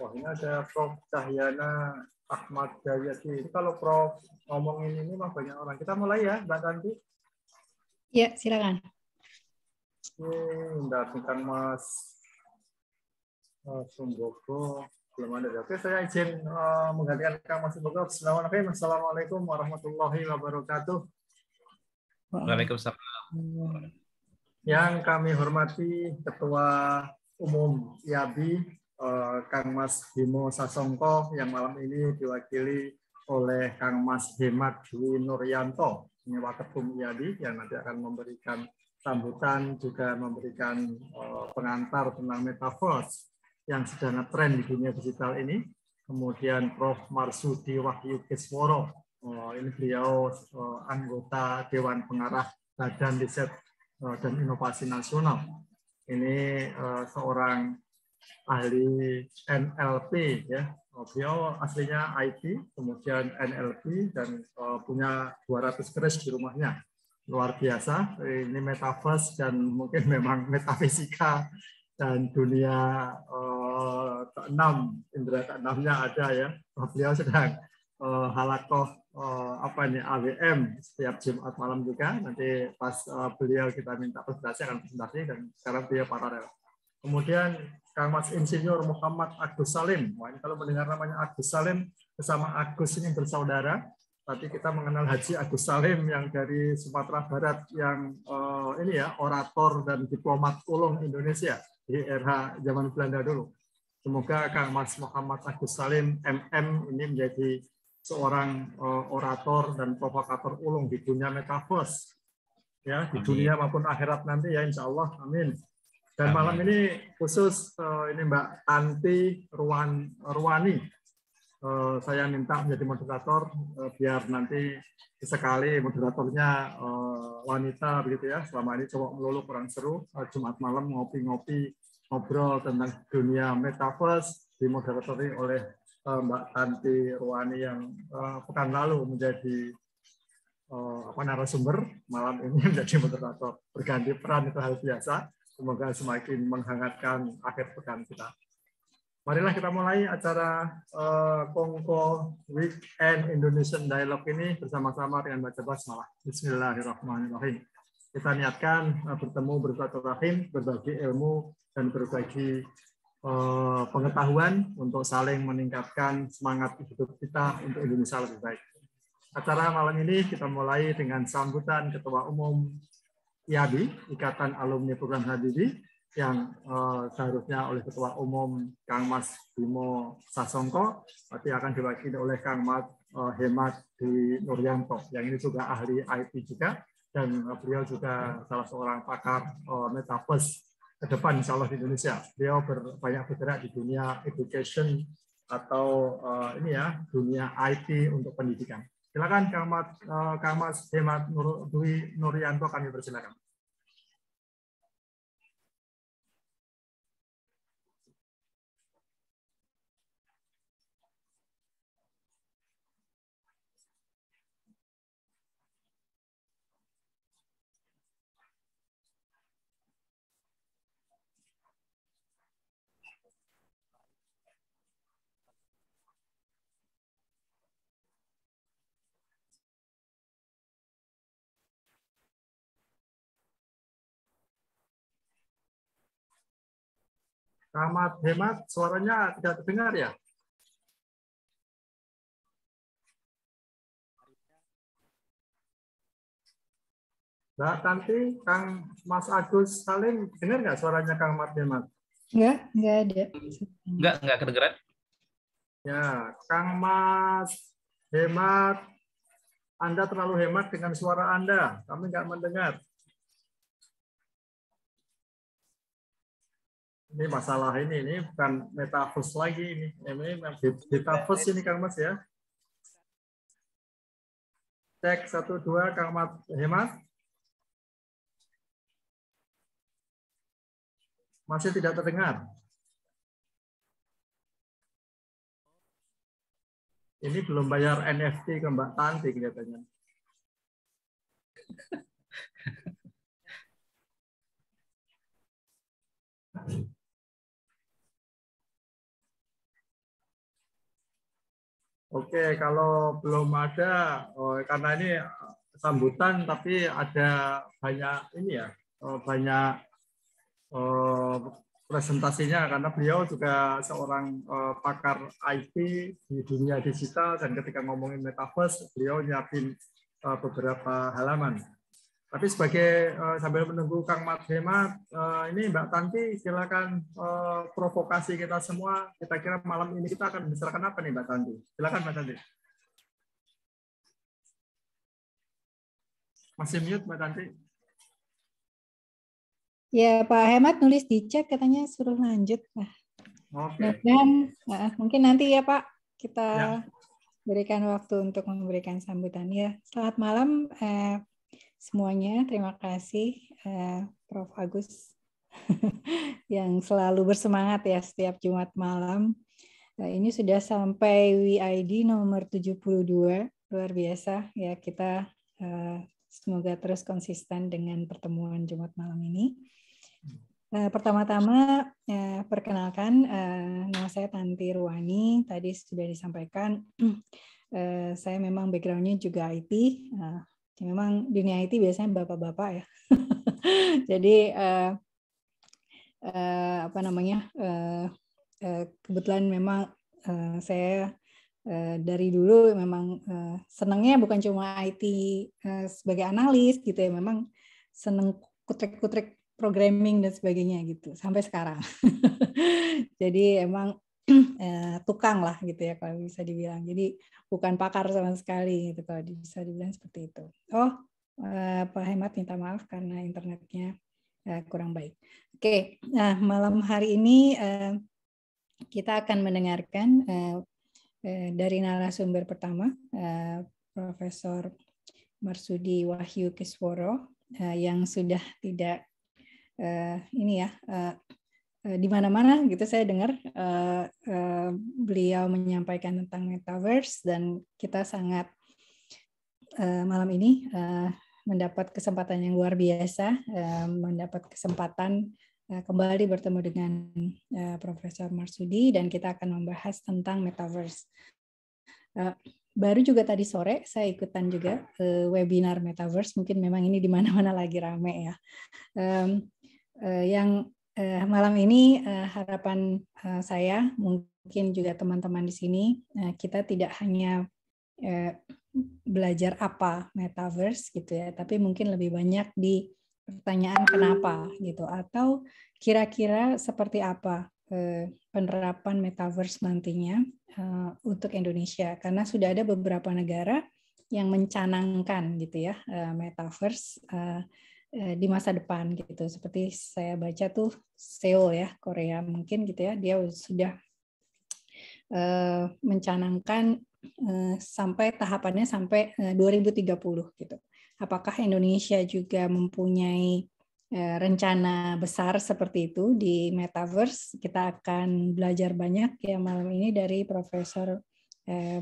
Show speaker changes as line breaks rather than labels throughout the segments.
Wah ini ada Prof Cahyana Ahmad Jayati. Kalau Prof ngomongin ini mah banyak orang. Kita mulai ya, Mbak Tanti.
Ya, silakan.
Ini hmm, datangkan Mas Sumboko belum ada. Oke, saya izin uh, menggantikan Kak Mas Sumboko. Assalamualaikum. warahmatullahi wabarakatuh.
Waalaikumsalam.
Hmm. Yang kami hormati Ketua Umum Yabi uh, Kang Mas Bimo Sasongko yang malam ini diwakili oleh Kang Mas Hemat Dwi Nuryanto, ini Waketum IADI yang nanti akan memberikan sambutan juga memberikan uh, pengantar tentang metaverse yang sedang tren di dunia digital ini. Kemudian Prof. Marsudi Wahyu Kisworo, uh, eh, ini beliau uh, anggota Dewan Pengarah Badan Riset dan Inovasi Nasional. Ini seorang ahli NLP ya. Eh, beliau aslinya IT, kemudian NLP dan eh, punya 200 keris di rumahnya. Luar biasa. Ini metaverse dan mungkin memang metafisika dan dunia eh, keenam indera keenamnya ada ya. Eh, beliau sedang eh, halakoh eh, apa nih AWM setiap Jumat malam juga. Nanti pas eh, beliau kita minta presentasi akan presentasi dan sekarang beliau paralel. Kemudian Kang Mas Insinyur Muhammad Agus Salim. Wah, ini kalau mendengar namanya Agus Salim bersama Agus ini bersaudara. Tadi kita mengenal Haji Agus Salim yang dari Sumatera Barat yang uh, ini ya orator dan diplomat ulung Indonesia di RH zaman Belanda dulu. Semoga Kang Mas Muhammad Agus Salim MM ini menjadi seorang uh, orator dan provokator ulung di dunia metaverse ya di dunia maupun akhirat nanti ya insya Allah amin dan malam ini khusus eh, ini Mbak Tanti Ruan, Ruani. Eh, saya minta menjadi moderator eh, biar nanti sekali moderatornya wanita begitu ya. Selama ini cowok melulu kurang seru. Jumat malam ngopi-ngopi ngobrol tentang dunia metaverse dimoderatori oleh Mbak Tanti Ruani yang pekan lalu menjadi apa narasumber malam ini menjadi moderator berganti peran itu hal biasa Semoga semakin menghangatkan akhir pekan kita. Marilah kita mulai acara uh, eh, Week Weekend Indonesian Dialogue ini bersama-sama dengan baca basmalah. Bismillahirrahmanirrahim. Kita niatkan uh, bertemu rahim, berbagi ilmu dan berbagi eh, pengetahuan untuk saling meningkatkan semangat hidup kita untuk Indonesia lebih baik. Acara malam ini kita mulai dengan sambutan Ketua Umum IABI, Ikatan Alumni Program Habibi, yang uh, seharusnya oleh Ketua Umum Kang Mas Bimo Sasongko, tapi akan diwakili oleh Kang Mas uh, Hemat di Nuryanto, yang ini juga ahli IT juga, dan eh, beliau juga salah seorang pakar uh, metaverse ke depan insya Allah di Indonesia. Beliau ber, banyak bergerak di dunia education atau uh, ini ya dunia IT untuk pendidikan. Silakan Kang Mas, eh, Kang Hemat Nur, Dwi Nurianto kami persilakan.
Ahmad hemat, suaranya tidak terdengar ya?
Mbak Tanti, Kang Mas Agus Salim, dengar nggak suaranya Kang Ahmad Hemat?
Enggak, enggak ada.
Enggak, enggak kedengeran. Ya, Kang Mas Hemat, Anda terlalu hemat dengan suara Anda. Kami nggak mendengar.
ini masalah
ini ini bukan metaverse lagi ini ini
metaverse
ini kang mas ya cek satu dua kang mas hemat
masih tidak terdengar ini belum bayar NFT ke Mbak Tanti kelihatannya.
Oke, kalau belum ada, oh, karena ini eh, sambutan, tapi ada banyak ini ya, oh, banyak oh, presentasinya karena beliau juga seorang uh, pakar IT di dunia digital dan ketika ngomongin metaverse, beliau nyiapin uh, beberapa halaman. Tapi sebagai uh, sambil menunggu Kang Madhema, uh, eh, ini Mbak Tanti silakan uh, provokasi kita semua. Kita kira malam ini kita akan bicarakan apa nih Mbak Tanti? Silakan Mbak Tanti. Masih mute Mbak Tanti?
Ya Pak Hemat nulis di chat katanya suruh lanjut Pak. Okay. Dan uh, mungkin nanti ya Pak kita ya. berikan waktu untuk memberikan sambutan ya. Selamat malam eh, semuanya. Terima kasih uh, Prof. Agus yang selalu bersemangat ya setiap Jumat malam. Nah, ini sudah sampai WID nomor 72, luar biasa ya kita uh, semoga terus konsisten dengan pertemuan Jumat malam ini. Uh, Pertama-tama uh, perkenalkan uh, nama saya Tanti Ruani tadi sudah disampaikan saya memang backgroundnya juga IT, Ya, memang dunia IT biasanya bapak-bapak ya. Jadi uh, uh, apa namanya uh, uh, kebetulan memang uh, saya uh, dari dulu memang uh, senangnya bukan cuma IT uh, sebagai analis gitu ya, memang seneng kutrek-kutrek programming dan sebagainya gitu sampai sekarang. Jadi emang Hmm. Eh, tukang lah gitu ya kalau bisa dibilang. Jadi bukan pakar sama sekali gitu kalau bisa dibilang seperti itu. Oh, eh, Pak Hemat minta maaf karena internetnya eh, kurang baik. Oke, nah malam hari ini kita akan mendengarkan dari narasumber pertama Profesor Marsudi Wahyu Kisworo yang sudah tidak ini ya Eh, di mana-mana gitu saya dengar uh, uh, beliau menyampaikan tentang metaverse dan kita sangat uh, malam ini uh, mendapat kesempatan yang luar biasa uh, mendapat kesempatan uh, kembali bertemu dengan uh, Profesor Marsudi dan kita akan membahas tentang metaverse. Uh, baru juga tadi sore saya ikutan juga uh, webinar metaverse mungkin memang ini di mana-mana lagi rame ya. Um, uh, yang uh, malam ini uh, harapan uh, saya mungkin juga teman-teman di sini uh, kita tidak hanya uh, belajar apa metaverse gitu ya, tapi mungkin lebih banyak di pertanyaan kenapa gitu atau kira-kira seperti apa uh, penerapan metaverse nantinya uh, untuk Indonesia karena sudah ada beberapa negara yang mencanangkan gitu ya uh, metaverse Uh, Eh, di masa depan gitu. Seperti saya baca tuh Seoul ya, Korea mungkin gitu ya, dia sudah eh, mencanangkan eh, sampai tahapannya sampai uh, 2030 gitu. Apakah Indonesia juga mempunyai rencana besar seperti itu di metaverse? Kita akan belajar banyak ya malam ini dari Profesor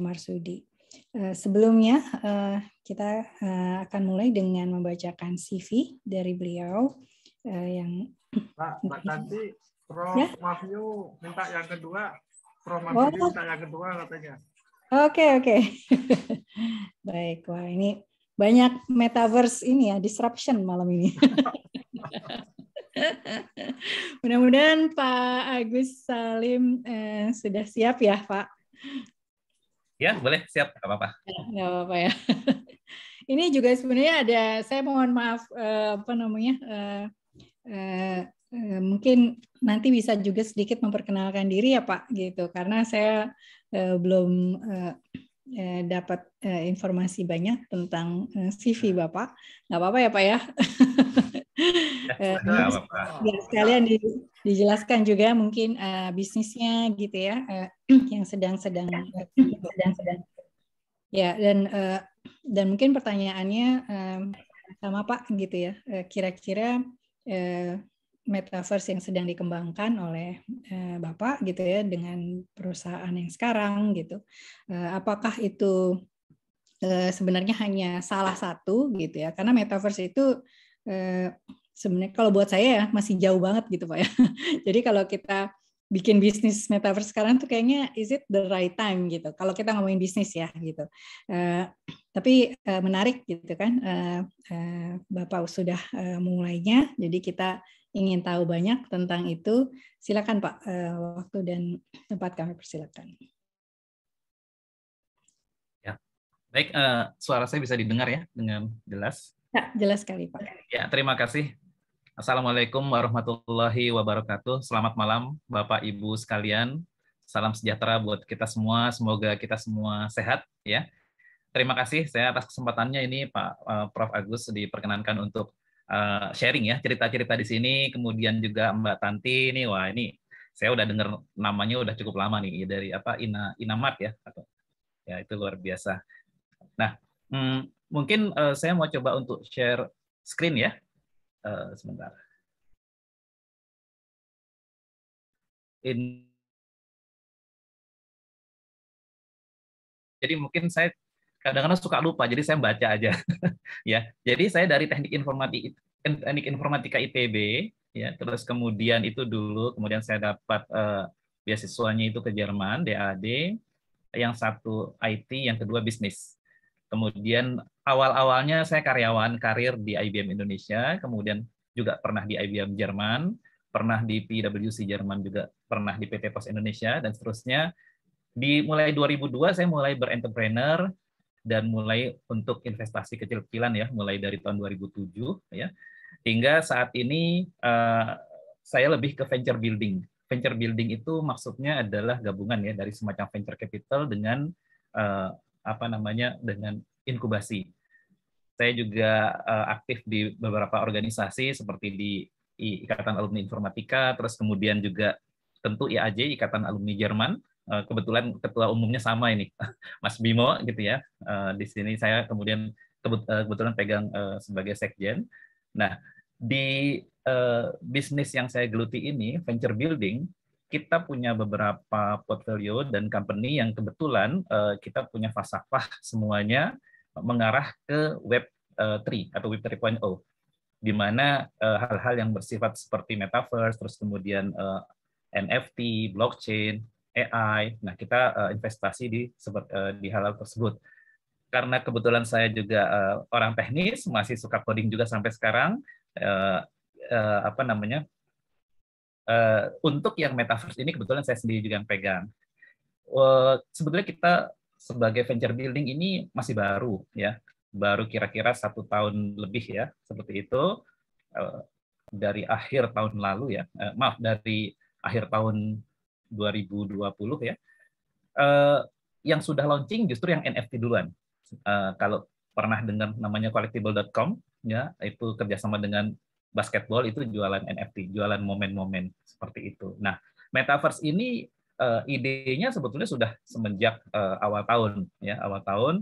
Marsudi. Eh, sebelumnya eh, kita eh, akan mulai dengan membacakan CV dari beliau yang Pak, Mbak
Prof. Ya? minta yang kedua, Prof. Wahyu minta yang kedua katanya.
Oke, okay, oke. Okay. Baik, wah ini banyak metaverse ini ya, disruption malam ini. Mudah-mudahan Pak Agus Salim eh, sudah siap ya, Pak.
Ya, boleh, siap, nggak apa-apa. Ya,
nggak apa-apa ya. Ini juga sebenarnya ada, saya mohon maaf, eh, apa namanya, eh, eh, mungkin nanti bisa juga sedikit memperkenalkan diri ya Pak, gitu, karena saya belum dapat informasi banyak tentang CV nah. Bapak. Nggak apa-apa ya Pak ya. Iya. eh, ya, sekalian di, dijelaskan juga mungkin uh, bisnisnya gitu ya uh, yang sedang-sedang sedang-sedang eh, ya dan uh, dan mungkin pertanyaannya uh, sama Pak gitu ya kira-kira uh, metaverse yang sedang dikembangkan oleh uh, Bapak gitu ya dengan perusahaan yang sekarang gitu uh, apakah itu sebenarnya hanya salah satu gitu ya karena metaverse itu sebenarnya kalau buat saya ya masih jauh banget gitu pak ya. Jadi kalau kita bikin bisnis metaverse sekarang tuh kayaknya is it the right time gitu. Kalau kita ngomongin bisnis ya gitu. Uh, tapi uh, menarik gitu kan. Uh, uh, Bapak sudah uh, mulainya, jadi kita ingin tahu banyak tentang itu. Silakan Pak, uh, waktu dan tempat kami persilakan.
Ya, baik. Uh, suara saya bisa didengar ya dengan jelas.
Ya, jelas sekali Pak.
Ya, terima kasih Assalamualaikum warahmatullahi wabarakatuh. Selamat malam Bapak Ibu sekalian. Salam sejahtera buat kita semua. Semoga kita semua sehat ya. Terima kasih saya atas kesempatannya ini Pak eh, Prof Agus diperkenankan untuk eh, sharing ya cerita-cerita di sini. Kemudian juga Mbak Tanti ini wah ini saya udah dengar namanya udah cukup lama nih dari apa Ina Inamat ya atau ya itu luar biasa. Nah, hmm, mungkin uh, saya mau coba untuk share screen ya
uh, sebentar. In jadi mungkin
saya
kadang-kadang suka lupa, jadi saya baca aja. ya, jadi saya dari teknik informatika teknik informatika ITB, ya, terus kemudian itu dulu, kemudian saya dapat uh, beasiswanya itu ke Jerman, DAD, yang satu IT, yang kedua bisnis. Kemudian awal-awalnya saya karyawan karir di IBM Indonesia, kemudian juga pernah di IBM Jerman, pernah di PwC Jerman juga, pernah di PT Pos Indonesia dan seterusnya. Di mulai 2002 saya mulai berentrepreneur dan mulai untuk investasi kecil-kecilan ya, mulai dari tahun 2007 ya. Hingga saat ini uh, saya lebih ke venture building. Venture building itu maksudnya adalah gabungan ya dari semacam venture capital dengan uh, apa namanya dengan inkubasi. Saya juga uh, aktif di beberapa organisasi seperti di Ikatan Alumni Informatika, terus kemudian juga tentu IAJ, Ikatan Alumni Jerman. Uh, kebetulan ketua umumnya sama ini, Mas Bimo gitu ya. Uh, di sini saya kemudian kebut kebetulan pegang uh, sebagai sekjen. Nah, di uh, bisnis yang saya geluti ini, venture building, kita punya beberapa portfolio dan company yang kebetulan uh, kita punya falsafah semuanya mengarah ke web 3 eh, atau web 3.0 di mana eh, hal-hal yang bersifat seperti metaverse terus kemudian eh, NFT, blockchain, AI. Nah, kita investasi di di hal-hal tersebut. Karena kebetulan saya juga orang teknis, masih suka coding juga sampai sekarang apa namanya? untuk yang metaverse ini kebetulan saya sendiri juga yang pegang. sebetulnya kita sebagai venture building ini masih baru ya baru kira-kira satu tahun lebih ya seperti itu eh, dari akhir tahun lalu ya eh, maaf dari akhir tahun 2020 ya eh, yang sudah launching justru yang NFT duluan kalau pernah dengar namanya collectible.com ya itu kerjasama dengan basketball itu jualan NFT jualan momen-momen seperti itu nah metaverse ini uh, idenya sebetulnya sudah semenjak uh, awal tahun ya awal tahun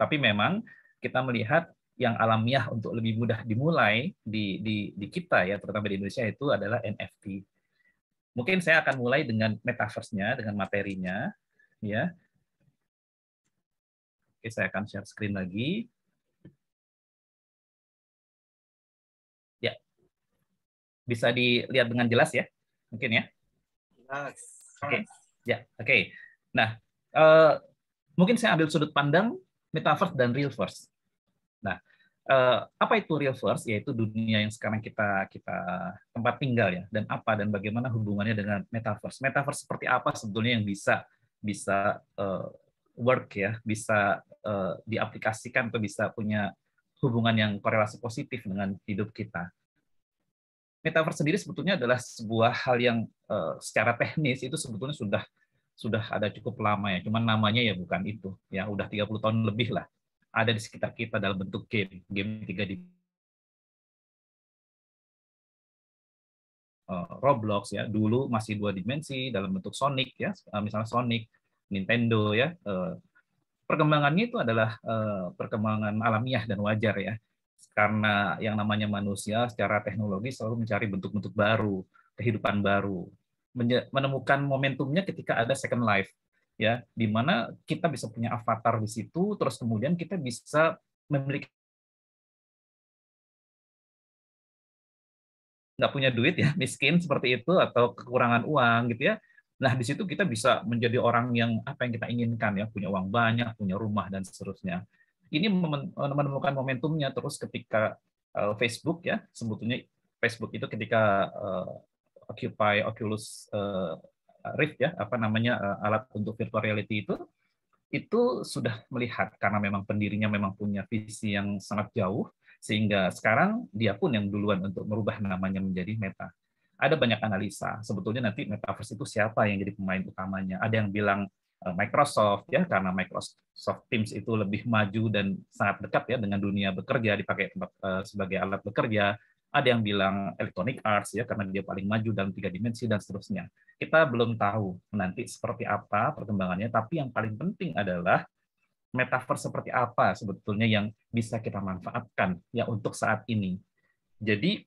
tapi memang kita melihat yang alamiah untuk lebih mudah dimulai di, di, di kita ya terutama di Indonesia itu adalah NFT. Mungkin saya akan mulai dengan metaverse-nya, dengan materinya ya.
Oke, saya akan share screen lagi.
Ya. Bisa dilihat dengan jelas ya? Mungkin ya.
Jelas. Oke,
okay. ya,
yeah. oke. Okay. Nah, uh, mungkin saya ambil sudut pandang metaverse dan real first. Nah, uh, apa itu real first? Yaitu dunia yang sekarang kita kita tempat tinggal ya, dan apa dan bagaimana hubungannya dengan metaverse? Metaverse seperti apa sebetulnya yang bisa bisa uh, work ya, bisa uh, diaplikasikan atau bisa punya hubungan yang korelasi positif dengan hidup kita metaverse sendiri sebetulnya adalah sebuah hal yang uh, secara teknis itu sebetulnya sudah sudah ada cukup lama ya. Cuman namanya ya bukan itu. Ya udah 30 tahun lebih lah ada di sekitar kita dalam bentuk game, game tiga di
eh, Roblox ya. Dulu masih dua dimensi
dalam bentuk Sonic ya, eh, misalnya Sonic, Nintendo ya. perkembangannya itu adalah perkembangan alamiah dan wajar ya karena yang namanya manusia secara teknologi selalu mencari bentuk-bentuk baru, kehidupan baru, menemukan momentumnya ketika ada second life, ya, di mana kita bisa punya avatar di situ, terus kemudian kita bisa memiliki nggak punya duit ya, miskin seperti itu atau kekurangan uang gitu ya. Nah, di situ kita bisa menjadi orang yang apa yang kita inginkan ya, punya uang banyak, punya rumah dan seterusnya ini eh, menemukan momentumnya terus ketika uh, Facebook ya sebetulnya Facebook itu ketika uh, Occupy Oculus uh, Rift ya apa namanya uh, alat untuk virtual reality itu itu sudah melihat karena memang pendirinya memang punya visi yang sangat jauh sehingga sekarang dia pun yang duluan untuk merubah namanya menjadi Meta. Ada banyak analisa sebetulnya nanti metaverse itu siapa yang jadi pemain utamanya. Ada yang bilang Eh, Microsoft ya karena Microsoft Teams itu lebih maju dan sangat dekat ya dengan dunia bekerja dipakai tempat, uh, sebagai alat bekerja ada yang bilang electronic arts ya karena dia paling maju dalam tiga dimensi dan seterusnya kita belum tahu nanti seperti apa perkembangannya tapi yang paling penting adalah metaverse seperti apa sebetulnya yang bisa kita manfaatkan ya untuk saat ini jadi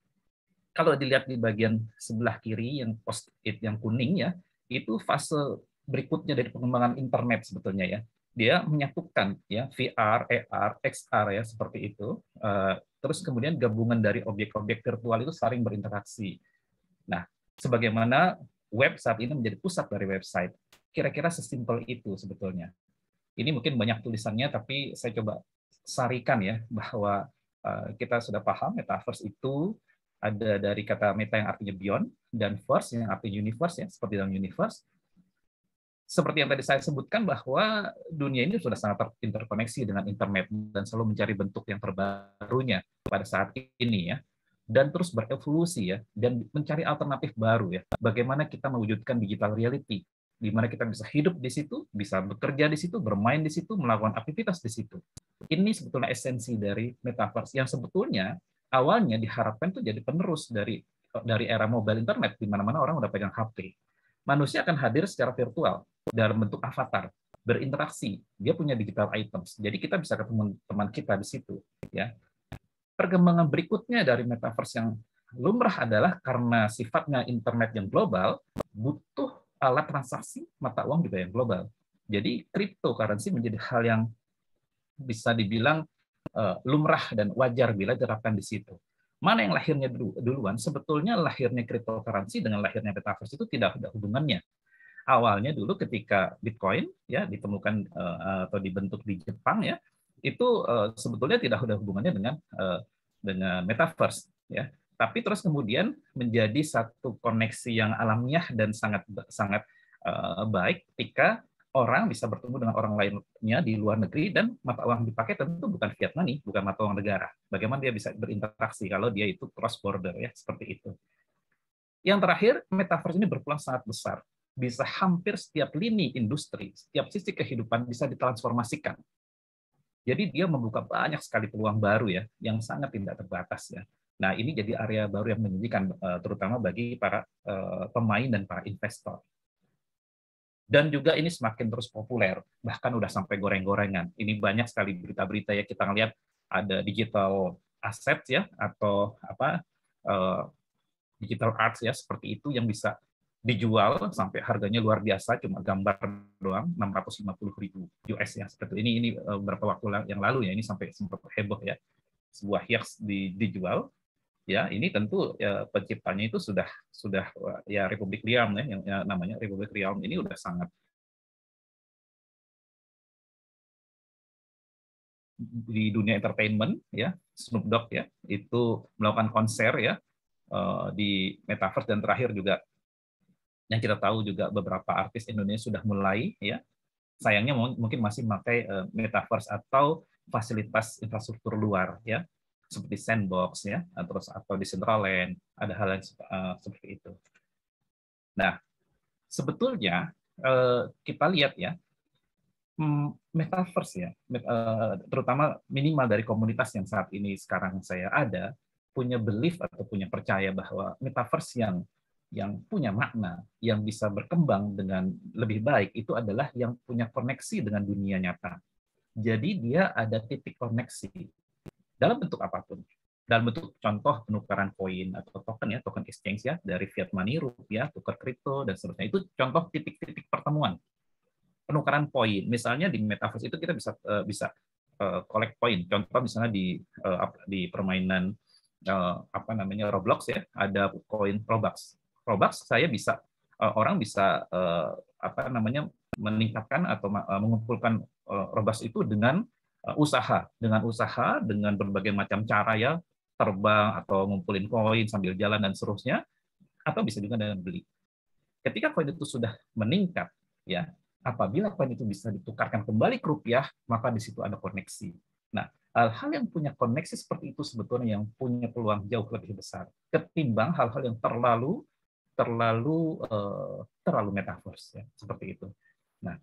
kalau dilihat di bagian sebelah kiri yang post it yang kuning ya itu fase berikutnya dari pengembangan internet sebetulnya ya. Dia menyatukan ya VR, AR, XR ya seperti itu. Eh, terus kemudian gabungan dari objek-objek virtual itu saling berinteraksi. Nah, sebagaimana web saat ini menjadi pusat dari website, kira-kira sesimpel itu sebetulnya. Ini mungkin banyak tulisannya, tapi saya coba sarikan ya bahwa eh, kita sudah paham metaverse itu ada dari kata meta yang artinya beyond dan first yang artinya universe ya seperti dalam universe seperti yang tadi saya sebutkan bahwa dunia ini sudah sangat terinterkoneksi dengan internet dan selalu mencari bentuk yang terbarunya pada saat ini ya dan terus berevolusi ya dan mencari alternatif baru ya. Bagaimana kita mewujudkan digital reality di mana kita bisa hidup di situ, bisa bekerja di situ, bermain di situ, melakukan aktivitas di situ. Ini sebetulnya esensi dari metaverse yang sebetulnya awalnya diharapkan itu jadi penerus dari dari era mobile internet di mana-mana orang udah pegang HP manusia akan hadir secara virtual dalam bentuk avatar, berinteraksi. Dia punya digital items. Jadi kita bisa ketemu teman kita di situ, ya. Perkembangan berikutnya dari metaverse yang lumrah adalah karena sifatnya internet yang global, butuh alat transaksi mata uang juga yang global. Jadi cryptocurrency menjadi hal yang bisa dibilang eh, lumrah dan wajar bila diterapkan di situ mana yang lahirnya duluan, sebetulnya lahirnya cryptocurrency dengan lahirnya metaverse itu tidak ada hubungannya. Awalnya dulu ketika Bitcoin ya ditemukan eh, eh, atau dibentuk di Jepang ya, itu eh, sebetulnya tidak ada hubungannya dengan dengan metaverse ya. Tapi terus kemudian menjadi satu koneksi yang alamiah dan sangat sangat baik ketika orang bisa bertemu dengan orang lainnya di luar negeri dan mata uang dipakai tentu bukan fiat money, bukan mata uang negara. Bagaimana dia bisa berinteraksi kalau dia itu cross border ya seperti itu. Yang terakhir, metaverse ini berpeluang sangat besar. Bisa hampir setiap lini industri, setiap sisi kehidupan bisa ditransformasikan. Jadi dia membuka banyak sekali peluang baru ya, yang sangat tidak terbatas ya. Nah ini jadi area baru yang menjanjikan, eh, terutama bagi para eh, pemain dan para investor dan juga ini semakin terus populer bahkan udah sampai goreng-gorengan ini banyak sekali berita-berita ya kita ngelihat ada digital assets ya atau apa uh, digital arts ya seperti itu yang bisa dijual sampai harganya luar biasa cuma gambar doang 650 ribu US ya seperti ini ini eh, beberapa waktu yang lalu ya ini sampai sempat heboh ya sebuah hias di, dijual ya ini tentu ya, penciptanya itu sudah sudah ya Republik Riam ya yang ya, namanya
Republik Riam ini sudah sangat
di dunia entertainment ya Snoop Dogg ya itu melakukan konser ya eh, di metaverse dan terakhir juga yang kita tahu juga beberapa artis Indonesia sudah mulai ya sayangnya mungkin masih memakai eh, metaverse atau fasilitas infrastruktur luar ya seperti sandbox ya, terus atau di central land ada hal yang eh, seperti itu. Nah, sebetulnya eh, kita lihat ya, mm, metaverse ya, eh, terutama minimal dari komunitas yang saat ini sekarang saya ada, punya belief atau punya percaya bahwa metaverse yang yang punya makna, yang bisa berkembang dengan lebih baik itu adalah yang punya koneksi dengan dunia nyata. Jadi dia ada titik koneksi dalam bentuk apapun dalam bentuk contoh penukaran koin atau token ya token exchange ya dari fiat money rupiah tukar kripto dan seterusnya itu contoh titik-titik pertemuan penukaran poin misalnya di metaverse itu kita bisa eh, bisa uh, collect poin contoh misalnya di eh, di permainan apa namanya Roblox ya ada koin Robux Robux saya bisa orang bisa apa namanya meningkatkan atau mengumpulkan roblox Robux itu dengan Eh, usaha dengan usaha dengan berbagai macam cara ya terbang atau ngumpulin koin sambil jalan dan seterusnya atau bisa juga dengan beli. Ketika koin itu sudah meningkat ya apabila koin itu bisa ditukarkan kembali ke rupiah maka di situ ada koneksi. Nah hal-hal yang punya koneksi seperti itu sebetulnya yang punya peluang jauh lebih besar ketimbang hal-hal yang terlalu terlalu eh, terlalu metaverse ya seperti itu. Nah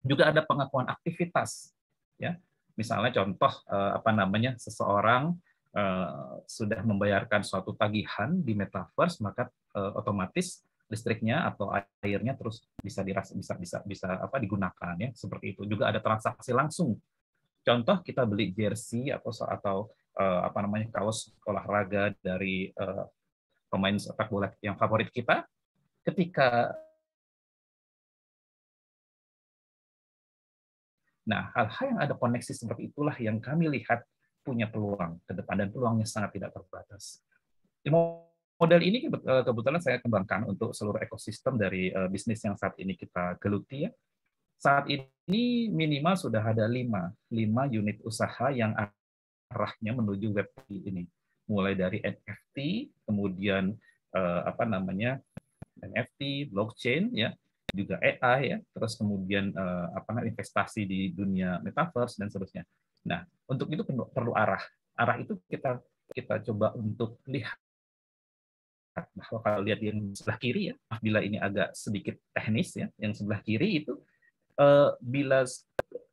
juga ada pengakuan aktivitas ya Misalnya contoh eh, apa namanya seseorang eh, sudah membayarkan suatu tagihan di metaverse maka eh, otomatis listriknya atau airnya terus bisa diras bisa bisa bisa apa digunakan ya seperti itu juga ada transaksi langsung contoh kita beli jersey atau atau uh, apa namanya kaos olahraga dari pemain sepak bola yang favorit kita ketika
Nah, hal-hal yang ada koneksi
seperti itulah yang kami lihat punya peluang ke depan dan peluangnya sangat tidak terbatas. Model ini eh, kebetulan saya kembangkan untuk seluruh ekosistem dari eh, bisnis yang saat ini kita geluti ya. Saat ini minimal sudah ada lima, lima unit usaha yang arahnya menuju web ini. Mulai dari NFT, kemudian eh, apa namanya NFT, blockchain, ya, juga AI ya, terus kemudian uh, apa namanya investasi di dunia metaverse dan seterusnya. Nah, untuk itu perlu, perlu arah. Arah itu kita kita coba untuk lihat bahwa kalau lihat yang sebelah kiri ya, bila ini agak sedikit teknis ya, yang sebelah kiri itu uh, bila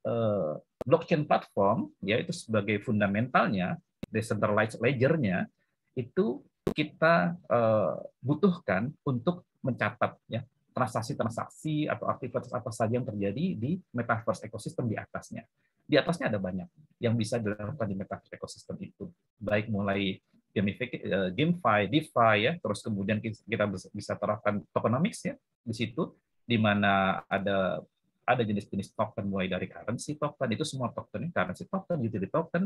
uh, blockchain platform ya itu sebagai fundamentalnya decentralized ledger-nya itu kita uh, butuhkan untuk mencatat ya transaksi-transaksi atau aktivitas apa saja yang terjadi di metaverse ekosistem di atasnya. Di atasnya ada banyak yang bisa dilakukan di metaverse ekosistem itu, baik mulai eh, GameFi, DeFi ya, terus kemudian kita bisa terapkan tokenomics ya di situ, di mana ada ada jenis-jenis token mulai dari currency token itu semua token currency token, utility token,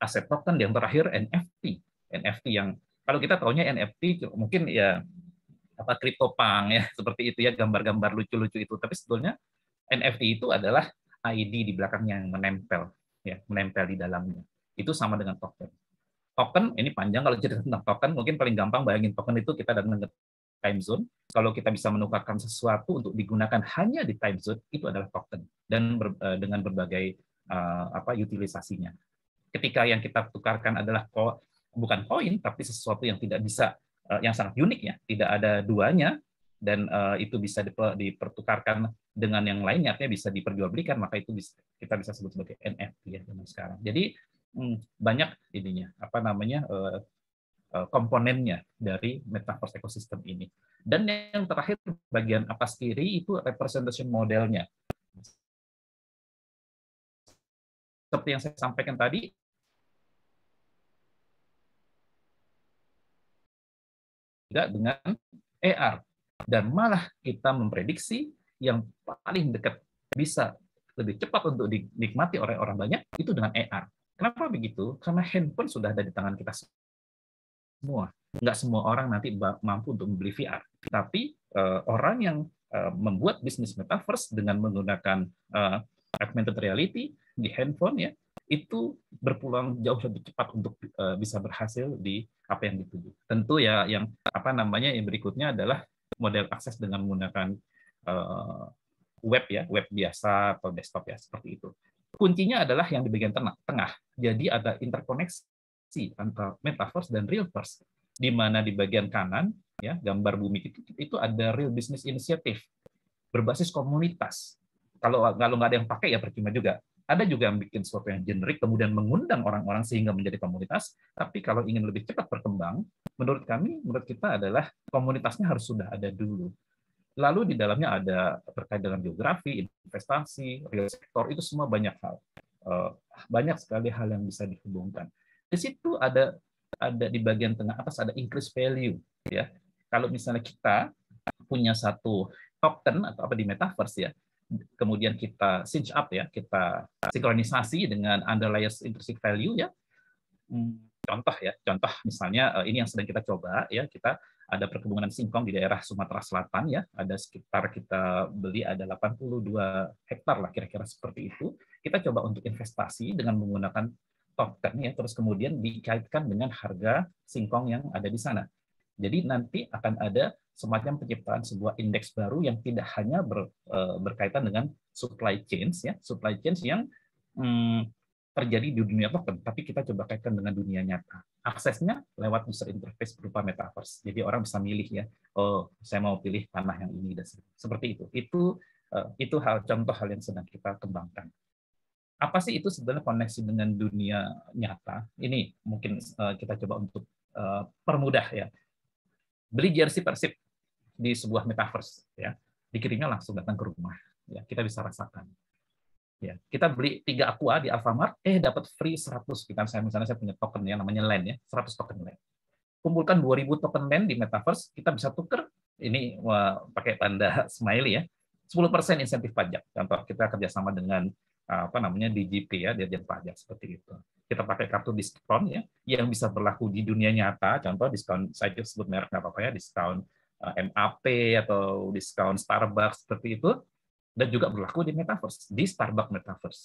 aset token yang terakhir NFT, NFT yang kalau kita taunya NFT mungkin ya apa pang ya seperti itu ya gambar-gambar lucu-lucu itu tapi sebetulnya NFT itu adalah ID di belakang yang menempel ya menempel di dalamnya itu sama dengan token token ini panjang kalau cerita tentang token mungkin paling gampang bayangin token itu kita datang ke time zone kalau kita bisa menukarkan sesuatu untuk digunakan hanya di time zone itu adalah token dan ber, eh, dengan berbagai uh, apa utilisasinya ketika yang kita tukarkan adalah ko, bukan koin tapi sesuatu yang tidak bisa Eh, yang sangat unik ya, tidak ada duanya dan uh, itu bisa dipertukarkan dengan yang lainnya artinya bisa diperjualbelikan maka itu bisa, kita bisa sebut sebagai NFT ya zaman sekarang jadi hmm, banyak ininya apa namanya uh, uh, komponennya dari metaverse ekosistem ini dan yang terakhir bagian atas kiri itu representation modelnya seperti yang saya sampaikan tadi juga dengan AR. Dan malah kita memprediksi yang paling dekat bisa lebih cepat untuk dinikmati oleh orang banyak itu dengan AR. Kenapa begitu? Karena handphone sudah ada di tangan kita semua. Nggak semua orang nanti mampu untuk membeli VR. Tapi eh, orang yang eh, membuat bisnis metaverse dengan menggunakan eh, augmented reality di handphone ya itu berpeluang jauh lebih cepat untuk uh, bisa berhasil di apa yang dituju. Tentu ya yang apa namanya yang berikutnya adalah model akses dengan menggunakan uh, web ya, web biasa atau desktop ya seperti itu. Kuncinya adalah yang di bagian tengah. tengah. Jadi ada interkoneksi antara metaverse dan realverse di mana di bagian kanan ya gambar bumi itu itu ada real business initiative berbasis komunitas kalau kalau nggak ada yang pakai ya percuma juga. Ada juga yang bikin sesuatu yang generik kemudian mengundang orang-orang sehingga menjadi komunitas. Tapi kalau ingin lebih cepat berkembang, menurut kami, menurut kita adalah komunitasnya harus sudah ada dulu. Lalu di dalamnya ada terkait dengan geografi, investasi, real sektor, itu semua banyak hal. Eh, banyak sekali hal yang bisa dihubungkan. Di situ ada ada di bagian tengah atas ada increase value ya. Kalau misalnya kita punya satu token atau apa di metaverse ya, kemudian kita sync up ya, kita sinkronisasi dengan underlying intrinsic value ya. Hmm, contoh ya, contoh misalnya eh, ini yang sedang kita coba ya, kita ada perkebunan singkong di daerah Sumatera Selatan ya, ada sekitar kita beli ada 82 hektar lah kira-kira seperti itu. Kita coba untuk investasi dengan menggunakan token ya, terus kemudian dikaitkan dengan harga singkong yang ada di sana jadi nanti akan ada semacam penciptaan sebuah indeks baru yang tidak hanya ber, e, berkaitan dengan supply chains ya, supply chains yang hmm, terjadi di dunia token, tapi kita coba kaitkan dengan dunia nyata. Aksesnya lewat user interface berupa metaverse. Jadi orang bisa milih ya, oh saya mau pilih tanah yang ini dan seperti itu. Itu e, itu hal contoh hal yang sedang kita kembangkan. Apa sih itu sebenarnya koneksi dengan dunia nyata? Ini mungkin e, kita coba untuk permudah ya beli jersey Persib di sebuah metaverse ya dikirimnya langsung datang ke rumah ya kita bisa rasakan ya kita beli tiga aqua di Alfamart eh dapat free 100 kita saya misalnya saya punya token ya namanya land ya 100 token land kumpulkan 2000 token land di metaverse kita bisa tuker ini wah, pakai tanda smiley ya 10% insentif pajak contoh kita kerjasama dengan apa namanya DGP ya dirjen pajak seperti itu kita pakai kartu diskon ya yang bisa berlaku di dunia nyata contoh diskon saya sebut merek nggak apa-apa ya diskon eh, MAP atau diskon Starbucks seperti itu dan juga berlaku di metaverse di Starbucks metaverse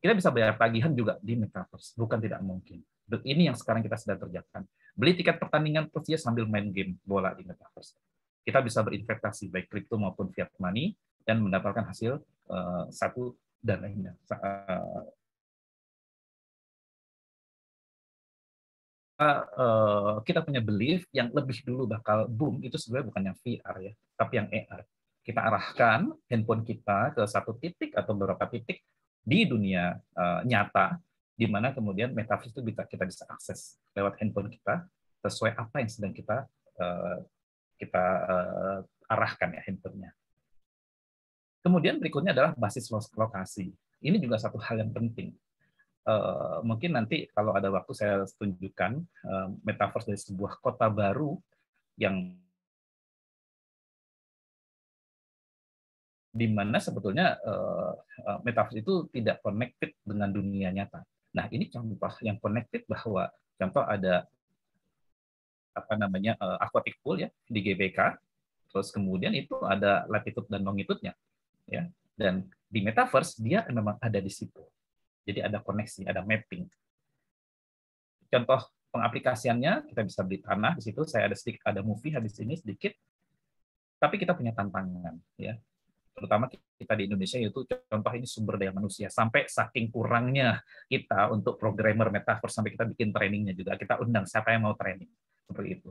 kita bisa bayar tagihan juga di metaverse bukan tidak mungkin ini yang sekarang kita sedang kerjakan beli tiket pertandingan Persija ya sambil main game bola di metaverse kita bisa berinvestasi baik kripto maupun fiat money dan mendapatkan hasil uh, satu dan lainnya eh,
Eh, kita punya
belief yang lebih dulu bakal boom itu sebenarnya bukan yang VR ya, tapi yang AR. Kita arahkan handphone kita ke satu titik atau beberapa titik di dunia uh, nyata, di mana kemudian metafis itu bisa kita bisa akses lewat handphone kita sesuai apa yang sedang kita uh, kita uh, arahkan ya handphonenya. Kemudian berikutnya adalah basis lokasi. Ini juga satu hal yang penting Eh, mungkin nanti kalau ada waktu saya tunjukkan uh, metaverse dari sebuah
kota baru yang
di mana sebetulnya uh, metaverse itu tidak connected dengan dunia nyata. Nah, ini contoh yang connected bahwa contoh ada apa namanya uh, aquatic pool ya di GBK, terus kemudian itu ada latitude dan longitudenya ya. Dan di metaverse dia memang ada di situ. Jadi ada koneksi, ada mapping. Contoh pengaplikasiannya, kita bisa beli tanah di situ. Saya ada sedikit, ada movie habis ini sedikit. Tapi kita punya tantangan, ya. Terutama kita di Indonesia yaitu contoh ini sumber daya manusia. Sampai saking kurangnya kita untuk programmer metaverse sampai kita bikin trainingnya juga. Kita undang siapa yang mau training seperti itu.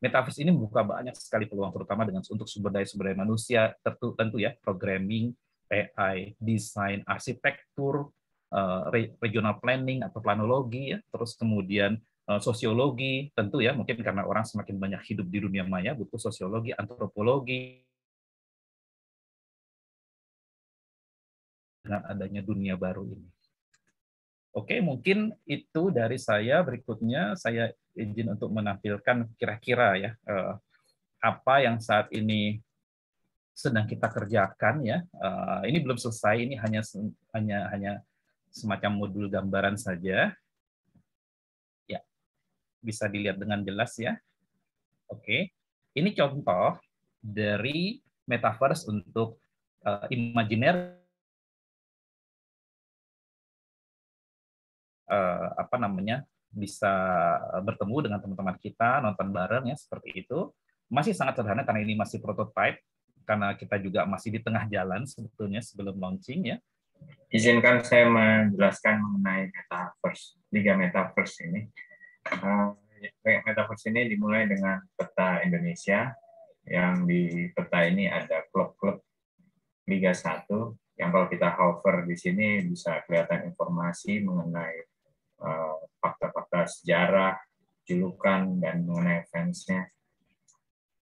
Metaverse ini membuka banyak sekali peluang, terutama dengan untuk sumber daya sumber daya manusia, tentu, tentu ya, programming, AI, desain, arsitektur, Eh, regional planning atau planologi, ya, terus kemudian eh, sosiologi, tentu ya mungkin karena orang semakin banyak hidup di dunia maya, butuh sosiologi, antropologi,
dengan adanya dunia baru ini.
Oke, mungkin itu dari saya. Berikutnya saya izin untuk menampilkan kira-kira ya eh, apa yang saat ini sedang kita kerjakan ya. ini belum selesai, ini hanya hanya hanya semacam modul gambaran saja. Ya, bisa dilihat dengan jelas ya. Oke, ini contoh dari metaverse
untuk uh, eh, imajiner
uh, eh, apa namanya bisa bertemu dengan teman-teman kita nonton bareng ya seperti itu masih sangat sederhana karena ini masih prototype karena kita juga masih di tengah jalan sebetulnya sebelum launching ya izinkan saya menjelaskan
mengenai metaverse, liga metaverse ini. Uh, metaverse ini dimulai dengan peta Indonesia, yang di peta ini ada klub-klub Liga 1, yang kalau kita hover di sini bisa kelihatan informasi mengenai eh, fakta-fakta sejarah, julukan, dan mengenai fansnya.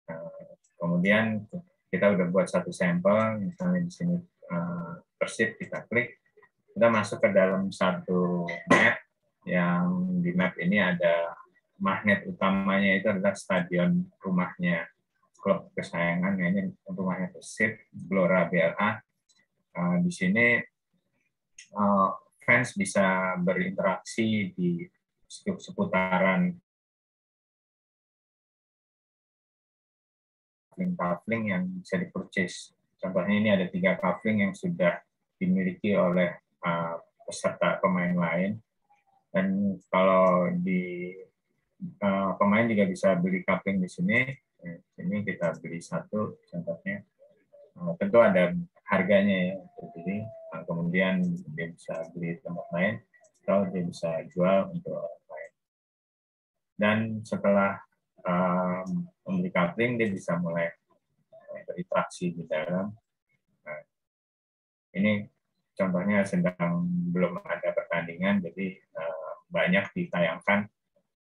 Eh, kemudian kita udah buat satu sampel, misalnya di sini Persib kita klik kita masuk ke dalam satu map yang di map ini ada magnet utamanya itu adalah stadion rumahnya klub kesayangan ya, ini rumahnya Persib Blora BLA eh, di sini eh, fans bisa berinteraksi di seputaran
link-link yang bisa dipurchase
Contohnya ini ada tiga covering yang sudah dimiliki oleh uh, peserta pemain lain. Dan kalau di uh, pemain juga bisa beli covering di sini. Ini kita beli satu contohnya. Uh, tentu ada harganya ya. Jadi uh, kemudian dia bisa beli tempat lain atau dia bisa jual untuk orang lain. Dan setelah uh, membeli dia bisa mulai interaksi di dalam. Nah, ini contohnya sedang belum ada pertandingan, jadi eh, banyak ditayangkan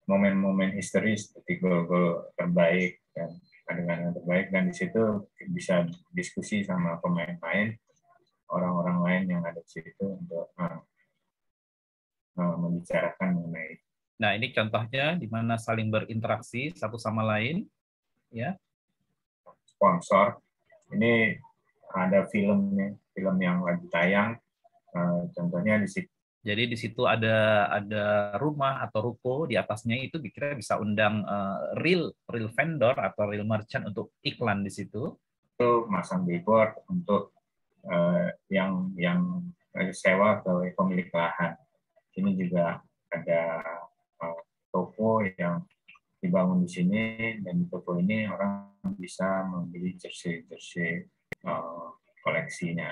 momen-momen histeris seperti gol-gol terbaik dan adegan yang terbaik dan di situ bisa diskusi sama pemain-pemain orang-orang lain yang ada di situ untuk uh, uh, membicarakan mengenai
Nah, ini contohnya di mana saling berinteraksi satu sama lain, ya. Sponsor ini
ada filmnya, film yang lagi tayang. Eh, contohnya
di situ. Jadi di situ ada ada rumah atau ruko di atasnya itu kita bisa undang uh, real real vendor atau real merchant untuk iklan di situ. Itu masang billboard untuk uh, yang yang sewa atau pemilik lahan.
Ini juga ada uh, toko yang dibangun di sini dan di toko ini orang bisa membeli jersey-jersey eh, koleksinya.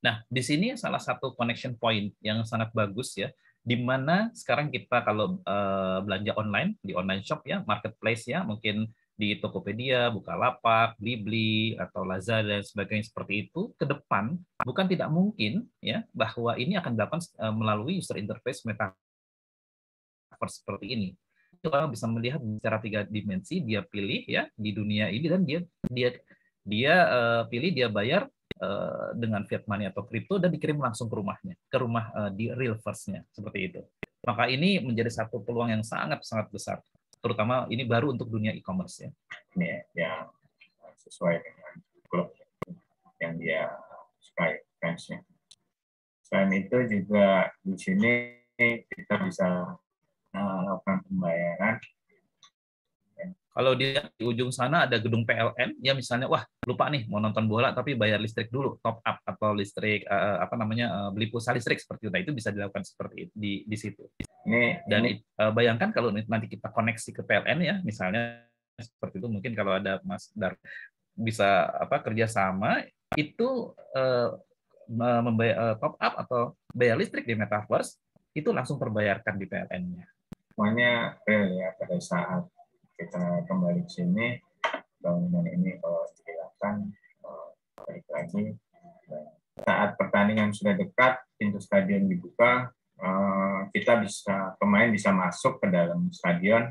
Nah, di sini salah satu connection point yang sangat bagus ya, di mana sekarang kita kalau eh, belanja online di online shop ya, marketplace ya, mungkin di Tokopedia, Bukalapak, Blibli atau Lazada dan sebagainya seperti itu ke depan bukan tidak mungkin ya bahwa ini akan dilakukan eh, melalui user interface metaverse seperti ini orang bisa melihat secara tiga dimensi dia pilih ya di dunia ini dan dia dia dia uh, pilih dia bayar uh, dengan fiat money atau kripto dan dikirim langsung ke rumahnya ke rumah uh, di real firstnya nya seperti itu maka ini menjadi satu peluang yang sangat sangat besar terutama ini baru untuk dunia e-commerce ya
ini ya
sesuai dengan klub
yang dia sukai fansnya selain itu juga di sini kita bisa melakukan nah, pembayaran.
Kalau dia di ujung sana ada gedung PLN, ya misalnya, wah lupa nih mau nonton bola tapi bayar listrik dulu, top up atau listrik eh, eh, apa namanya eh, beli pulsa listrik seperti itu. Nah itu bisa dilakukan seperti itu, di di situ.
Ini, Dan ini.
bayangkan kalau nanti kita koneksi ke PLN ya, misalnya seperti itu mungkin kalau ada Mas Dar bisa apa kerjasama itu eh, membayar top up atau bayar listrik di metaverse itu langsung terbayarkan di PLN-nya semuanya
real ya pada saat kita kembali ke sini bangunan ini kalau eh, dihilangkan eh, balik lagi saat pertandingan sudah dekat pintu stadion dibuka eh, kita bisa pemain bisa masuk ke dalam stadion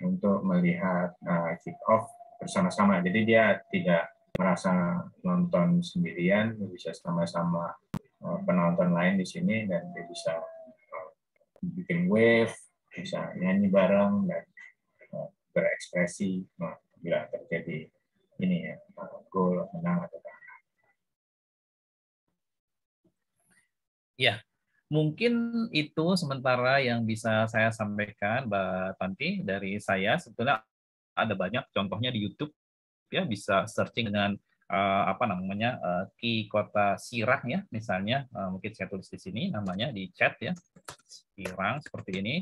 untuk melihat kick off bersama-sama jadi dia tidak merasa nonton sendirian bisa sama-sama penonton lain di sini dan dia bisa bikin wave bisa nyanyi bareng dan eh, berekspresi nah, bila terjadi ini ya gol menang
atau kalah.
Ya, mungkin itu sementara yang bisa saya sampaikan, Mbak Tanti dari saya. Sebetulnya ada banyak contohnya di YouTube ya bisa searching dengan uh, apa namanya uh, Ki Kota Sirah ya misalnya uh, mungkin saya tulis di sini namanya di chat ya Sirang seperti ini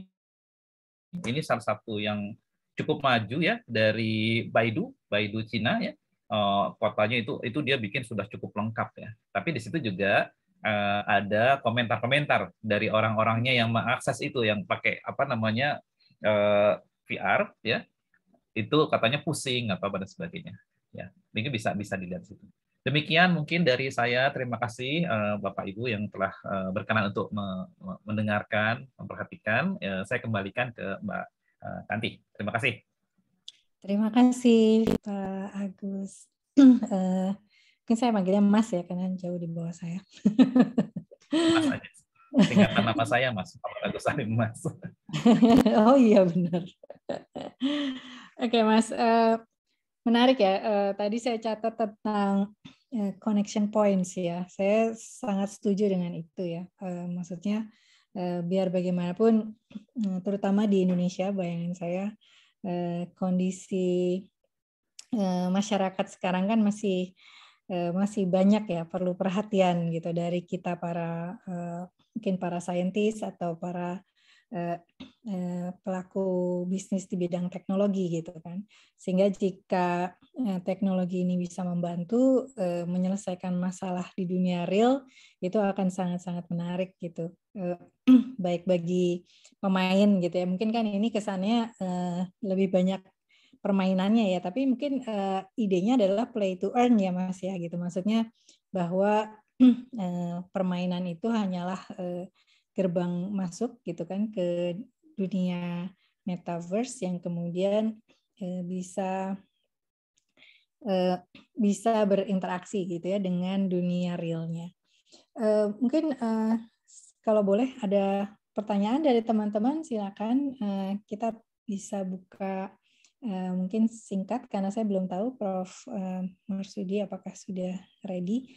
ini salah satu yang cukup maju ya dari Baidu, Baidu Cina ya. Uh, kotanya itu itu dia bikin sudah cukup lengkap ya. Tapi di situ juga uh, ada komentar-komentar dari orang-orangnya yang mengakses itu yang pakai apa namanya uh, eh, VR ya. Itu katanya pusing apa pada sebagainya. Ya, mungkin bisa bisa dilihat situ. Demikian mungkin dari saya. Terima kasih eh, Bapak Ibu yang telah eh, berkenan untuk mendengarkan, memperhatikan. Ya, saya kembalikan ke Mbak eh, Tanti. Terima kasih.
Terima kasih Pak Agus. mungkin saya manggilnya Mas ya karena jauh di bawah saya.
tinggalkan
Singkatan nama saya Mas Pak Agus Salim Mas.
oh iya benar. Oke okay, Mas. Menarik ya, eh, tadi saya catat tentang eh, connection points ya. Saya sangat setuju dengan itu ya. Eh, maksudnya biar bagaimanapun, terutama di Indonesia, bayangin saya kondisi masyarakat sekarang kan masih masih banyak ya perlu perhatian gitu dari kita para mungkin para saintis atau para Eh, eh, pelaku bisnis di bidang teknologi gitu kan sehingga jika eh, teknologi ini bisa membantu menyelesaikan masalah di dunia real itu akan sangat-sangat menarik gitu baik bagi pemain gitu ya mungkin kan ini kesannya lebih banyak permainannya ya tapi mungkin idenya adalah play to earn ya mas ya gitu maksudnya bahwa permainan itu hanyalah gerbang masuk gitu kan ke dunia metaverse yang kemudian eh, bisa eh, bisa berinteraksi gitu ya dengan dunia realnya. Eh, mungkin kalau boleh ada pertanyaan dari teman-teman silakan kita bisa buka mungkin singkat karena saya belum tahu Prof Marsudi apakah sudah ready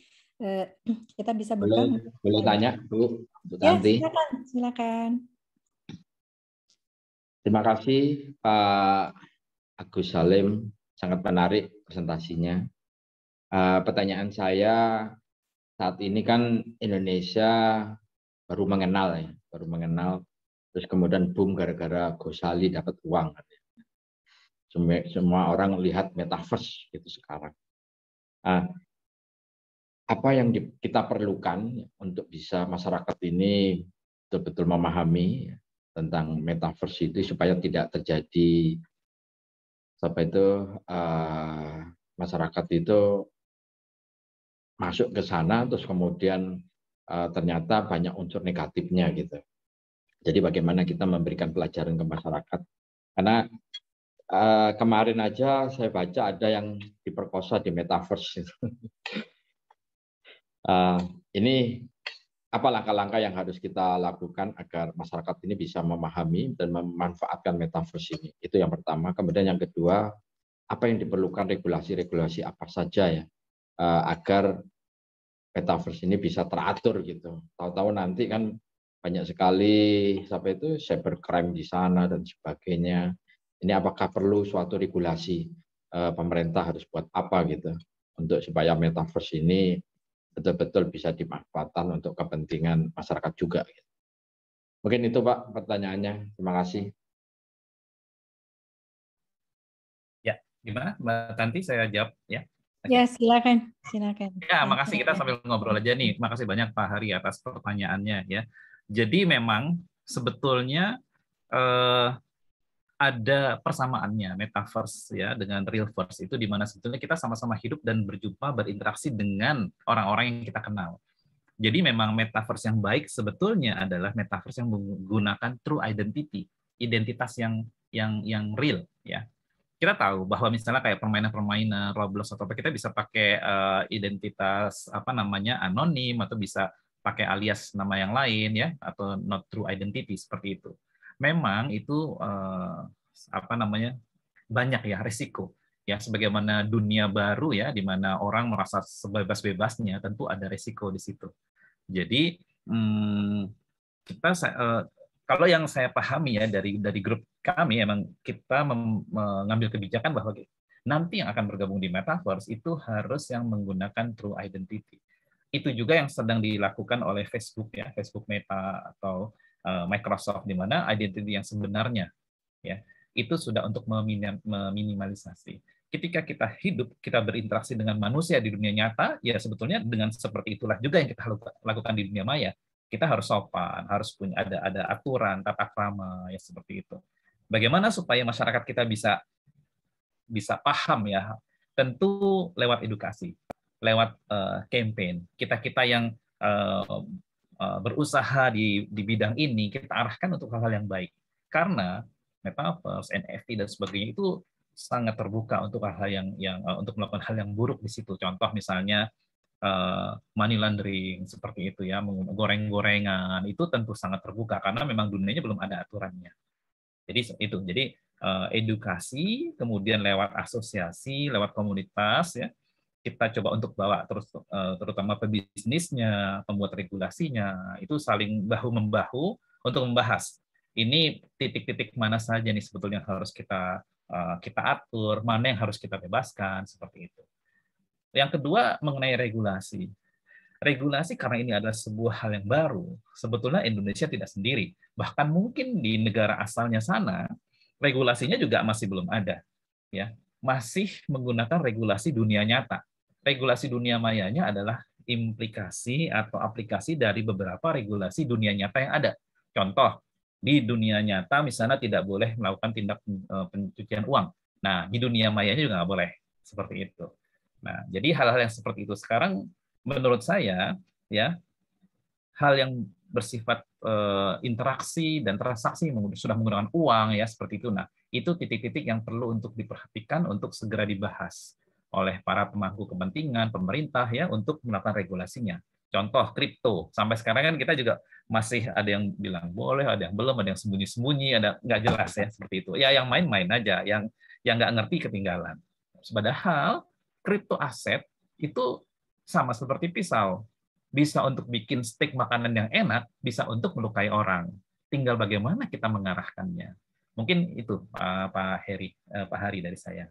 Eh, kita bisa buka. Boleh,
boleh iya. tanya Bu, Bu ya, Tanti. Ya,
silakan, silakan.
Terima kasih Pak Agus Salim, sangat menarik presentasinya. Uh, pertanyaan saya saat ini kan Indonesia baru mengenal ya, baru mengenal terus kemudian boom gara-gara Gosali dapat uang. Semua, orang lihat metaverse gitu sekarang. Uh, apa yang kita perlukan untuk bisa masyarakat ini betul-betul memahami tentang metaverse itu supaya tidak terjadi sampai itu uh, masyarakat itu masuk ke sana terus kemudian uh, ternyata banyak unsur negatifnya gitu. Jadi bagaimana kita memberikan pelajaran ke masyarakat karena uh, kemarin aja saya baca ada yang diperkosa di metaverse. Ehm, ini apa langkah-langkah yang harus kita lakukan agar masyarakat ini bisa memahami dan memanfaatkan metaverse ini. Itu yang pertama. Kemudian yang kedua, apa yang diperlukan regulasi-regulasi apa saja ya ehm, agar metaverse ini bisa teratur gitu. Tahu-tahu nanti kan banyak sekali sampai itu cybercrime di sana dan sebagainya. Ini apakah perlu suatu regulasi ehm, pemerintah harus buat apa gitu untuk supaya metaverse ini betul-betul bisa dimanfaatkan untuk kepentingan masyarakat juga. Mungkin itu Pak pertanyaannya. Terima kasih.
Ya, gimana Mbak Tanti? Saya jawab ya.
Ya, silakan, silakan.
Ya, makasih kita
sambil ngobrol aja nih. Makasih banyak Pak Hari atas pertanyaannya ya. Jadi memang sebetulnya eh, ada persamaannya metaverse ya dengan real verse itu di mana sebetulnya kita sama-sama hidup dan berjumpa berinteraksi dengan orang-orang yang kita kenal. Jadi memang metaverse yang baik sebetulnya adalah metaverse yang menggunakan true identity, identitas yang yang yang real ya. Kita tahu bahwa misalnya kayak permainan-permainan Roblox atau apa kita bisa pakai uh, identitas apa namanya anonim atau bisa pakai alias nama yang lain ya atau not true identity seperti itu memang itu uh, apa namanya banyak ya risiko ya sebagaimana dunia baru ya di mana orang merasa sebebas-bebasnya tentu ada risiko di situ. Jadi hmm, kita uh, kalau yang saya pahami ya dari dari grup kami emang kita mengambil kebijakan bahwa nanti yang akan bergabung di metaverse itu harus yang menggunakan true identity. Itu juga yang sedang dilakukan oleh Facebook ya, Facebook Meta atau Eh, Microsoft di mana identity yang sebenarnya ya itu sudah untuk meminimalisasi. Ketika kita hidup, kita berinteraksi dengan manusia di dunia nyata, ya sebetulnya dengan seperti itulah juga yang kita lakukan di dunia maya. Kita harus sopan, harus punya ada ada aturan, tata krama ya seperti itu. Bagaimana supaya masyarakat kita bisa bisa paham ya? Tentu lewat edukasi, lewat uh, campaign. Kita-kita yang uh, Eh, berusaha di, di bidang ini kita arahkan untuk hal-hal yang baik. Karena metaverse, NFT dan sebagainya itu sangat terbuka untuk hal-hal yang yang eh, untuk melakukan hal yang buruk di situ. Contoh misalnya eh, money laundering seperti itu ya, goreng-gorengan itu tentu sangat terbuka karena memang dunianya belum ada aturannya. Jadi itu. Jadi edukasi kemudian lewat asosiasi, lewat komunitas ya kita coba untuk bawa terus eh, terutama pebisnisnya, pembuat regulasinya itu saling bahu membahu untuk membahas ini titik-titik mana saja nih sebetulnya yang harus kita eh, kita atur, mana yang harus kita bebaskan seperti itu. Yang kedua mengenai regulasi. Regulasi karena ini adalah sebuah hal yang baru, sebetulnya Indonesia tidak sendiri. Bahkan mungkin di negara asalnya sana regulasinya juga masih belum ada ya masih menggunakan regulasi dunia nyata regulasi dunia mayanya adalah implikasi atau aplikasi dari beberapa regulasi dunia nyata yang ada. Contoh, di dunia nyata misalnya tidak boleh melakukan tindak eh, pencucian uang. Nah, di dunia mayanya juga nggak boleh. Seperti itu. Nah, jadi hal-hal yang seperti itu sekarang menurut saya ya hal yang bersifat e, interaksi dan transaksi sudah menggunakan uang ya seperti itu. Nah, itu titik-titik yang perlu untuk diperhatikan untuk segera dibahas oleh para pemangku kepentingan pemerintah ya untuk melakukan regulasinya. Contoh kripto sampai sekarang kan kita juga masih ada yang bilang boleh, ada yang belum, ada yang sembunyi-sembunyi, ada nggak jelas ya seperti itu. Ya yang main-main aja, yang yang nggak ngerti ketinggalan. Padahal kripto aset itu sama seperti pisau, bisa untuk bikin steak makanan yang enak, bisa untuk melukai orang. Tinggal bagaimana kita mengarahkannya. Mungkin itu Pak Heri, eh, Pak Hari dari saya.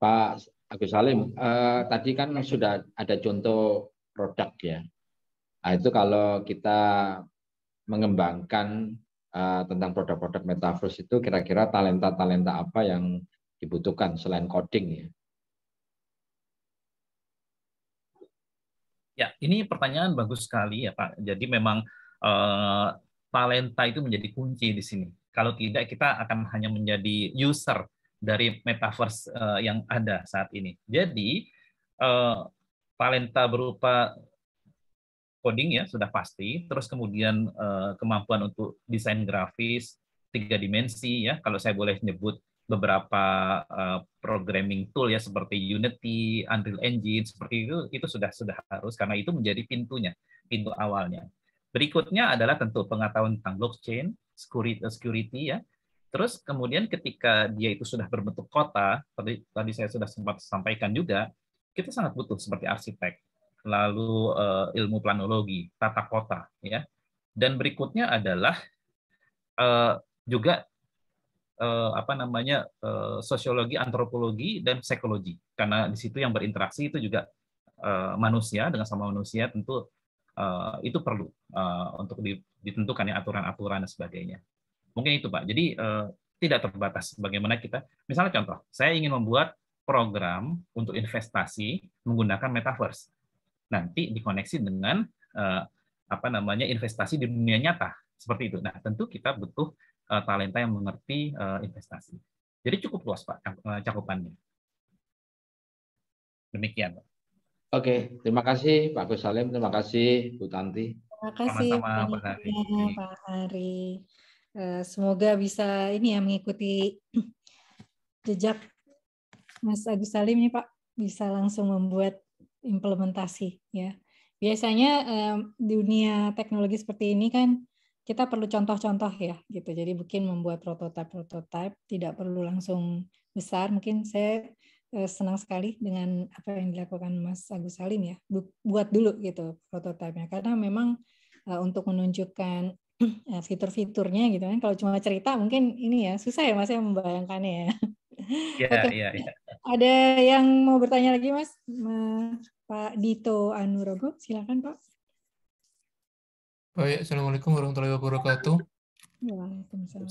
Pak Agus Salim, eh, tadi kan sudah ada contoh produk ya. Nah, itu kalau kita mengembangkan eh, tentang produk-produk metaverse itu kira-kira talenta-talenta apa yang dibutuhkan selain coding ya?
Ya, ini pertanyaan bagus sekali ya Pak. Jadi memang eh, talenta itu menjadi kunci di sini. Kalau tidak kita akan hanya menjadi user dari metaverse uh, yang ada saat ini. Jadi uh, talenta berupa coding ya sudah pasti, terus kemudian uh, kemampuan untuk desain grafis tiga dimensi ya kalau saya boleh nyebut beberapa uh, programming tool ya seperti Unity, Unreal Engine seperti itu itu sudah sudah harus karena itu menjadi pintunya, pintu awalnya. Berikutnya adalah tentu pengetahuan tentang blockchain, security, security ya, Terus kemudian ketika dia itu sudah berbentuk kota, tadi, tadi saya sudah sempat sampaikan juga, kita sangat butuh seperti arsitek, lalu uh, ilmu planologi, tata kota, ya. Dan berikutnya adalah uh, juga uh, apa namanya uh, sosiologi, antropologi dan psikologi karena di situ yang berinteraksi itu juga uh, manusia dengan sama manusia tentu uh, itu perlu uh, untuk ditentukan ya aturan-aturan dan sebagainya. Mungkin itu Pak. Jadi eh, tidak terbatas bagaimana kita. Misalnya contoh, saya ingin membuat program untuk investasi menggunakan metaverse. Nanti dikoneksi dengan eh, apa namanya investasi di dunia nyata seperti itu. Nah, tentu kita butuh eh, talenta yang mengerti eh, investasi. Jadi cukup luas Pak eh, cakupannya.
Demikian Pak. Oke, terima kasih Pak Gus Salim, terima kasih Bu Tanti. Terima kasih Sama -sama, Pak Hari.
Pak Hari. Eh, semoga bisa ini ya mengikuti jejak Mas Agus Salim ini ya, Pak bisa langsung membuat implementasi ya. Biasanya di dunia teknologi seperti ini kan kita perlu contoh-contoh ya gitu. Jadi mungkin membuat prototipe-prototipe tidak perlu langsung besar. Mungkin saya eh, senang sekali dengan apa yang dilakukan Mas Agus Salim ya. Buat dulu gitu prototipenya karena memang eh, untuk menunjukkan Eh, fitur-fiturnya gitu kan. Kalau cuma cerita mungkin ini ya susah ya Mas ya membayangkannya ya.
yeah, okay. yeah, yeah.
Ada yang mau bertanya lagi Mas? Pak Dito Anurogo, silakan Pak.
Baik, Assalamualaikum warahmatullahi wabarakatuh.
Waalaikumsalam.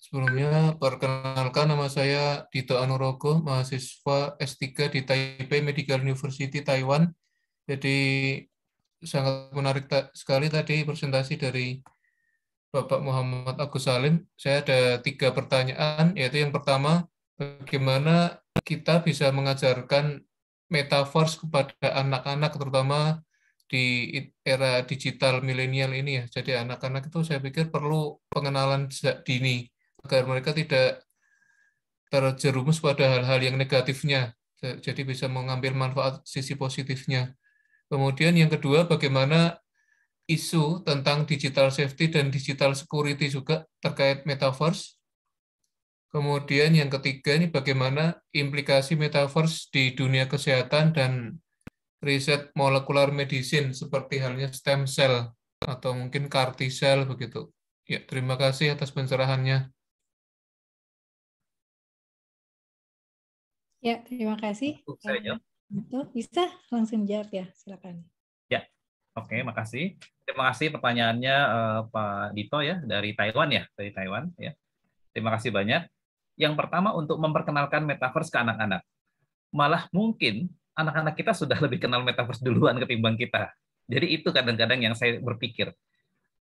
Sebelumnya, perkenalkan nama saya Dito Anurogo, mahasiswa S3 di Taipei Medical University, Taiwan. Jadi, sangat menarik sekali tadi presentasi dari Bapak Muhammad Agus Salim. Saya ada tiga pertanyaan, yaitu yang pertama, bagaimana kita bisa mengajarkan metaverse kepada anak-anak, terutama di era digital milenial ini ya. Jadi anak-anak itu saya pikir perlu pengenalan sejak dini agar mereka tidak terjerumus pada hal-hal yang negatifnya. Jadi bisa mengambil manfaat sisi positifnya. Kemudian yang kedua, bagaimana isu tentang digital safety dan digital security juga terkait metaverse. Kemudian yang ketiga ini bagaimana implikasi metaverse di dunia kesehatan dan riset molekular medicine seperti halnya stem cell atau mungkin CAR T cell begitu. Ya, terima kasih atas pencerahannya.
Ya,
terima kasih. Betul, gitu. bisa langsung jawab ya, silakan.
Ya, oke, okay, makasih. Terima kasih pertanyaannya uh, Pak Dito ya dari Taiwan ya, dari Taiwan ya. Terima kasih banyak. Yang pertama untuk memperkenalkan metaverse ke anak-anak. Malah mungkin anak-anak kita sudah lebih kenal metaverse duluan ketimbang kita. Jadi itu kadang-kadang yang saya berpikir.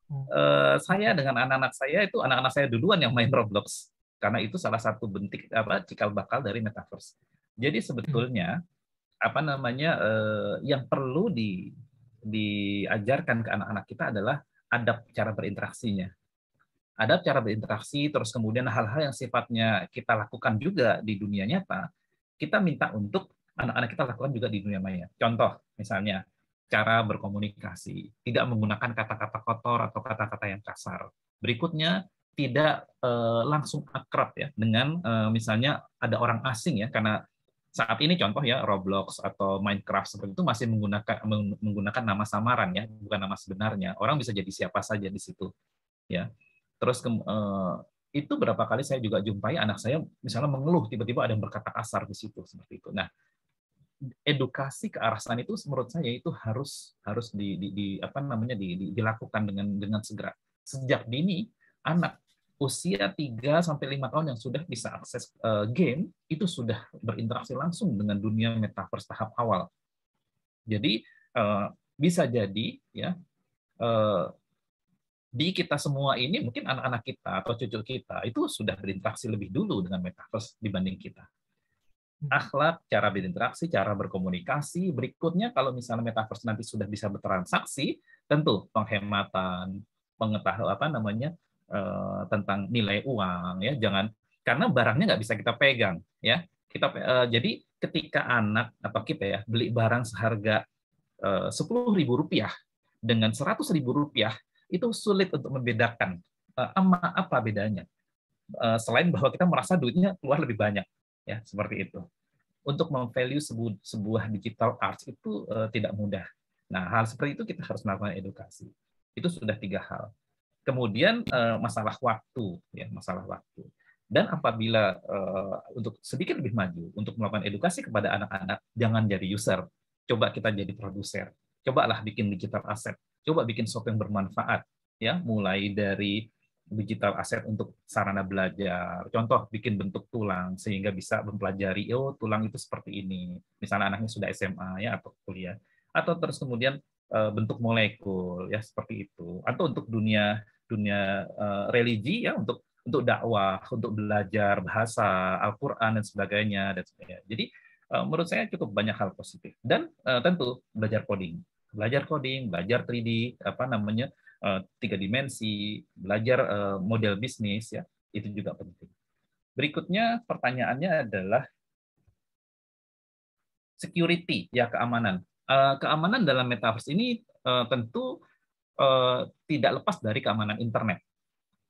Uh, saya dengan anak-anak saya itu anak-anak saya duluan yang main Roblox karena itu salah satu bentuk apa cikal bakal dari metaverse. Jadi sebetulnya apa namanya eh, yang perlu di diajarkan ke anak-anak kita adalah adab cara berinteraksinya. Adab cara berinteraksi terus kemudian hal-hal yang sifatnya kita lakukan juga di dunia nyata, kita minta untuk anak-anak kita lakukan juga di dunia maya. Contoh misalnya cara berkomunikasi, tidak menggunakan kata-kata kotor atau kata-kata yang kasar. Berikutnya tidak eh, langsung akrab ya dengan eh, misalnya ada orang asing ya karena saat ini contoh ya Roblox atau Minecraft seperti itu masih menggunakan menggunakan nama samaran ya, bukan nama sebenarnya. Orang bisa jadi siapa saja di situ. Ya. Terus ke, eh, itu berapa kali saya juga jumpai anak saya misalnya mengeluh tiba-tiba ada yang berkata kasar di situ seperti itu. Nah, edukasi ke arah sana itu menurut saya itu harus harus di, di, di apa namanya di, di, dilakukan dengan dengan segera. Sejak dini anak usia 3 sampai 5 tahun yang sudah bisa akses uh, game itu sudah berinteraksi langsung dengan dunia metaverse tahap awal. Jadi uh, bisa jadi ya uh, di kita semua ini mungkin anak-anak kita atau cucu kita itu sudah berinteraksi lebih dulu dengan metaverse dibanding kita. Hmm. Akhlak, cara berinteraksi, cara berkomunikasi. Berikutnya kalau misalnya metaverse nanti sudah bisa bertransaksi, tentu penghematan, pengetahuan apa namanya Eh, tentang nilai uang ya jangan karena barangnya nggak bisa kita pegang ya kita uh, jadi ketika anak atau kita ya beli barang seharga eh, sepuluh ribu rupiah dengan seratus ribu rupiah itu sulit untuk membedakan ama apa bedanya uh, selain bahwa kita merasa duitnya keluar lebih banyak ya seperti itu untuk memvalue sebu sebuah digital arts itu uh, tidak mudah nah hal seperti itu kita harus melakukan edukasi itu sudah tiga hal Kemudian eh, masalah waktu, ya masalah waktu. Dan apabila eh, untuk sedikit lebih maju, untuk melakukan edukasi kepada anak-anak, jangan jadi user, coba kita jadi produser, cobalah bikin digital asset, coba bikin sesuatu yang bermanfaat, ya mulai dari digital aset untuk sarana belajar. Contoh bikin bentuk tulang sehingga bisa mempelajari oh tulang itu seperti ini. Misalnya anaknya sudah SMA ya atau kuliah atau terus kemudian eh, bentuk molekul ya seperti itu atau untuk dunia dunia uh, religi ya untuk untuk dakwah, untuk belajar bahasa, Al-Qur'an dan sebagainya dan sebagainya. Jadi uh, menurut saya cukup banyak hal positif dan uh, tentu belajar coding. Belajar coding, belajar 3D apa namanya uh, tiga dimensi, belajar uh, model bisnis ya, itu juga penting. Berikutnya pertanyaannya adalah security ya keamanan. Uh, keamanan dalam metaverse ini uh, tentu eh, tidak lepas dari keamanan internet.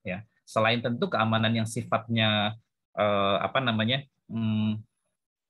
Ya, selain tentu keamanan yang sifatnya eh, apa namanya hmm,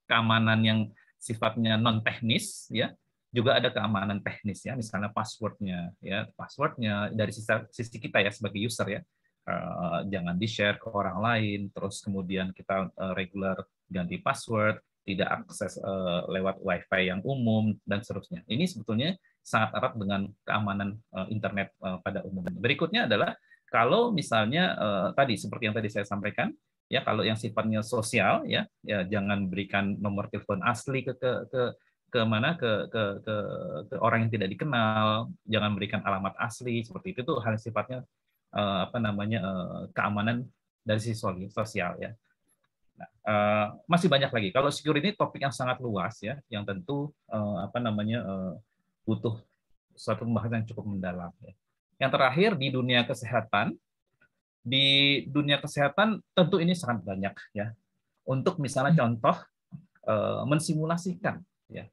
keamanan yang sifatnya non teknis, ya, juga ada keamanan teknis ya, misalnya passwordnya, ya, passwordnya dari sisi, sisi kita ya sebagai user ya, Uh, jangan di-share ke orang lain, terus kemudian kita uh, regular ganti password, tidak akses uh, lewat WiFi yang umum, dan seterusnya. Ini sebetulnya sangat erat dengan keamanan eh, internet eh, pada umumnya. Berikutnya adalah kalau misalnya eh, tadi seperti yang tadi saya sampaikan, ya kalau yang sifatnya sosial ya, ya jangan berikan nomor telepon asli ke ke ke ke mana ke, ke ke ke orang yang tidak dikenal, jangan berikan alamat asli seperti itu tuh hal sifatnya uh, apa namanya uh, keamanan dari sisi sosial ya. Nah, uh, masih banyak lagi. Kalau security topik yang sangat luas ya, yang tentu uh, apa namanya uh, butuh suatu pembahasan yang cukup mendalam. Ya. Yang terakhir di dunia kesehatan, di dunia kesehatan tentu ini sangat banyak ya. Untuk misalnya hmm. contoh eh, mensimulasikan ya.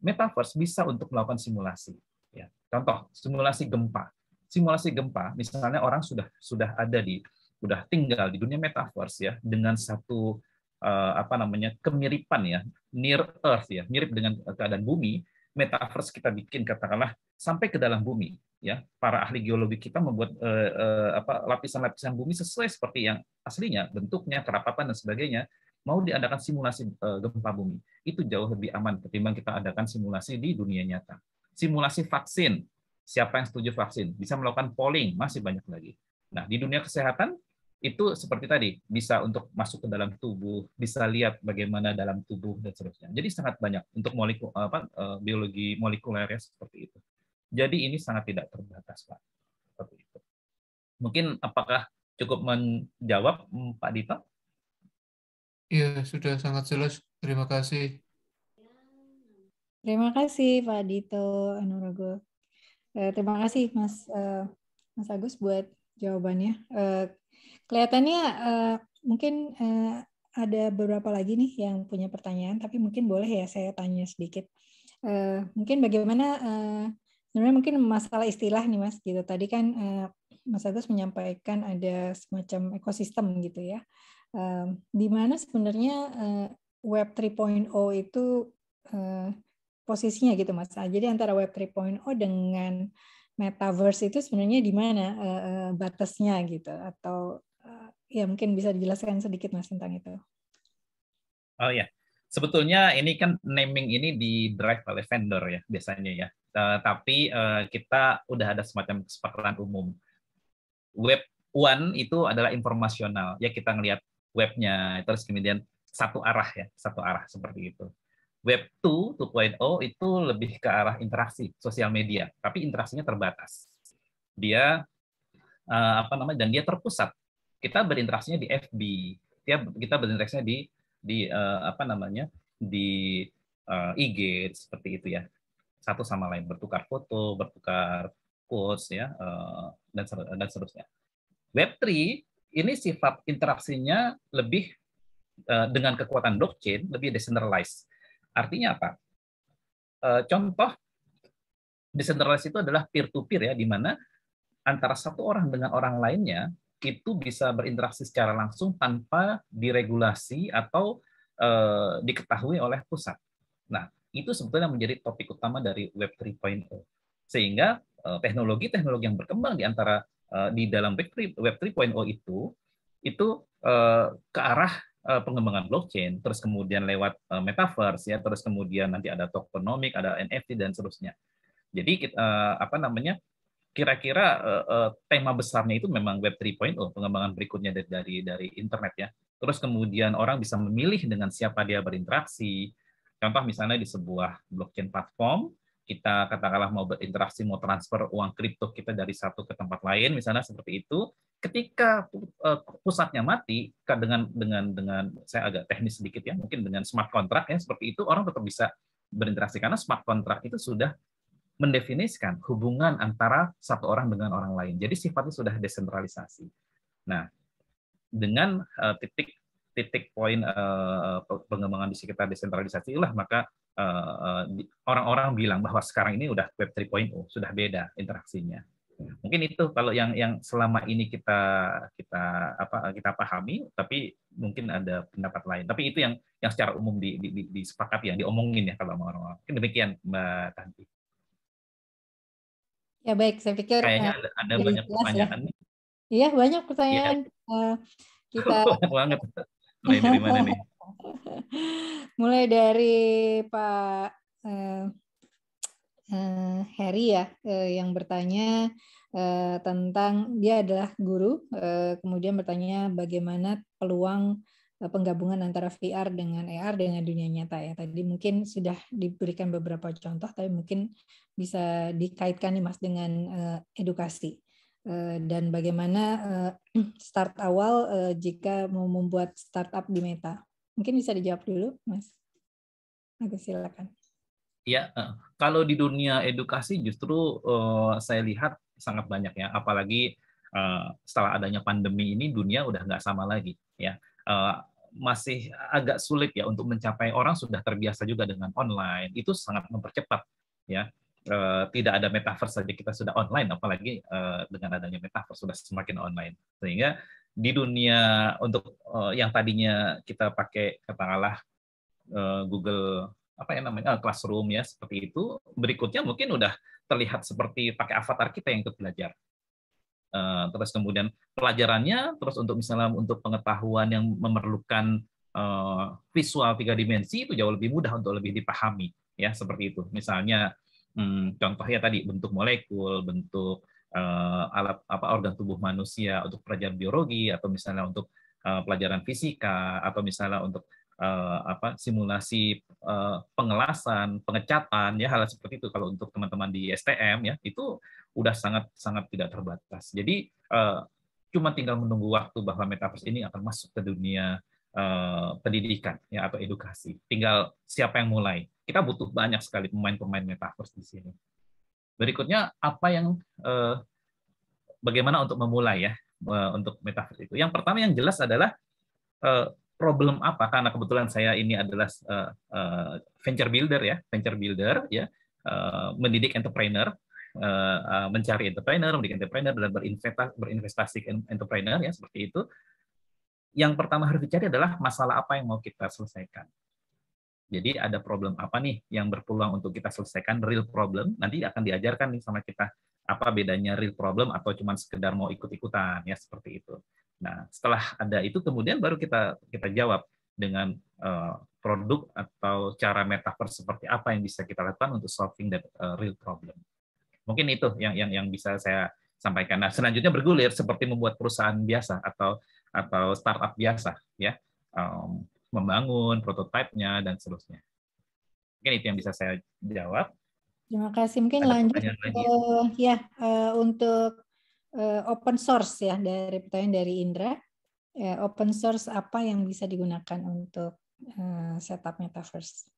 Metaverse bisa untuk melakukan simulasi ya. Contoh simulasi gempa. Simulasi gempa misalnya orang sudah sudah ada di sudah tinggal di dunia metaverse ya dengan satu eh, apa namanya kemiripan ya near earth ya mirip dengan keadaan bumi metaverse kita bikin katakanlah sampai ke dalam bumi ya para ahli geologi kita membuat eh, eh, apa lapisan-lapisan bumi sesuai seperti yang aslinya bentuknya kerapatan dan sebagainya mau diadakan simulasi eh, gempa bumi itu jauh lebih aman ketimbang kita adakan simulasi di dunia nyata simulasi vaksin siapa yang setuju vaksin bisa melakukan polling masih banyak lagi nah di dunia kesehatan itu seperti tadi bisa untuk masuk ke dalam tubuh, bisa lihat bagaimana dalam tubuh dan seterusnya. Jadi sangat banyak untuk molekul apa eh, biologi molekulernya seperti itu. Jadi ini sangat tidak terbatas Pak. Seperti itu. Mungkin apakah cukup
menjawab mm, Pak Dito? Iya, sudah sangat jelas. Terima kasih.
Terima kasih Pak Dito Anurago. Eh, terima kasih Mas eh, Mas Agus buat jawabannya. Kelihatannya uh, mungkin uh, ada beberapa lagi nih yang punya pertanyaan, tapi mungkin boleh ya saya tanya sedikit. Uh, mungkin bagaimana uh, sebenarnya mungkin masalah istilah nih mas gitu. Tadi kan uh, Mas Agus menyampaikan ada semacam ekosistem gitu ya, uh, di mana sebenarnya uh, Web 3.0 itu uh, posisinya gitu mas. Jadi antara Web 3.0 dengan metaverse itu sebenarnya di mana uh, batasnya gitu atau uh, ya mungkin bisa dijelaskan sedikit Mas tentang itu.
Oh ya. Sebetulnya ini kan naming ini di drive oleh vendor ya biasanya ya. Uh, tapi uh, kita udah ada semacam kesepakatan umum. Web one itu adalah informasional ya kita ngelihat webnya terus kemudian satu arah ya satu arah seperti itu Web 2 2.0 itu lebih ke arah interaksi sosial media, tapi interaksinya terbatas. Dia eh, apa namanya dan dia terpusat. Kita berinteraksinya di FB, kita kita berinteraksinya di di eh, apa namanya di uh, eh, IG seperti itu ya. Satu sama lain bertukar foto, bertukar quotes ya dan dan seterusnya. Web 3 ini sifat interaksinya lebih dengan kekuatan blockchain lebih decentralized Artinya apa? Eh, contoh decentralized itu adalah peer to peer ya, di mana antara satu orang dengan orang lainnya itu bisa berinteraksi secara langsung tanpa diregulasi atau eh, diketahui oleh pusat. Nah, itu sebetulnya menjadi topik utama dari Web 3.0. Sehingga eh, teknologi-teknologi yang berkembang di antara di dalam Web 3.0 itu itu ke arah Eh, pengembangan blockchain, terus kemudian lewat eh, metaverse ya, terus kemudian nanti ada tokenomik ada NFT dan seterusnya. Jadi eh, apa namanya? kira-kira tema besarnya itu memang web 3.0, pengembangan berikutnya dari, dari dari internet ya. Terus kemudian orang bisa memilih dengan siapa dia berinteraksi. Contoh misalnya di sebuah blockchain platform, kita katakanlah mau berinteraksi, mau transfer uang kripto kita dari satu ke tempat lain, misalnya seperti itu, ketika eh, pusatnya mati dengan dengan dengan saya agak teknis sedikit ya mungkin dengan smart contract ya seperti itu orang tetap bisa berinteraksi karena smart contract itu sudah mendefinisikan hubungan antara satu orang dengan orang lain jadi sifatnya sudah desentralisasi nah dengan eh, titik titik poin eh, pengembangan di sekitar desentralisasi itulah maka orang-orang bilang bahwa sekarang ini udah web 3.0 sudah beda interaksinya mungkin itu kalau yang yang selama ini kita kita apa kita pahami tapi mungkin ada pendapat lain tapi itu yang yang secara umum di, di, di, disepakati yang diomongin ya kalau orang-orang mungkin demikian mbak Tanti
ya baik saya pikir kayaknya eh, ada, ada ya, banyak pertanyaan ya. iya banyak pertanyaan ya. kita banyak banget mulai dari mana nih mulai dari Pak eh, uh, Harry ya uh, yang bertanya uh, tentang dia adalah guru, uh, kemudian bertanya bagaimana peluang penggabungan antara VR dengan AR dengan dunia nyata ya. Tadi mungkin sudah diberikan beberapa contoh, tapi mungkin bisa dikaitkan nih Mas dengan uh, edukasi uh, dan bagaimana uh, start awal uh, jika mau membuat startup di Meta. Mungkin bisa dijawab dulu, Mas. Oke, silakan.
Ya, kalau di dunia edukasi justru uh, saya lihat sangat banyak ya, apalagi uh, setelah adanya pandemi ini dunia udah nggak sama lagi ya. Uh, masih agak sulit ya untuk mencapai orang sudah terbiasa juga dengan online itu sangat mempercepat ya uh, tidak ada metaverse saja kita sudah online apalagi uh, dengan adanya metaverse sudah semakin online sehingga di dunia untuk uh, yang tadinya kita pakai katakanlah Google apa yang namanya eh, classroom ya seperti itu. Berikutnya mungkin udah terlihat seperti pakai avatar kita yang ikut belajar. Eh, terus kemudian pelajarannya, terus untuk misalnya untuk pengetahuan yang memerlukan eh, visual tiga dimensi itu jauh lebih mudah untuk lebih dipahami ya seperti itu. Misalnya hmm, contohnya tadi bentuk molekul, bentuk alat apa organ tubuh manusia untuk pelajaran biologi atau misalnya untuk pelajaran fisika atau misalnya untuk uh, apa simulasi uh, pengelasan, pengecatan ya hal seperti itu kalau untuk teman-teman di STM ya itu udah sangat sangat tidak terbatas. Jadi uh, cuma tinggal menunggu waktu bahwa metaverse ini akan masuk ke dunia uh, pendidikan ya atau edukasi. Tinggal siapa yang mulai. Kita butuh banyak sekali pemain-pemain metaverse di sini. Berikutnya apa yang uh, bagaimana untuk memulai ya untuk metaverse itu. Yang pertama yang jelas adalah problem apa karena kebetulan saya ini adalah eh, eh, venture builder ya venture builder ya eh, mendidik entrepreneur mencari entrepreneur mendidik entrepreneur dan berinvestasi, berinvestasi ke entrepreneur ya seperti itu yang pertama harus dicari adalah masalah apa yang mau kita selesaikan jadi ada problem apa nih yang berpeluang untuk kita selesaikan real problem nanti akan diajarkan nih sama kita apa bedanya real problem atau cuma sekedar mau ikut-ikutan ya seperti itu. Nah, setelah ada itu kemudian baru kita kita jawab dengan uh, produk atau cara metaverse seperti apa yang bisa kita lakukan untuk solving the uh, real problem. Mungkin itu yang yang yang bisa saya sampaikan. Nah, selanjutnya bergulir seperti membuat perusahaan biasa atau atau startup biasa ya. Um, membangun prototipenya dan seterusnya. Mungkin itu yang bisa saya jawab.
Terima kasih. Mungkin Ada lanjut ke, ya uh, untuk Eh, open source ya dari pertanyaan dari Indra. Eh, open source apa yang bisa digunakan untuk eh, setup metaverse?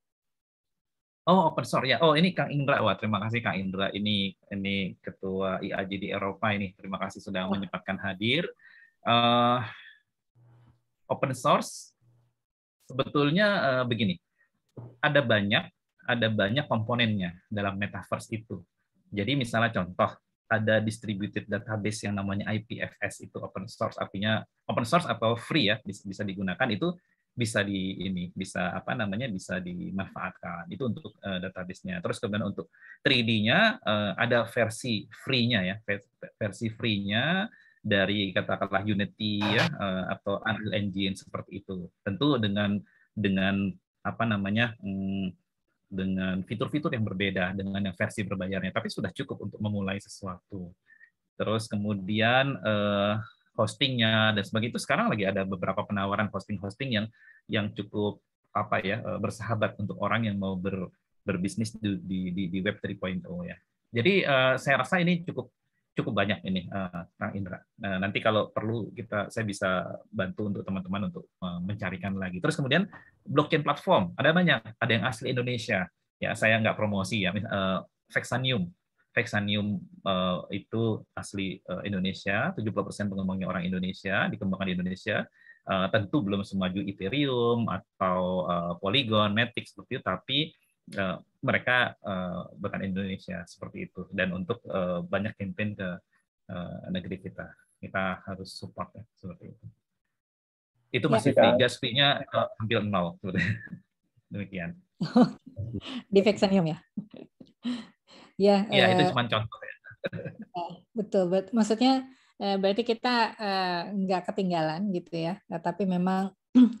Oh open source ya. Oh ini Kang Indra, wah terima kasih Kang Indra. Ini ini ketua IAJ di Eropa ini. Terima kasih sudah menyempatkan hadir. Uh, open source sebetulnya uh, begini, ada banyak ada banyak komponennya dalam metaverse itu. Jadi misalnya contoh ada distributed database yang namanya IPFS itu open source artinya open source atau free ya bisa digunakan itu bisa di ini bisa apa namanya bisa dimanfaatkan itu untuk uh, eh, nya terus kemudian untuk 3D-nya uh, eh, ada versi free-nya ya versi free-nya dari katakanlah Unity ya uh, atau Unreal Engine seperti itu tentu dengan dengan apa namanya um, dengan fitur-fitur yang berbeda dengan yang versi berbayarnya, tapi sudah cukup untuk memulai sesuatu. Terus kemudian uh, hostingnya dan sebagainya itu sekarang lagi ada beberapa penawaran hosting-hosting yang yang cukup apa ya eh, bersahabat untuk orang yang mau ber, berbisnis di, di, di web 3.0 ya. Jadi uh, saya rasa ini cukup cukup banyak ini uh, Indra. Nah, nanti kalau perlu kita saya bisa bantu untuk teman-teman untuk uh, mencarikan lagi. Terus kemudian blockchain platform ada banyak, ada yang asli Indonesia. Ya saya nggak promosi ya, uh, Vexanium. Vexanium uh, itu asli uh, Indonesia, 70% pengembangnya orang Indonesia, dikembangkan di Indonesia. Uh, tentu belum semaju Ethereum atau uh, Polygon, Matic seperti itu, tapi Eh, mereka uh, bukan Indonesia seperti itu dan untuk eh, banyak campaign ke negeri kita kita harus support ya seperti itu itu iya, masih ya, gas fee-nya uh, hampir nol demikian
di Vexanium ya ya
ya uh, itu cuma contoh ya
betul betul maksudnya berarti kita nggak ketinggalan gitu ya nah, tapi memang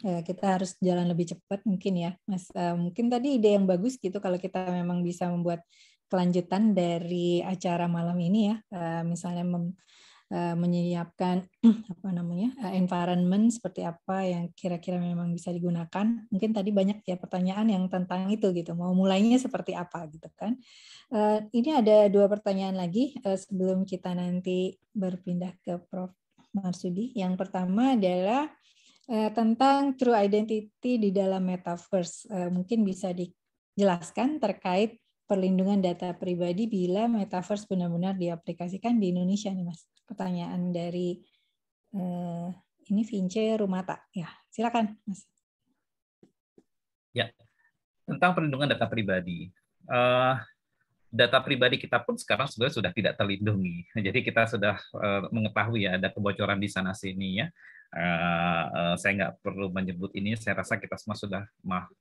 ya kita harus jalan lebih cepat mungkin ya mas uh, mungkin tadi ide yang bagus gitu kalau kita memang bisa membuat kelanjutan dari acara malam ini ya uh, misalnya mem, uh, menyiapkan apa namanya uh, environment seperti apa yang kira-kira memang bisa digunakan mungkin tadi banyak ya pertanyaan yang tentang itu gitu mau mulainya seperti apa gitu kan uh, ini ada dua pertanyaan lagi uh, sebelum kita nanti berpindah ke Prof Marsudi yang pertama adalah eh, tentang true identity di dalam metaverse. Eh, mungkin bisa dijelaskan terkait perlindungan data pribadi bila metaverse benar-benar diaplikasikan di Indonesia nih Mas. Pertanyaan dari eh, ini Vince Rumata. Ya, silakan Mas.
Ya, tentang perlindungan data pribadi. Uh, data pribadi kita pun sekarang sebenarnya sudah tidak terlindungi. Jadi kita sudah uh, mengetahui ya ada kebocoran di sana sini ya. Eh, eh, saya nggak perlu menyebut ini, saya rasa kita semua sudah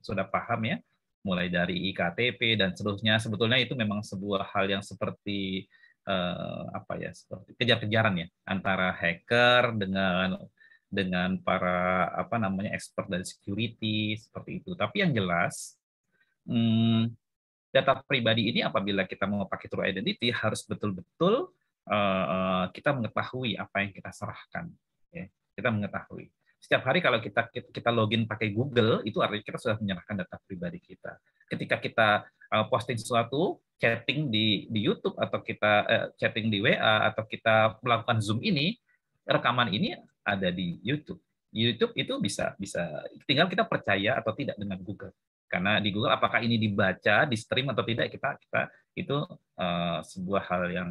sudah paham ya, mulai dari iktp dan seterusnya. Sebetulnya itu memang sebuah hal yang seperti uh, apa ya, seperti kejar-kejaran ya antara hacker dengan dengan para apa namanya expert dari security seperti itu. Tapi yang jelas hmm, data pribadi ini apabila kita mau pakai true identity harus betul-betul uh, kita mengetahui apa yang kita serahkan. Ya kita mengetahui. Setiap hari kalau kita kita login pakai Google, itu artinya kita sudah menyerahkan data pribadi kita. Ketika kita eh, posting sesuatu, chatting di di YouTube atau kita eh, chatting di WA atau kita melakukan Zoom ini, rekaman ini ada di YouTube. YouTube itu bisa bisa tinggal kita percaya atau tidak dengan Google karena di Google apakah ini dibaca di stream atau tidak kita kita itu uh, sebuah hal yang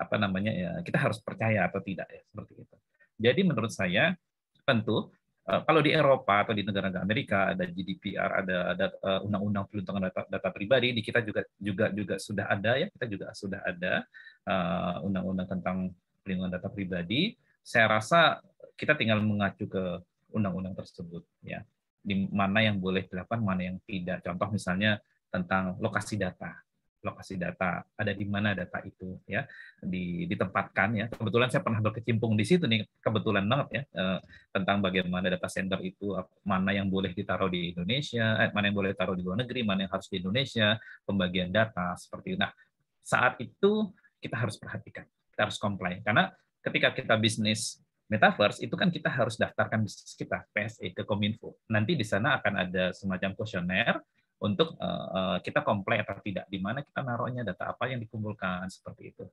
apa namanya ya kita harus percaya atau tidak ya seperti itu jadi menurut saya tentu eh, kalau di Eropa atau di negara-negara Amerika ada GDPR, ada eh, undang-undang perlindungan data, data pribadi, di kita juga juga juga sudah ada ya, kita juga sudah ada eh, undang-undang uh, tentang perlindungan data pribadi. Saya rasa kita tinggal mengacu ke undang-undang tersebut ya. Di mana yang boleh dilakukan, mana yang tidak. Contoh misalnya tentang lokasi data lokasi data ada di mana data itu ya di, ditempatkan ya kebetulan saya pernah berkecimpung di situ nih kebetulan banget ya eh, tentang bagaimana data center itu mana yang boleh ditaruh di Indonesia eh, mana yang boleh taruh di luar negeri mana yang harus di Indonesia pembagian data seperti itu nah saat itu kita harus perhatikan kita harus comply karena ketika kita bisnis metaverse itu kan kita harus daftarkan bisnis kita PSE ke Kominfo nanti di sana akan ada semacam kuesioner untuk uh, kita comply atau tidak, di mana kita naruhnya data apa yang dikumpulkan seperti itu.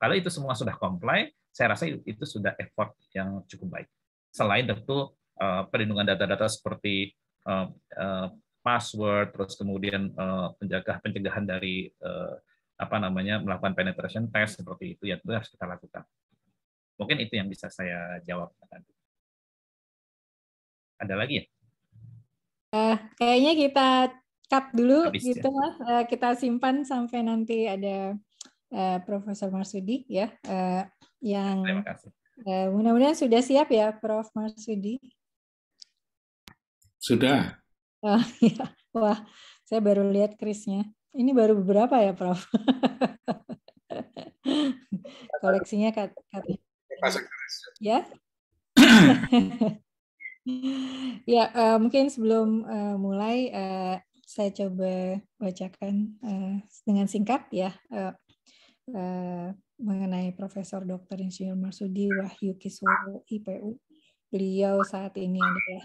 Kalau itu semua sudah comply, saya rasa itu sudah effort yang cukup baik. Selain tentu uh, perlindungan data-data seperti uh, uh, password, terus kemudian uh, penjaga pencegahan dari uh, apa namanya melakukan penetration test seperti itu ya tentu harus kita lakukan. Mungkin itu yang bisa saya jawab nanti.
Ada lagi ya?
Uh, kayaknya kita cut dulu Habis ya. gitu ya. uh, kita simpan sampai nanti ada uh, Profesor Marsudi ya uh, yang Uh, mudah-mudahan sudah siap ya Prof Marsudi. Sudah. Oh, ya. Wah, saya baru lihat Krisnya. Ini baru beberapa ya, Prof? Koleksinya kat, kat. Ya. ya, uh, mungkin sebelum uh, mulai uh, saya coba bacakan uh, dengan singkat ya uh, uh, mengenai Profesor Dr. Insinyur Marsudi Wahyu Kisworo IPU. Beliau saat ini adalah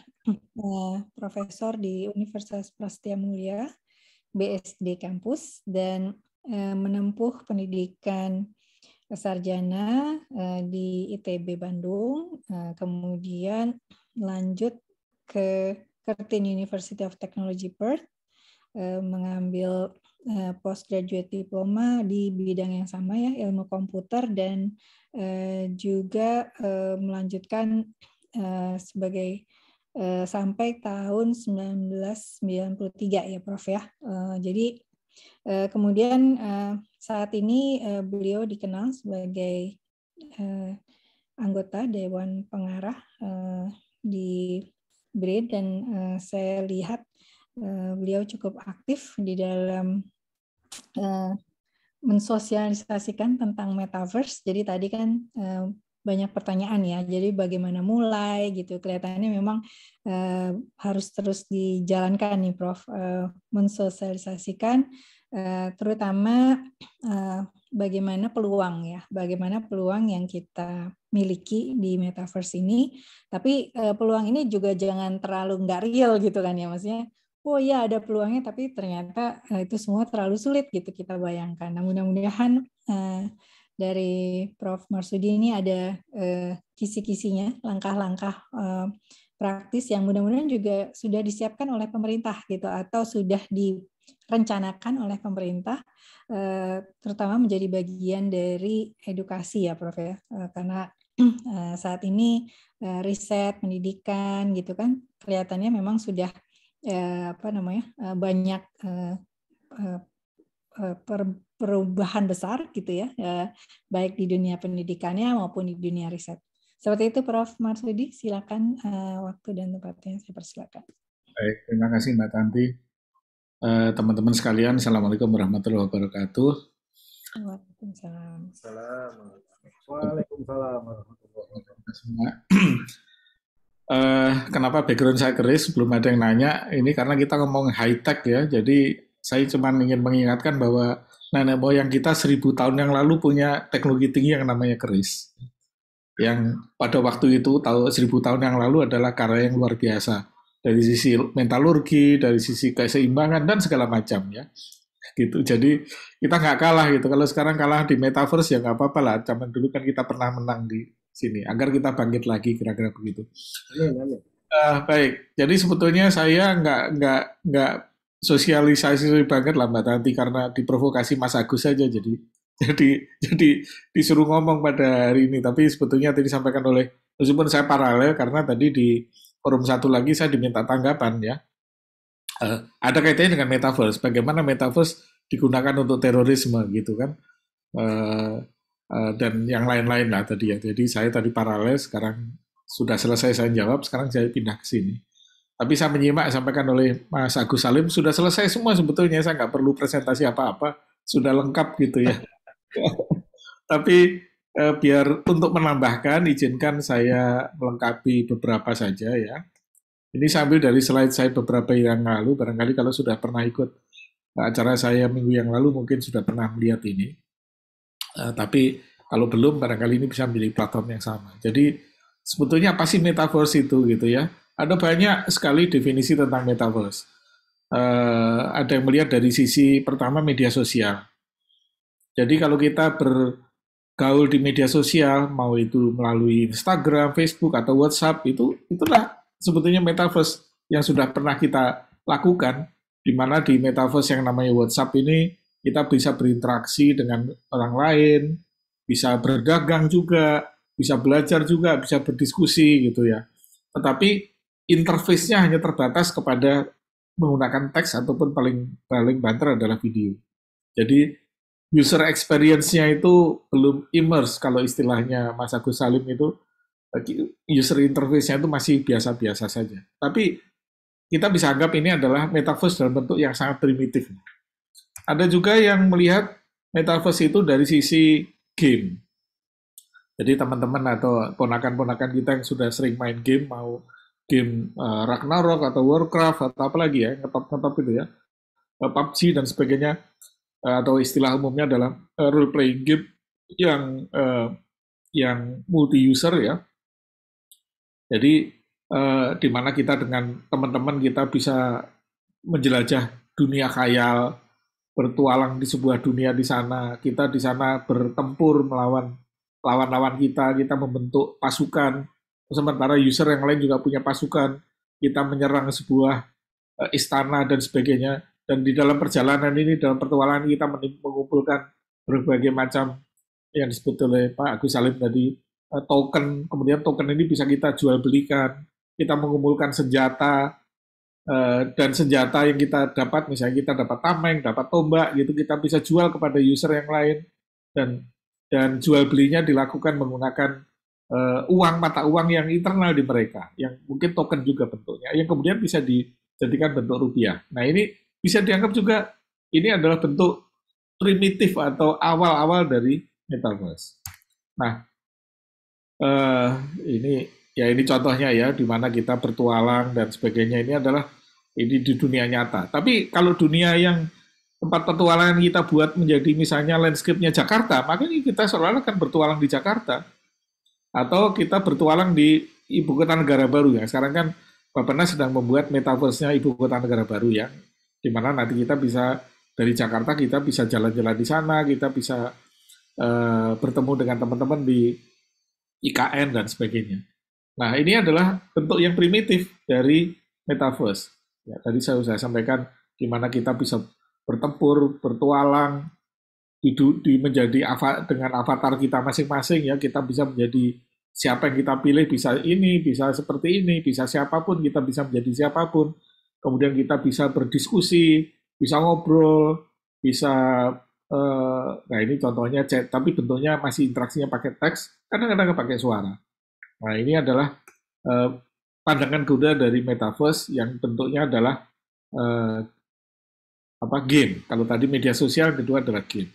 uh, profesor di Universitas Prasetya Mulia BSD kampus dan uh, menempuh pendidikan sarjana uh, di ITB Bandung, uh, kemudian lanjut ke Curtin University of Technology Perth Eh, mengambil eh, postgraduate diploma di bidang yang sama ya ilmu komputer dan eh, juga melanjutkan sebagai sampai tahun 1993 ya Prof ya. Jadi kemudian saat ini beliau dikenal sebagai anggota Dewan Pengarah di BRID dan saya lihat Eh, beliau cukup aktif di dalam eh, mensosialisasikan tentang metaverse. Jadi tadi kan eh, banyak pertanyaan ya. Jadi bagaimana mulai gitu. Kelihatannya memang uh, harus terus dijalankan nih Prof. Uh, mensosialisasikan uh, terutama uh, bagaimana peluang ya. Bagaimana peluang yang kita miliki di metaverse ini. Tapi uh, peluang ini juga jangan terlalu nggak real gitu kan ya. Maksudnya oh iya ada peluangnya tapi ternyata eh, itu semua terlalu sulit gitu kita bayangkan. Namun mudah-mudahan eh, dari Prof. Marsudi ini ada eh, kisi-kisinya, langkah-langkah praktis yang mudah-mudahan juga sudah disiapkan oleh pemerintah gitu atau sudah direncanakan oleh pemerintah terutama menjadi bagian dari edukasi ya Prof ya karena saat ini riset pendidikan gitu kan kelihatannya memang sudah ya, apa namanya eh, banyak eh, eh, perubahan besar gitu ya, ya, baik di dunia pendidikannya maupun di dunia riset. Seperti itu, Prof. Marsudi, silakan waktu dan tempatnya saya persilakan.
Baik, terima kasih Mbak Tanti. teman-teman sekalian, Assalamualaikum warahmatullahi wabarakatuh.
Waalaikumsalam. Waalaikumsalam Waalaikumsalam.
Uh, kenapa background saya keris? Belum ada yang nanya. Ini karena kita ngomong high tech ya. Jadi saya cuma ingin mengingatkan bahwa nenek moyang kita seribu tahun yang lalu punya teknologi tinggi yang namanya keris. Yang pada waktu itu tahu seribu tahun yang lalu adalah karya yang luar biasa dari sisi metalurgi, dari sisi keseimbangan dan segala macam ya gitu. Jadi kita nggak kalah gitu. Kalau sekarang kalah di metaverse ya nggak apa-apa lah. zaman dulu kan kita pernah menang di sini agar kita bangkit lagi kira-kira begitu. Amin, Uh, baik, jadi sebetulnya saya nggak nggak nggak sosialisasi banget lah mbak Tanti karena diprovokasi Mas Agus saja jadi jadi jadi disuruh ngomong pada hari ini tapi sebetulnya tadi disampaikan oleh meskipun saya paralel karena tadi di forum satu lagi saya diminta tanggapan ya uh, ada kaitannya dengan metaverse bagaimana metaverse digunakan untuk terorisme gitu kan uh, Eh, dan yang lain-lain lah tadi ya. Jadi saya tadi paralel, sekarang sudah selesai saya jawab, sekarang saya pindah ke sini. Tapi saya menyimak sampaikan oleh Mas Agus Salim, sudah selesai semua sebetulnya, saya nggak perlu presentasi apa-apa, sudah lengkap gitu ya. Tapi eh, biar untuk menambahkan, izinkan saya melengkapi beberapa saja ya. Ini sambil dari slide saya beberapa yang lalu, barangkali kalau sudah pernah ikut acara saya minggu yang lalu mungkin sudah pernah melihat ini. Eh, tapi kalau belum barangkali ini bisa menjadi platform yang sama. Jadi sebetulnya apa sih metaverse itu gitu ya? Ada banyak sekali definisi tentang metaverse. Uh, ada yang melihat dari sisi pertama media sosial. Jadi kalau kita bergaul di media sosial, mau itu melalui Instagram, Facebook atau WhatsApp itu itulah sebetulnya metaverse yang sudah pernah kita lakukan di mana di metaverse yang namanya WhatsApp ini kita bisa berinteraksi dengan orang lain, bisa berdagang juga, bisa belajar juga, bisa berdiskusi gitu ya. Tetapi interface-nya hanya terbatas kepada menggunakan teks ataupun paling paling banter adalah video. Jadi user experience-nya itu belum immerse kalau istilahnya Mas Agus Salim itu user interface-nya itu masih biasa-biasa saja. Tapi kita bisa anggap ini adalah metaverse dalam bentuk yang sangat primitif. Ada juga yang melihat metaverse itu dari sisi game. Jadi teman-teman atau ponakan-ponakan kita yang sudah sering main game, mau game uh, Ragnarok atau Warcraft atau apa lagi ya, ngetop-ngetop itu ya, uh, eh, PUBG dan sebagainya, uh, atau istilah umumnya adalah uh, role-playing game yang uh, yang multi-user ya. Jadi uh, di mana kita dengan teman-teman kita bisa menjelajah dunia khayal, bertualang di sebuah dunia di sana, kita di sana bertempur melawan lawan-lawan kita, kita membentuk pasukan. Sementara user yang lain juga punya pasukan, kita menyerang sebuah eh, istana dan sebagainya. Dan di dalam perjalanan ini, dalam pertualangan kita mengumpulkan berbagai macam yang disebut oleh Pak Agus Salim tadi eh, token. Kemudian token ini bisa kita jual belikan, kita mengumpulkan senjata, Eh, dan senjata yang kita dapat, misalnya kita dapat tameng, dapat tombak, gitu kita bisa jual kepada user yang lain dan dan jual belinya dilakukan menggunakan uh, uang mata uang yang internal di mereka, yang mungkin token juga bentuknya, yang kemudian bisa dijadikan bentuk rupiah. Nah ini bisa dianggap juga ini adalah bentuk primitif atau awal-awal dari metaverse. Nah uh, ini ya ini contohnya ya di mana kita bertualang dan sebagainya ini adalah ini di dunia nyata. Tapi kalau dunia yang tempat petualangan kita buat menjadi misalnya landscape-nya Jakarta, makanya kita seolah-olah akan bertualang di Jakarta. Atau kita bertualang di ibu kota negara baru ya. Sekarang kan Nas sedang membuat metaverse-nya ibu kota negara baru ya, di mana nanti kita bisa dari Jakarta kita bisa jalan-jalan di sana, kita bisa uh, bertemu dengan teman-teman di IKN dan sebagainya. Nah ini adalah bentuk yang primitif dari metaverse. Ya, tadi saya sudah sampaikan gimana kita bisa bertempur, bertualang, di, di menjadi ava, dengan avatar kita masing-masing ya kita bisa menjadi siapa yang kita pilih bisa ini, bisa seperti ini, bisa siapapun kita bisa menjadi siapapun. Kemudian kita bisa berdiskusi, bisa ngobrol, bisa eh, nah ini contohnya chat tapi bentuknya masih interaksinya pakai teks, kadang-kadang pakai suara. Nah, ini adalah eh, pandangan kuda dari metaverse yang bentuknya adalah eh, apa game. Kalau tadi media sosial, kedua adalah game.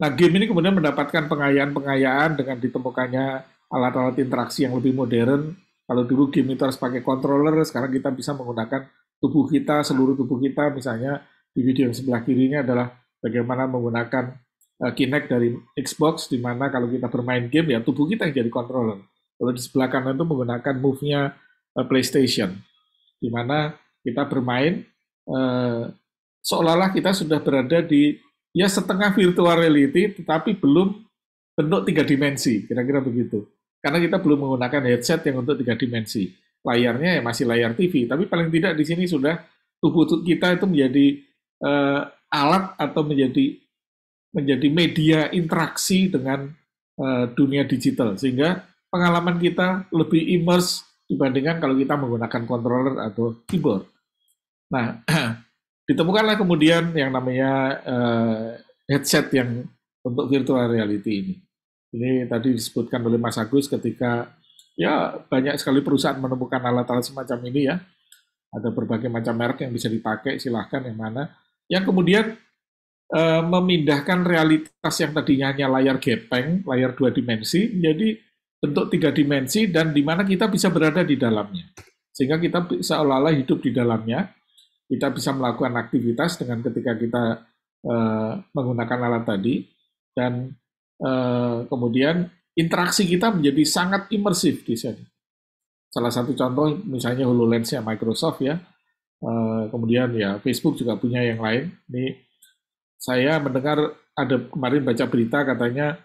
Nah, game ini kemudian mendapatkan pengayaan-pengayaan dengan ditemukannya alat-alat interaksi yang lebih modern. Kalau dulu game itu harus pakai controller, sekarang kita bisa menggunakan tubuh kita, seluruh tubuh kita, misalnya di video yang sebelah kirinya adalah bagaimana menggunakan uh, Kinect dari Xbox, di mana kalau kita bermain game, ya tubuh kita yang jadi controller. Kalau di sebelah kanan itu menggunakan move-nya Eh, PlayStation, di mana kita bermain eh, seolah-olah kita sudah berada di ya setengah virtual reality, tetapi belum bentuk tiga dimensi, kira-kira begitu. Karena kita belum menggunakan headset yang untuk tiga dimensi. Layarnya ya masih layar TV, tapi paling tidak di sini sudah tubuh kita itu menjadi uh, alat atau menjadi menjadi media interaksi dengan uh, dunia digital sehingga pengalaman kita lebih immerse dibandingkan kalau kita menggunakan controller atau keyboard. Nah, ditemukanlah kemudian yang namanya uh, headset yang untuk virtual reality ini. Ini tadi disebutkan oleh Mas Agus ketika ya banyak sekali perusahaan menemukan alat-alat semacam ini ya. Ada berbagai macam merek yang bisa dipakai, silahkan yang mana. Yang kemudian eh, memindahkan realitas yang tadinya hanya layar gepeng, layar dua dimensi, menjadi bentuk tiga dimensi dan di mana kita bisa berada di dalamnya. Sehingga kita seolah-olah hidup di dalamnya, kita bisa melakukan aktivitas dengan ketika kita eh, menggunakan alat tadi, dan eh, kemudian interaksi kita menjadi sangat imersif di sana. Salah satu contoh misalnya hololens ya Microsoft ya, eh, kemudian ya Facebook juga punya yang lain. Ini saya mendengar ada kemarin baca berita katanya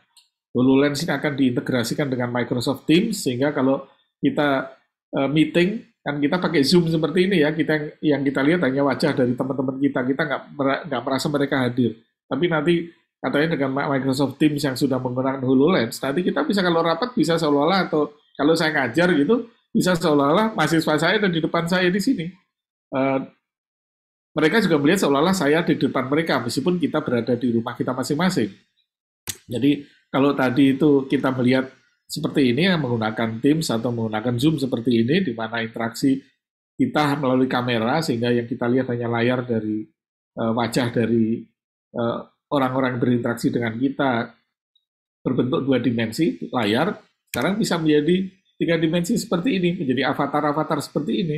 HoloLens ini akan diintegrasikan dengan Microsoft Teams sehingga kalau kita uh, meeting kan kita pakai Zoom seperti ini ya kita yang kita lihat hanya wajah dari teman-teman kita kita nggak nggak merasa mereka hadir tapi nanti katanya dengan Microsoft Teams yang sudah menggunakan HoloLens nanti kita bisa kalau rapat bisa seolah-olah atau kalau saya ngajar gitu bisa seolah-olah mahasiswa saya ada di depan saya di sini uh, mereka juga melihat seolah-olah saya di depan mereka meskipun kita berada di rumah kita masing-masing jadi kalau tadi itu kita melihat seperti ini yang menggunakan Teams atau menggunakan Zoom seperti ini di mana interaksi kita melalui kamera sehingga yang kita lihat hanya layar dari uh, wajah dari eh, orang-orang yang berinteraksi dengan kita berbentuk dua dimensi layar sekarang bisa menjadi tiga dimensi seperti ini menjadi avatar-avatar seperti ini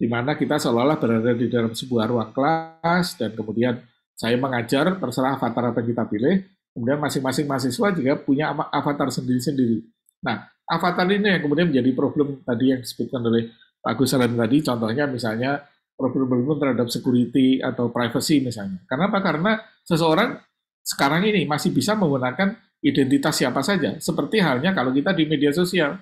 di mana kita seolah-olah berada di dalam sebuah ruang kelas dan kemudian saya mengajar terserah avatar apa yang kita pilih Kemudian masing-masing mahasiswa juga punya avatar sendiri-sendiri. Nah, avatar ini yang kemudian menjadi problem tadi yang disebutkan oleh Pak Agus Salim tadi, contohnya misalnya problem-problem terhadap security atau privacy misalnya. Kenapa? Karena seseorang sekarang ini masih bisa menggunakan identitas siapa saja. Seperti halnya kalau kita di media sosial.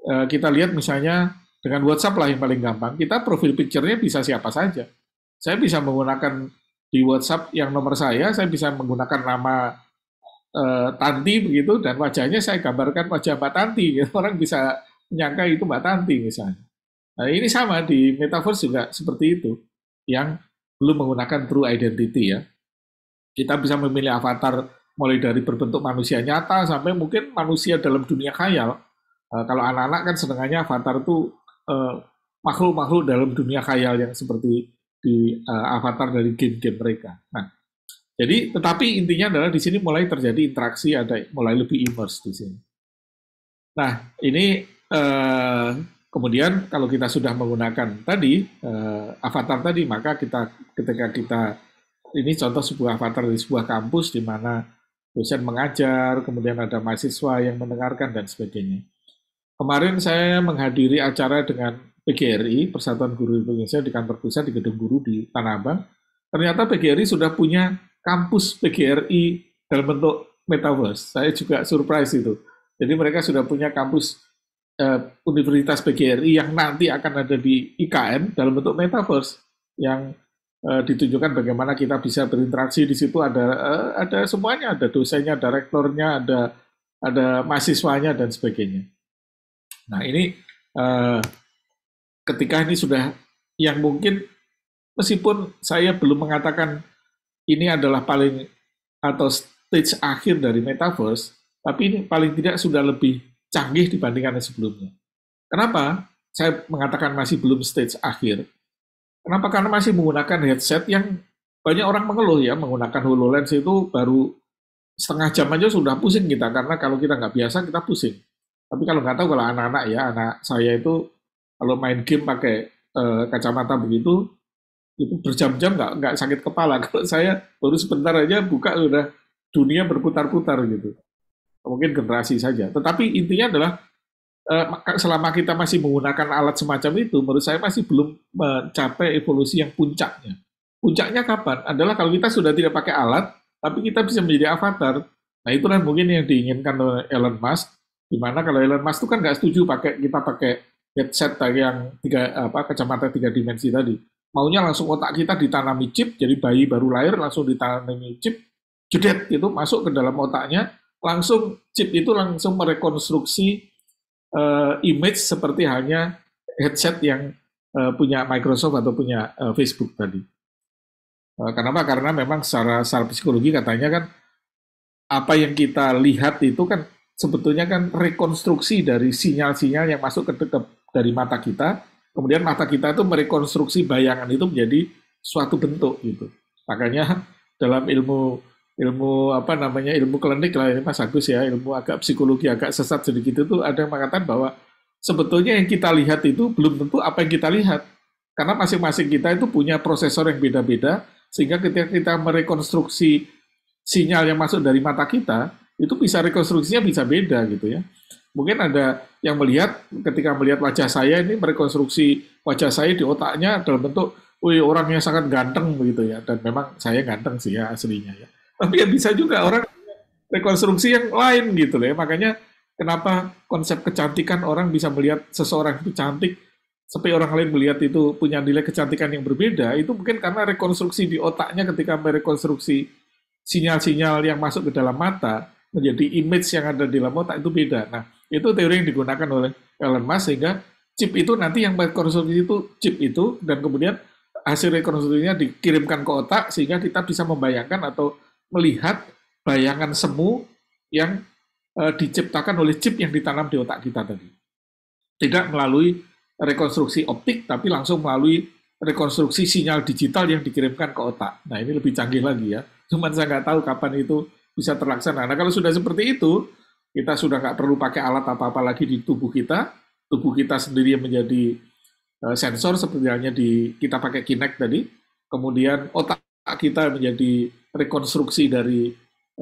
Eh, kita lihat misalnya dengan WhatsApp lah yang paling gampang, kita profil picture-nya bisa siapa saja. Saya bisa menggunakan di WhatsApp yang nomor saya, saya bisa menggunakan nama e, Tanti begitu dan wajahnya saya gambarkan wajah Mbak Tanti. Gitu. Orang bisa menyangka itu Mbak Tanti misalnya. Nah, ini sama di metaverse juga seperti itu yang belum menggunakan true identity ya. Kita bisa memilih avatar mulai dari berbentuk manusia nyata sampai mungkin manusia dalam dunia khayal. E, kalau anak-anak kan senengannya avatar itu eh, makhluk-makhluk dalam dunia khayal yang seperti di uh, avatar dari game-game mereka. Nah, jadi tetapi intinya adalah di sini mulai terjadi interaksi, ada mulai lebih immerse di sini. Nah, ini uh, kemudian kalau kita sudah menggunakan tadi uh, avatar tadi, maka kita ketika kita ini contoh sebuah avatar di sebuah kampus di mana dosen mengajar, kemudian ada mahasiswa yang mendengarkan dan sebagainya. Kemarin saya menghadiri acara dengan PGRI, Persatuan Guru Indonesia di kantor pusat di gedung guru di Tanah Abang, ternyata PGRI sudah punya kampus PGRI dalam bentuk metaverse. Saya juga surprise itu. Jadi mereka sudah punya kampus eh, Universitas PGRI yang nanti akan ada di IKM dalam bentuk metaverse yang eh, ditunjukkan bagaimana kita bisa berinteraksi di situ ada eh, ada semuanya, ada dosennya, ada rektornya, ada ada mahasiswanya dan sebagainya. Nah, ini eh, ketika ini sudah yang mungkin meskipun saya belum mengatakan ini adalah paling atau stage akhir dari metaverse, tapi ini paling tidak sudah lebih canggih dibandingkan sebelumnya. Kenapa saya mengatakan masih belum stage akhir? Kenapa? Karena masih menggunakan headset yang banyak orang mengeluh ya, menggunakan HoloLens itu baru setengah jam aja sudah pusing kita, karena kalau kita nggak biasa kita pusing. Tapi kalau nggak tahu, kalau anak-anak ya, anak saya itu kalau main game pakai e, kacamata begitu, itu berjam-jam nggak nggak sakit kepala. Kalau saya baru sebentar aja buka sudah dunia berputar-putar gitu. Mungkin generasi saja. Tetapi intinya adalah e, selama kita masih menggunakan alat semacam itu, menurut saya masih belum mencapai evolusi yang puncaknya. Puncaknya kapan? Adalah kalau kita sudah tidak pakai alat, tapi kita bisa menjadi avatar. Nah itulah mungkin yang diinginkan oleh Elon Musk. Di mana kalau Elon Musk itu kan nggak setuju pakai kita pakai headset tadi yang tiga apa kacamata tiga dimensi tadi. Maunya langsung otak kita ditanami chip, jadi bayi baru lahir langsung ditanami chip, jedet itu masuk ke dalam otaknya, langsung chip itu langsung merekonstruksi uh, image seperti hanya headset yang uh, punya Microsoft atau punya uh, Facebook tadi. Uh, kenapa? Karena memang secara, secara psikologi katanya kan apa yang kita lihat itu kan sebetulnya kan rekonstruksi dari sinyal-sinyal yang masuk ke, ke dari mata kita, kemudian mata kita itu merekonstruksi bayangan itu menjadi suatu bentuk gitu. Makanya dalam ilmu ilmu apa namanya ilmu klinik lah ini Mas Agus ya, ilmu agak psikologi agak sesat sedikit itu ada yang mengatakan bahwa sebetulnya yang kita lihat itu belum tentu apa yang kita lihat. Karena masing-masing kita itu punya prosesor yang beda-beda, sehingga ketika kita merekonstruksi sinyal yang masuk dari mata kita, itu bisa rekonstruksinya bisa beda gitu ya. Mungkin ada yang melihat ketika melihat wajah saya ini merekonstruksi wajah saya di otaknya dalam bentuk wih orangnya sangat ganteng begitu ya dan memang saya ganteng sih ya aslinya ya. Tapi ya bisa juga orang rekonstruksi yang lain gitu loh ya. Makanya kenapa konsep kecantikan orang bisa melihat seseorang itu cantik sampai orang lain melihat itu punya nilai kecantikan yang berbeda itu mungkin karena rekonstruksi di otaknya ketika merekonstruksi sinyal-sinyal yang masuk ke dalam mata menjadi image yang ada di dalam otak itu beda. Nah, itu teori yang digunakan oleh Elon Musk sehingga chip itu nanti yang rekonstruksi itu chip itu dan kemudian hasil rekonstruksinya dikirimkan ke otak sehingga kita bisa membayangkan atau melihat bayangan semu yang e, diciptakan oleh chip yang ditanam di otak kita tadi. Tidak melalui rekonstruksi optik tapi langsung melalui rekonstruksi sinyal digital yang dikirimkan ke otak. Nah, ini lebih canggih lagi ya. Cuman saya nggak tahu kapan itu bisa terlaksana. Nah, kalau sudah seperti itu, kita sudah nggak perlu pakai alat apa-apa lagi di tubuh kita. Tubuh kita sendiri menjadi e, sensor seperti halnya di kita pakai Kinect tadi. Kemudian otak kita menjadi rekonstruksi dari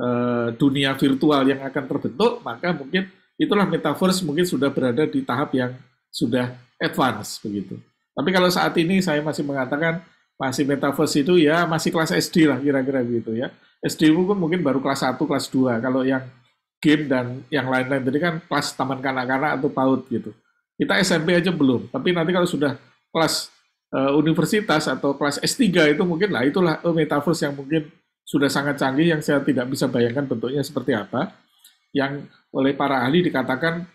uh, dunia virtual yang akan terbentuk, maka mungkin itulah metaverse mungkin sudah berada di tahap yang sudah advance begitu. Tapi kalau saat ini saya masih mengatakan masih metaverse itu ya masih kelas SD lah kira-kira gitu ya. SD mungkin mungkin baru kelas 1, kelas 2. Kalau yang game dan yang lain-lain tadi kan kelas taman kanak-kanak atau PAUD gitu. Kita SMP aja belum, tapi nanti kalau sudah kelas uh, universitas atau kelas S3 itu mungkin lah itulah eh, metaverse yang mungkin sudah sangat canggih yang saya tidak bisa bayangkan bentuknya seperti apa. Yang oleh para ahli dikatakan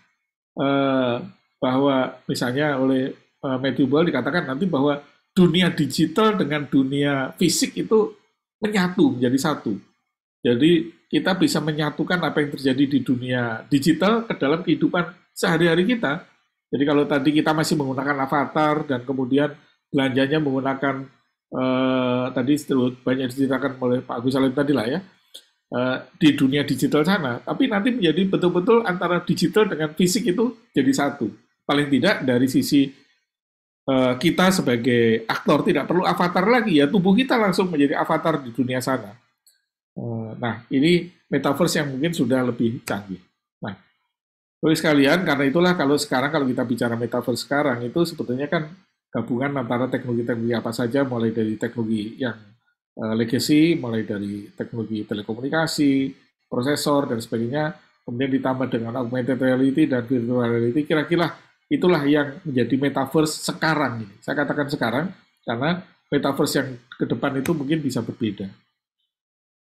uh, bahwa misalnya oleh uh, Matthew dikatakan nanti bahwa dunia digital dengan dunia fisik itu menyatu menjadi satu. Jadi kita bisa menyatukan apa yang terjadi di dunia digital ke dalam kehidupan sehari-hari kita. Jadi kalau tadi kita masih menggunakan avatar dan kemudian belanjanya menggunakan eh, tadi banyak diceritakan oleh Pak Agus Salim tadi lah ya eh, di dunia digital sana. Tapi nanti menjadi betul-betul antara digital dengan fisik itu jadi satu. Paling tidak dari sisi eh, kita sebagai aktor tidak perlu avatar lagi ya tubuh kita langsung menjadi avatar di dunia sana Oh, nah, ini metaverse yang mungkin sudah lebih canggih. Nah, bagi sekalian, karena itulah kalau sekarang kalau kita bicara metaverse sekarang itu sebetulnya kan gabungan antara teknologi-teknologi apa saja, mulai dari teknologi yang eh, legacy, mulai dari teknologi telekomunikasi, prosesor, dan sebagainya, kemudian ditambah dengan augmented reality dan virtual reality, kira-kira itulah yang menjadi metaverse sekarang. Ini. Saya katakan sekarang, karena metaverse yang ke depan itu mungkin bisa berbeda.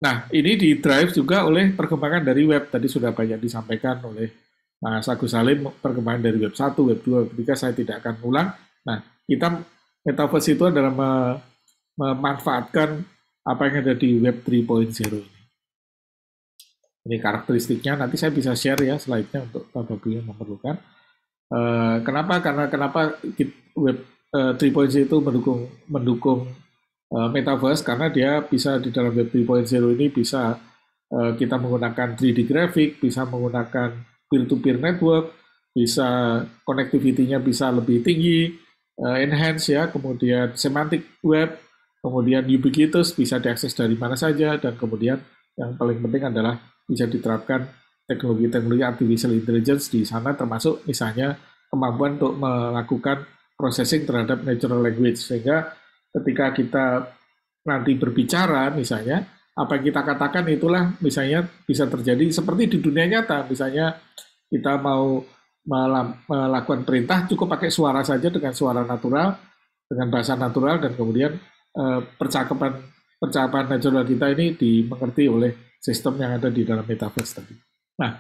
Nah, ini di drive juga oleh perkembangan dari web. Tadi sudah banyak disampaikan oleh Mas Agus Salim, perkembangan dari web 1, web 2, web saya tidak akan ulang. Nah, kita metaverse itu adalah memanfaatkan apa yang ada di web 3.0 ini. Ini karakteristiknya, nanti saya bisa share ya slide-nya untuk Bapak yang memerlukan. Uh, kenapa? Karena kenapa web uh, eh, 3.0 itu mendukung mendukung Eh, metaverse karena dia bisa di dalam web 3.0 ini bisa eh, kita menggunakan 3D graphic, bisa menggunakan peer-to-peer network, bisa connectivity-nya bisa lebih tinggi, eh, enhance ya, kemudian semantic web, kemudian ubiquitous bisa diakses dari mana saja dan kemudian yang paling penting adalah bisa diterapkan teknologi-teknologi artificial intelligence di sana termasuk misalnya kemampuan untuk melakukan processing terhadap natural language sehingga ketika kita nanti berbicara misalnya apa yang kita katakan itulah misalnya bisa terjadi seperti di dunia nyata misalnya kita mau melakukan perintah cukup pakai suara saja dengan suara natural dengan bahasa natural dan kemudian eh, percakapan percakapan natural kita ini dimengerti oleh sistem yang ada di dalam metaverse tadi. Nah,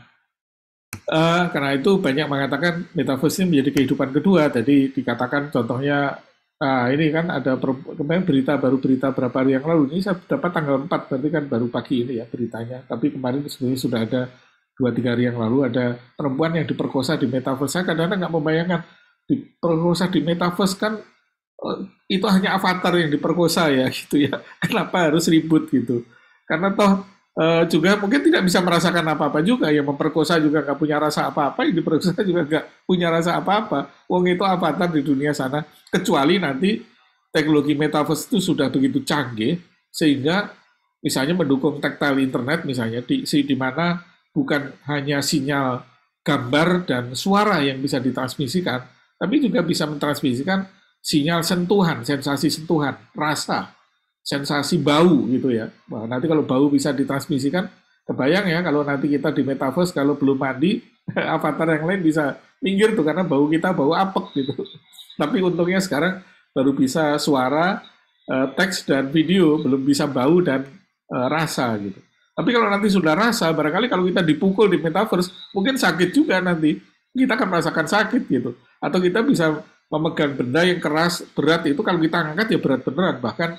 eh, karena itu banyak mengatakan metaverse ini menjadi kehidupan kedua. jadi dikatakan contohnya Nah, ini kan ada kemarin berita baru berita berapa hari yang lalu. Ini saya dapat tanggal 4, berarti kan baru pagi ini ya beritanya. Tapi kemarin sebenarnya sudah ada dua tiga hari yang lalu ada perempuan yang diperkosa di metaverse. Saya kadang-kadang nggak membayangkan diperkosa di metaverse kan eh, itu hanya avatar yang diperkosa ya gitu ya. Kenapa harus ribut gitu? Karena toh uh, juga mungkin tidak bisa merasakan apa-apa juga. Yang memperkosa juga nggak punya rasa apa-apa, yang diperkosa juga nggak punya rasa apa-apa. Wong itu avatar di dunia sana. Kecuali nanti teknologi metaverse itu sudah begitu canggih, sehingga misalnya mendukung tactile internet misalnya, di, di mana bukan hanya sinyal gambar dan suara yang bisa ditransmisikan, tapi juga bisa mentransmisikan sinyal sentuhan, sensasi sentuhan, rasa, sensasi bau gitu ya. Wah, nanti kalau bau bisa ditransmisikan, kebayang ya kalau nanti kita di metaverse kalau belum mandi, avatar yang lain bisa minggir tuh karena bau kita bau apek gitu. Tapi untungnya sekarang baru bisa suara, eh, teks dan video, belum bisa bau dan eh, rasa gitu. Tapi kalau nanti sudah rasa, barangkali kalau kita dipukul di metaverse, mungkin sakit juga nanti. Kita akan merasakan sakit gitu. Atau kita bisa memegang benda yang keras, berat itu kalau kita angkat ya berat berat Bahkan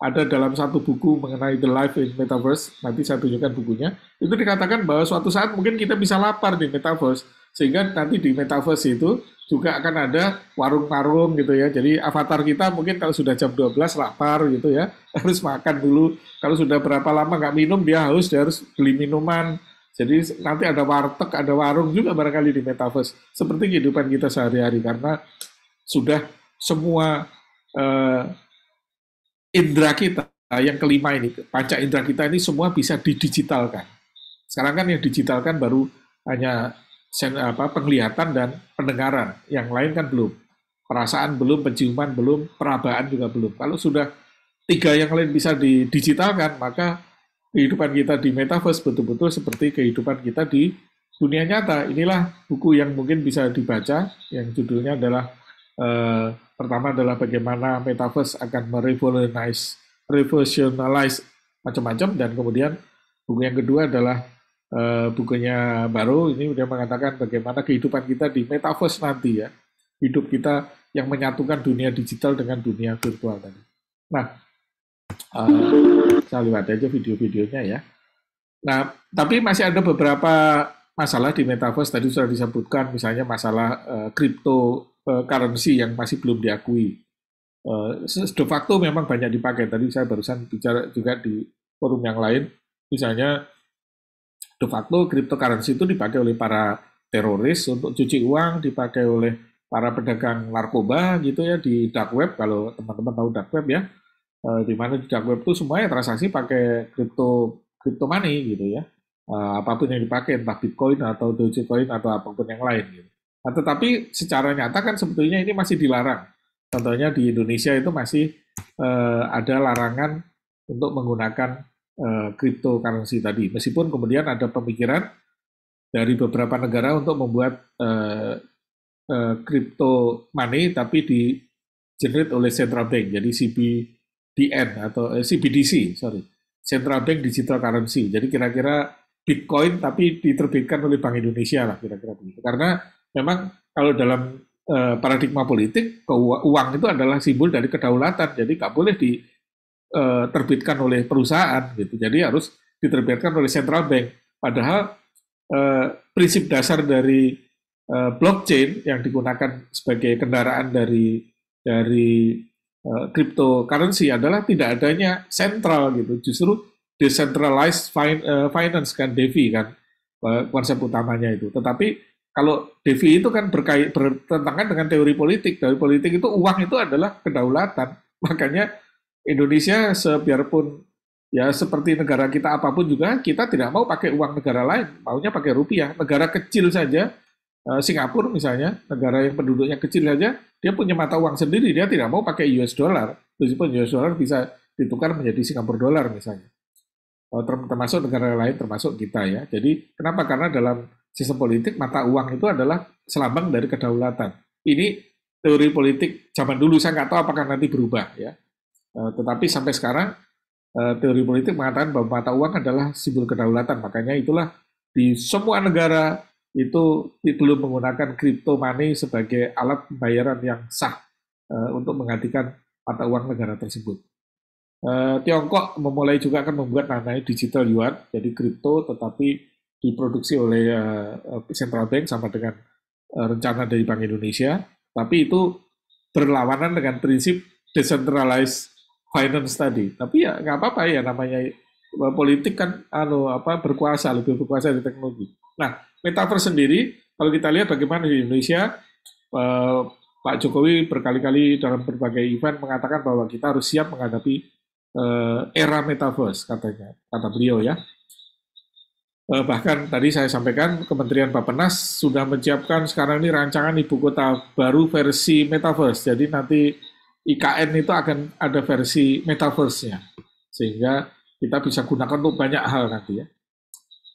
ada dalam satu buku mengenai The Life in Metaverse, nanti saya tunjukkan bukunya, itu dikatakan bahwa suatu saat mungkin kita bisa lapar di Metaverse, sehingga nanti di Metaverse itu juga akan ada warung-warung gitu ya, jadi avatar kita mungkin kalau sudah jam 12 lapar gitu ya, harus makan dulu, kalau sudah berapa lama nggak minum dia haus, dia harus beli minuman, jadi nanti ada warteg, ada warung juga barangkali di Metaverse, seperti kehidupan kita sehari-hari, karena sudah semua eh, indera kita yang kelima ini, panca indera kita ini semua bisa didigitalkan. Sekarang kan yang digitalkan baru hanya sen, apa, penglihatan dan pendengaran, yang lain kan belum. Perasaan belum, penciuman belum, perabaan juga belum. Kalau sudah tiga yang lain bisa didigitalkan, maka kehidupan kita di metaverse betul-betul seperti kehidupan kita di dunia nyata. Inilah buku yang mungkin bisa dibaca, yang judulnya adalah uh, Pertama adalah bagaimana metaverse akan merevolutionize, revolutionalize macam-macam dan kemudian buku yang kedua adalah e, bukunya baru ini sudah mengatakan bagaimana kehidupan kita di metaverse nanti ya. Hidup kita yang menyatukan dunia digital dengan dunia virtual tadi. Nah, uh, saya lihat aja video-videonya ya. Nah, tapi masih ada beberapa masalah di metaverse tadi sudah disebutkan misalnya masalah uh, crypto uh, currency yang masih belum diakui. Uh, de facto memang banyak dipakai. Tadi saya barusan bicara juga di forum yang lain, misalnya de facto cryptocurrency itu dipakai oleh para teroris untuk cuci uang, dipakai oleh para pedagang narkoba gitu ya di dark web kalau teman-teman tahu dark web ya. Uh, di mana di dark web itu semuanya transaksi pakai kripto crypto money gitu ya uh, apapun yang dipakai, entah Bitcoin atau Dogecoin atau apapun yang lain. Gitu. Nah, tetapi secara nyata kan sebetulnya ini masih dilarang. Contohnya di Indonesia itu masih uh, ada larangan untuk menggunakan uh, cryptocurrency tadi. Meskipun kemudian ada pemikiran dari beberapa negara untuk membuat uh, uh, crypto money tapi di generate oleh central bank. Jadi CBDN atau eh, CBDC, sorry. Central Bank Digital Currency. Jadi kira-kira Bitcoin tapi diterbitkan oleh Bank Indonesia lah kira-kira begitu. Karena memang kalau dalam eh, paradigma politik uang itu adalah simbol dari kedaulatan, jadi nggak boleh diterbitkan eh, oleh perusahaan gitu. Jadi harus diterbitkan oleh central bank. Padahal eh, prinsip dasar dari blockchain yang digunakan sebagai kendaraan dari dari cryptocurrency adalah tidak adanya sentral gitu. Justru decentralized eh, finance kan Devi kan eh, konsep utamanya itu. Tetapi kalau Devi itu kan berkait bertentangan dengan teori politik. Teori politik itu uang itu adalah kedaulatan. Makanya Indonesia sebiarpun ya seperti negara kita apapun juga kita tidak mau pakai uang negara lain, maunya pakai rupiah. Negara kecil saja eh, Singapura misalnya, negara yang penduduknya kecil saja, dia punya mata uang sendiri, dia tidak mau pakai US dollar. Meskipun US dollar bisa ditukar menjadi Singapura dollar misalnya. Oh, termasuk negara lain termasuk kita ya. Jadi kenapa? Karena dalam sistem politik mata uang itu adalah selambang dari kedaulatan. Ini teori politik zaman dulu saya nggak tahu apakah nanti berubah ya. Eh, tetapi sampai sekarang eh, teori politik mengatakan bahwa mata uang adalah simbol kedaulatan. Makanya itulah di semua negara itu belum menggunakan kripto money sebagai alat pembayaran yang sah eh, untuk menggantikan mata uang negara tersebut. Eh, Tiongkok memulai juga akan membuat namanya digital yuan, jadi kripto tetapi diproduksi oleh eh, central bank sama dengan eh, rencana dari Bank Indonesia. Tapi itu berlawanan dengan prinsip decentralized finance tadi. Tapi ya nggak apa-apa ya namanya politik kan anu apa berkuasa lebih berkuasa di teknologi. Nah, metaverse sendiri kalau kita lihat bagaimana di Indonesia Pak Jokowi berkali-kali dalam berbagai event mengatakan bahwa kita harus siap menghadapi Eh, era metaverse katanya kata beliau ya. Eh, bahkan tadi saya sampaikan Kementerian Bapenas sudah menyiapkan sekarang ini rancangan ibu kota baru versi metaverse. Jadi nanti IKN itu akan ada versi metaverse-nya. Sehingga kita bisa gunakan untuk banyak hal nanti ya.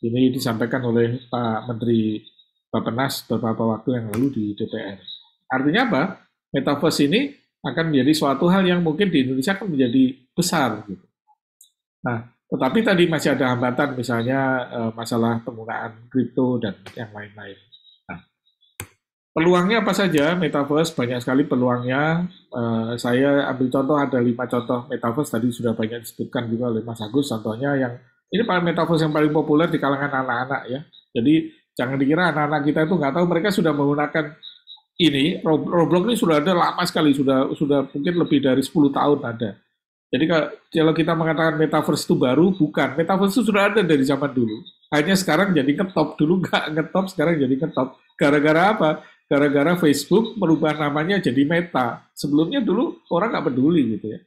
Ini disampaikan oleh Pak Menteri Bapenas beberapa waktu yang lalu di DPR. Artinya apa? Metaverse ini akan menjadi suatu hal yang mungkin di Indonesia akan menjadi besar. Gitu. Nah, tetapi tadi masih ada hambatan, misalnya eh, masalah penggunaan kripto dan yang lain-lain. Nah, peluangnya apa saja? Metaverse banyak sekali peluangnya. Eh, saya ambil contoh ada lima contoh metaverse tadi sudah banyak disebutkan juga oleh Mas Agus. Contohnya yang ini paling metaverse yang paling populer di kalangan anak-anak ya. Jadi jangan dikira anak-anak kita itu nggak tahu mereka sudah menggunakan ini Roblox ini sudah ada lama sekali, sudah sudah mungkin lebih dari 10 tahun ada. Jadi kalau kita mengatakan metaverse itu baru, bukan. Metaverse itu sudah ada dari zaman dulu. Hanya sekarang jadi ngetop. Dulu nggak ngetop, sekarang jadi ngetop. Gara-gara apa? Gara-gara Facebook merubah namanya jadi Meta. Sebelumnya dulu orang nggak peduli gitu ya.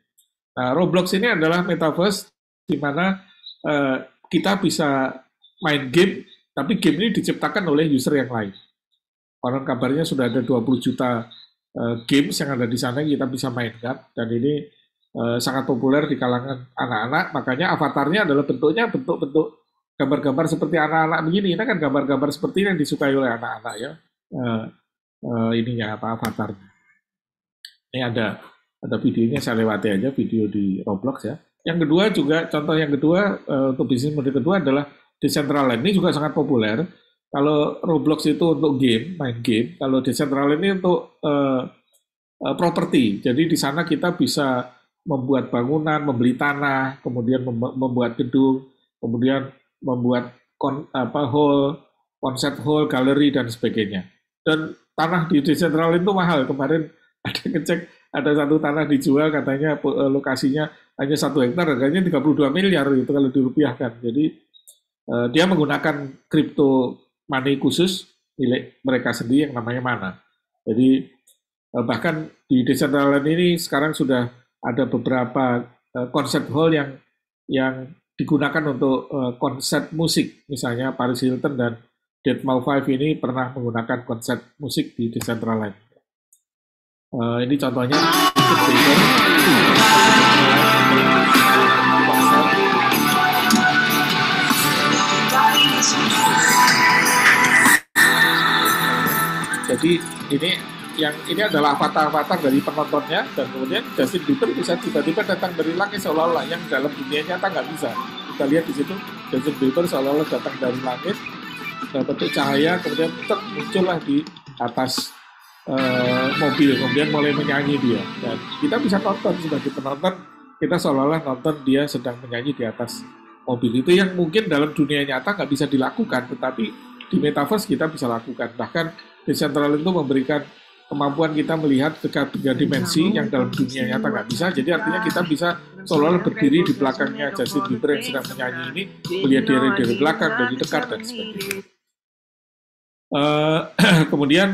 Nah, Roblox ini adalah metaverse di mana uh, kita bisa main game, tapi game ini diciptakan oleh user yang lain. Orang kabarnya sudah ada 20 juta uh, games yang ada di sana yang kita bisa mainkan dan ini uh, sangat populer di kalangan anak-anak. Makanya avatarnya adalah bentuknya bentuk-bentuk gambar-gambar seperti anak-anak begini. Ini kan gambar-gambar seperti ini yang disukai oleh anak-anak ya. Uh, uh, ininya apa avatarnya. Ini ada ada videonya saya lewati aja video di Roblox ya. Yang kedua juga contoh yang kedua uh, untuk bisnis model kedua adalah Decentraland ini juga sangat populer kalau Roblox itu untuk game, main game. Kalau Decentraland ini untuk uh, uh, properti. Jadi di sana kita bisa membuat bangunan, membeli tanah, kemudian mem membuat gedung, kemudian membuat kon apa hall, konsep hall, galeri dan sebagainya. Dan tanah di Decentraland itu mahal. Kemarin ada ngecek ada satu tanah dijual katanya eh, lokasinya hanya satu hektar harganya 32 miliar itu kalau dirupiahkan. Jadi uh, dia menggunakan kripto money khusus milik mereka sendiri yang namanya mana. Jadi eh, bahkan di desentralan ini sekarang sudah ada beberapa eh, konsep hall yang yang digunakan untuk eh, konsep musik. Misalnya Paris Hilton dan Dead Mau Five ini pernah menggunakan konsep musik di desentralan. Ini contohnya. Thank you. Jadi ini yang ini adalah avatar-avatar dari penontonnya dan kemudian Justin Bieber bisa tiba-tiba datang dari langit seolah-olah yang dalam dunia nyata nggak bisa. Kita lihat di situ Justin Bieber seolah-olah datang dari langit dan bentuk cahaya kemudian tetap muncullah di atas uh, mobil kemudian mulai menyanyi dia dan kita bisa nonton sebagai penonton kita seolah-olah nonton dia sedang menyanyi di atas mobil itu yang mungkin dalam dunia nyata nggak bisa dilakukan tetapi di metaverse kita bisa lakukan bahkan desentral itu memberikan kemampuan kita melihat tiga tiga dimensi iya. yang dalam dunia nyata nggak bisa. Jadi artinya kita bisa seolah berdiri di belakangnya Justin Bieber yang sedang menyanyi ini,
melihat dari dari belakang, dari dekat dan
sebagainya. Uh, kemudian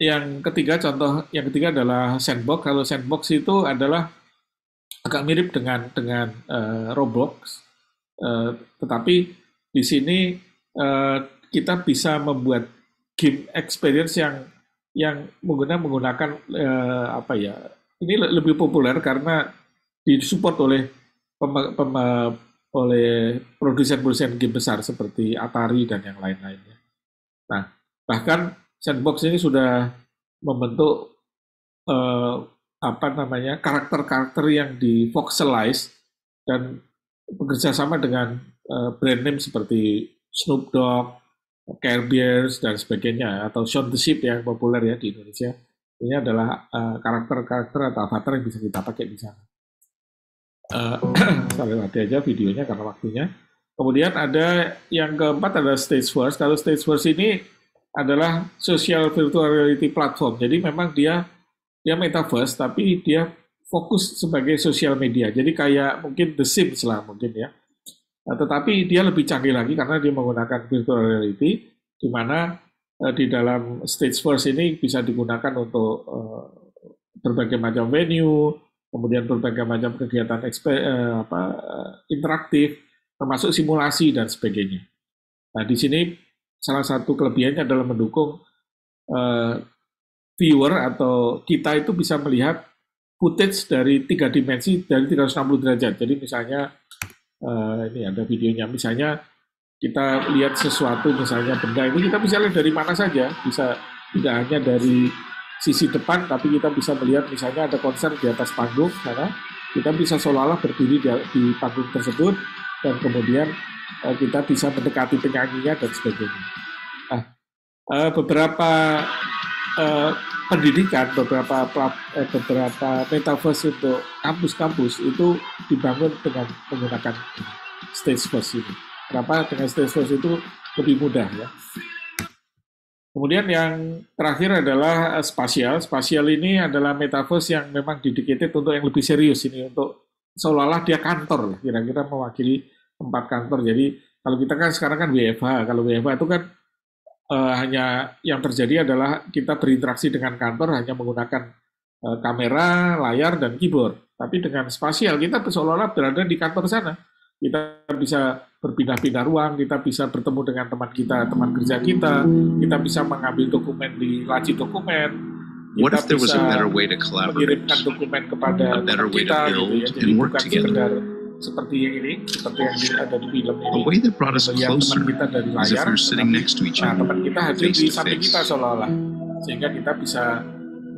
yang ketiga contoh yang ketiga adalah sandbox. Kalau sandbox itu adalah agak mirip dengan dengan uh, Roblox, uh, tetapi di sini uh, kita bisa membuat game experience yang yang menggunakan menggunakan eh, apa ya ini lebih populer karena disupport oleh pem pem oleh produsen-produsen game besar seperti Atari dan yang lain-lainnya. Nah, bahkan sandbox ini sudah membentuk eh, apa namanya karakter-karakter yang di voxelize dan bekerja sama dengan eh, brand name seperti Snoop Dogg, care bears dan sebagainya ya, atau Shaun the Sheep yang populer ya di Indonesia ini adalah eh, karakter-karakter uh, atau avatar yang bisa kita pakai di sana. Uh, eh, saya aja videonya karena waktunya. Kemudian ada yang keempat ada Stageverse. Kalau Stage Stageverse ini adalah social virtual reality platform. Jadi memang dia dia metaverse tapi dia fokus sebagai social media. Jadi kayak mungkin The Sims lah mungkin ya. Nah, tetapi dia lebih canggih lagi karena dia menggunakan virtual reality, di mana eh, di dalam stage first ini bisa digunakan untuk eh, berbagai macam venue, kemudian berbagai macam kegiatan eksper, eh, apa, eh, interaktif, termasuk simulasi dan sebagainya. Nah, di sini salah satu kelebihannya adalah mendukung eh, viewer atau kita itu bisa melihat footage dari tiga dimensi dari 360 derajat. Jadi misalnya uh, ini ada videonya. Misalnya kita lihat sesuatu, misalnya benda ini kita bisa lihat dari mana saja, bisa tidak hanya dari sisi depan, tapi kita bisa melihat misalnya ada konser di atas panggung, ya karena kita bisa seolah-olah berdiri di, di panggung tersebut, dan kemudian uh, kita bisa mendekati penyanyinya dan sebagainya. Nah, uh, beberapa uh, pendidikan beberapa eh, beberapa metaverse untuk kampus-kampus itu dibangun dengan menggunakan stage first ini. Kenapa dengan stage first itu lebih mudah ya? Kemudian yang terakhir adalah eh, spasial. Spasial ini adalah metaverse yang memang dedicated untuk yang lebih serius ini untuk seolah-olah dia kantor kira-kira mewakili tempat kantor. Jadi kalau kita kan sekarang kan WFH, kalau WFH itu kan Eh, hanya yang terjadi adalah kita berinteraksi dengan kantor hanya menggunakan uh, kamera, layar, dan keyboard. Tapi dengan spasial kita seolah-olah berada di kantor sana. Kita bisa berpindah-pindah ruang, kita bisa bertemu dengan teman kita, teman kerja kita, kita bisa mengambil dokumen di laci dokumen, What if there was a better way to collaborate? A better way to build gitu ya. and work together? seperti yang ini, seperti yang ada di film ini. The way that brought us teman kita dari layar, sitting next to each nah, other, nah, teman kita hadir di samping kita seolah-olah, sehingga kita bisa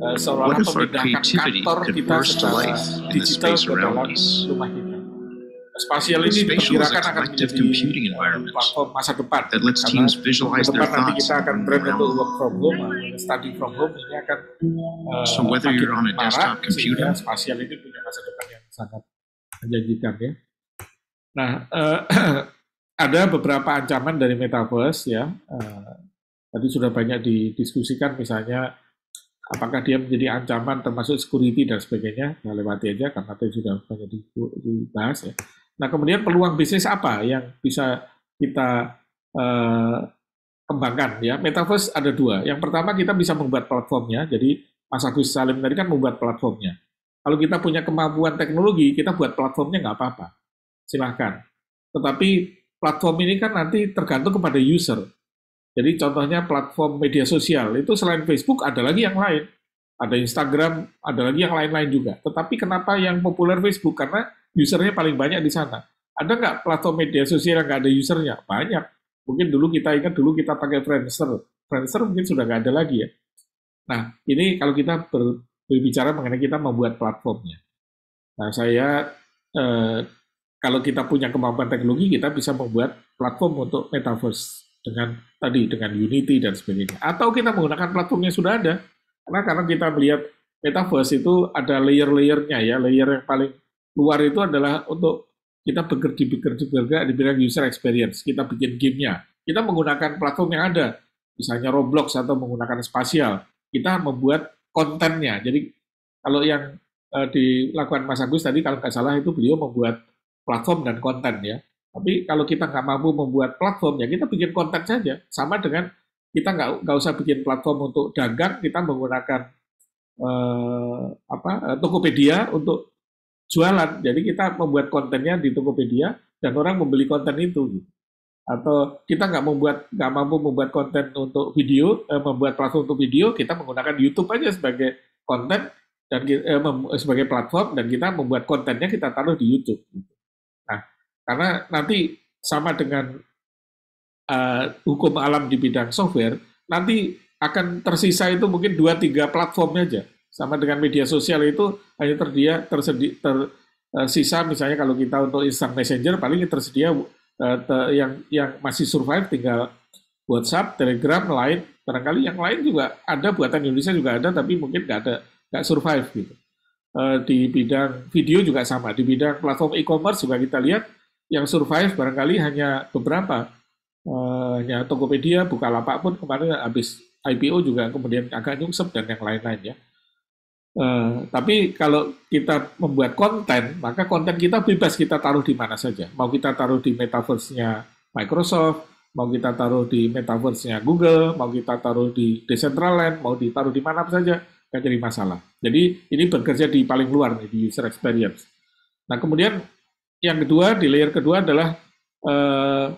uh, seolah-olah memindahkan kantor kita secara digital ke dalam rumah kita. Spasial ini diperkirakan akan menjadi platform masa depan. That lets karena teams depan nanti kita akan brand untuk work from home, uh, study from home ini akan uh, so whether uh, you're on a desktop computer,
spasial ini punya masa depan yang
sangat menjanjikan ya. Nah, eh, ada beberapa ancaman dari metaverse ya. Eh, tadi sudah banyak didiskusikan misalnya apakah dia menjadi ancaman termasuk security dan sebagainya. Nah, lewati aja karena tadi sudah banyak dibahas ya. Nah, kemudian peluang bisnis apa yang bisa kita eh, kembangkan ya? Metaverse ada dua. Yang pertama kita bisa membuat platformnya. Jadi Mas Agus Salim tadi kan membuat platformnya. Kalau kita punya kemampuan teknologi, kita buat platformnya nggak apa-apa. Silahkan. Tetapi platform ini kan nanti tergantung kepada user. Jadi contohnya platform media sosial, itu selain Facebook ada lagi yang lain. Ada Instagram, ada lagi yang lain-lain juga. Tetapi kenapa yang populer Facebook? Karena usernya paling banyak di sana. Ada nggak platform media sosial yang nggak ada usernya? Banyak. Mungkin dulu kita ingat dulu kita pakai Friendster. Friendster mungkin sudah nggak ada lagi ya. Nah, ini kalau kita berbicara mengenai kita membuat platformnya. Nah, saya eh, kalau kita punya kemampuan teknologi, kita bisa membuat platform untuk metaverse dengan tadi dengan Unity dan sebagainya. Atau kita menggunakan platformnya sudah ada. Karena karena kita melihat metaverse itu ada layer-layernya ya, layer yang paling luar itu adalah untuk kita bekerja bekerja bekerja di bidang user experience. Kita bikin gamenya. Kita menggunakan platform yang ada, misalnya Roblox atau menggunakan spasial. Kita membuat kontennya. Jadi kalau yang uh, dilakukan Mas Agus tadi kalau nggak salah itu beliau membuat platform dan konten ya. Tapi kalau kita nggak mampu membuat platform ya kita bikin konten saja. Sama dengan kita nggak nggak usah bikin platform untuk dagang, kita menggunakan uh, apa eh, Tokopedia untuk jualan. Jadi kita membuat kontennya di Tokopedia dan orang membeli konten itu. Gitu atau kita nggak membuat nggak mampu membuat konten untuk video eh, membuat platform untuk video kita menggunakan YouTube aja sebagai konten dan eh, eh, sebagai platform dan kita membuat kontennya kita taruh di YouTube nah karena nanti sama dengan uh, hukum alam di bidang software nanti akan tersisa itu mungkin dua tiga platformnya aja sama dengan media sosial itu hanya terdia tersedia tersisa eh, misalnya kalau kita untuk instant messenger paling tersedia Eh, yang yang masih survive tinggal WhatsApp, Telegram, lain, barangkali yang lain juga ada buatan Indonesia juga ada, tapi mungkin nggak ada nggak survive gitu. Eh, di bidang video juga sama, di bidang platform e-commerce juga kita lihat yang survive barangkali hanya beberapa, eh, hanya Tokopedia, Bukalapak pun kemarin habis IPO juga kemudian agak nyungsep dan yang lain-lain ya. Uh, tapi kalau kita membuat konten, maka konten kita bebas kita taruh di mana saja. Mau kita taruh di metaverse-nya Microsoft, mau kita taruh di metaverse-nya Google, mau kita taruh di Decentraland, mau ditaruh di mana saja, nggak jadi masalah. Jadi ini bekerja di paling luar nih, di user experience. Nah kemudian yang kedua, di layer kedua adalah uh,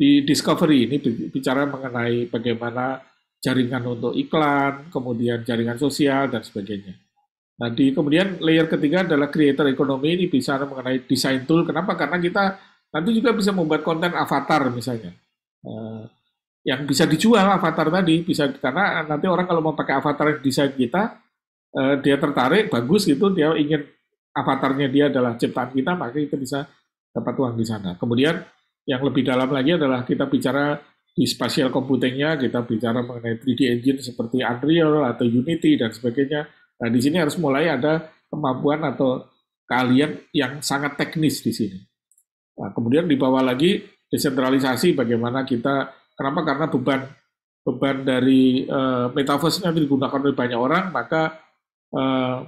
di discovery. Ini bicara mengenai bagaimana jaringan untuk iklan, kemudian jaringan sosial, dan sebagainya. Nah, di kemudian layer ketiga adalah creator ekonomi ini bisa mengenai desain tool. Kenapa? Karena kita nanti juga bisa membuat konten avatar misalnya. Uh, yang bisa dijual avatar tadi bisa karena nanti orang kalau mau pakai avatar desain kita uh, dia tertarik bagus gitu dia ingin avatarnya dia adalah ciptaan kita maka kita bisa dapat uang di sana. Kemudian yang lebih dalam lagi adalah kita bicara di spatial computingnya kita bicara mengenai 3D engine seperti Unreal atau Unity dan sebagainya Nah, di sini harus mulai ada kemampuan atau keahlian yang sangat teknis di sini. Nah, kemudian dibawa lagi desentralisasi bagaimana kita kenapa karena beban beban dari uh, eh, metaverse ini digunakan oleh banyak orang maka uh,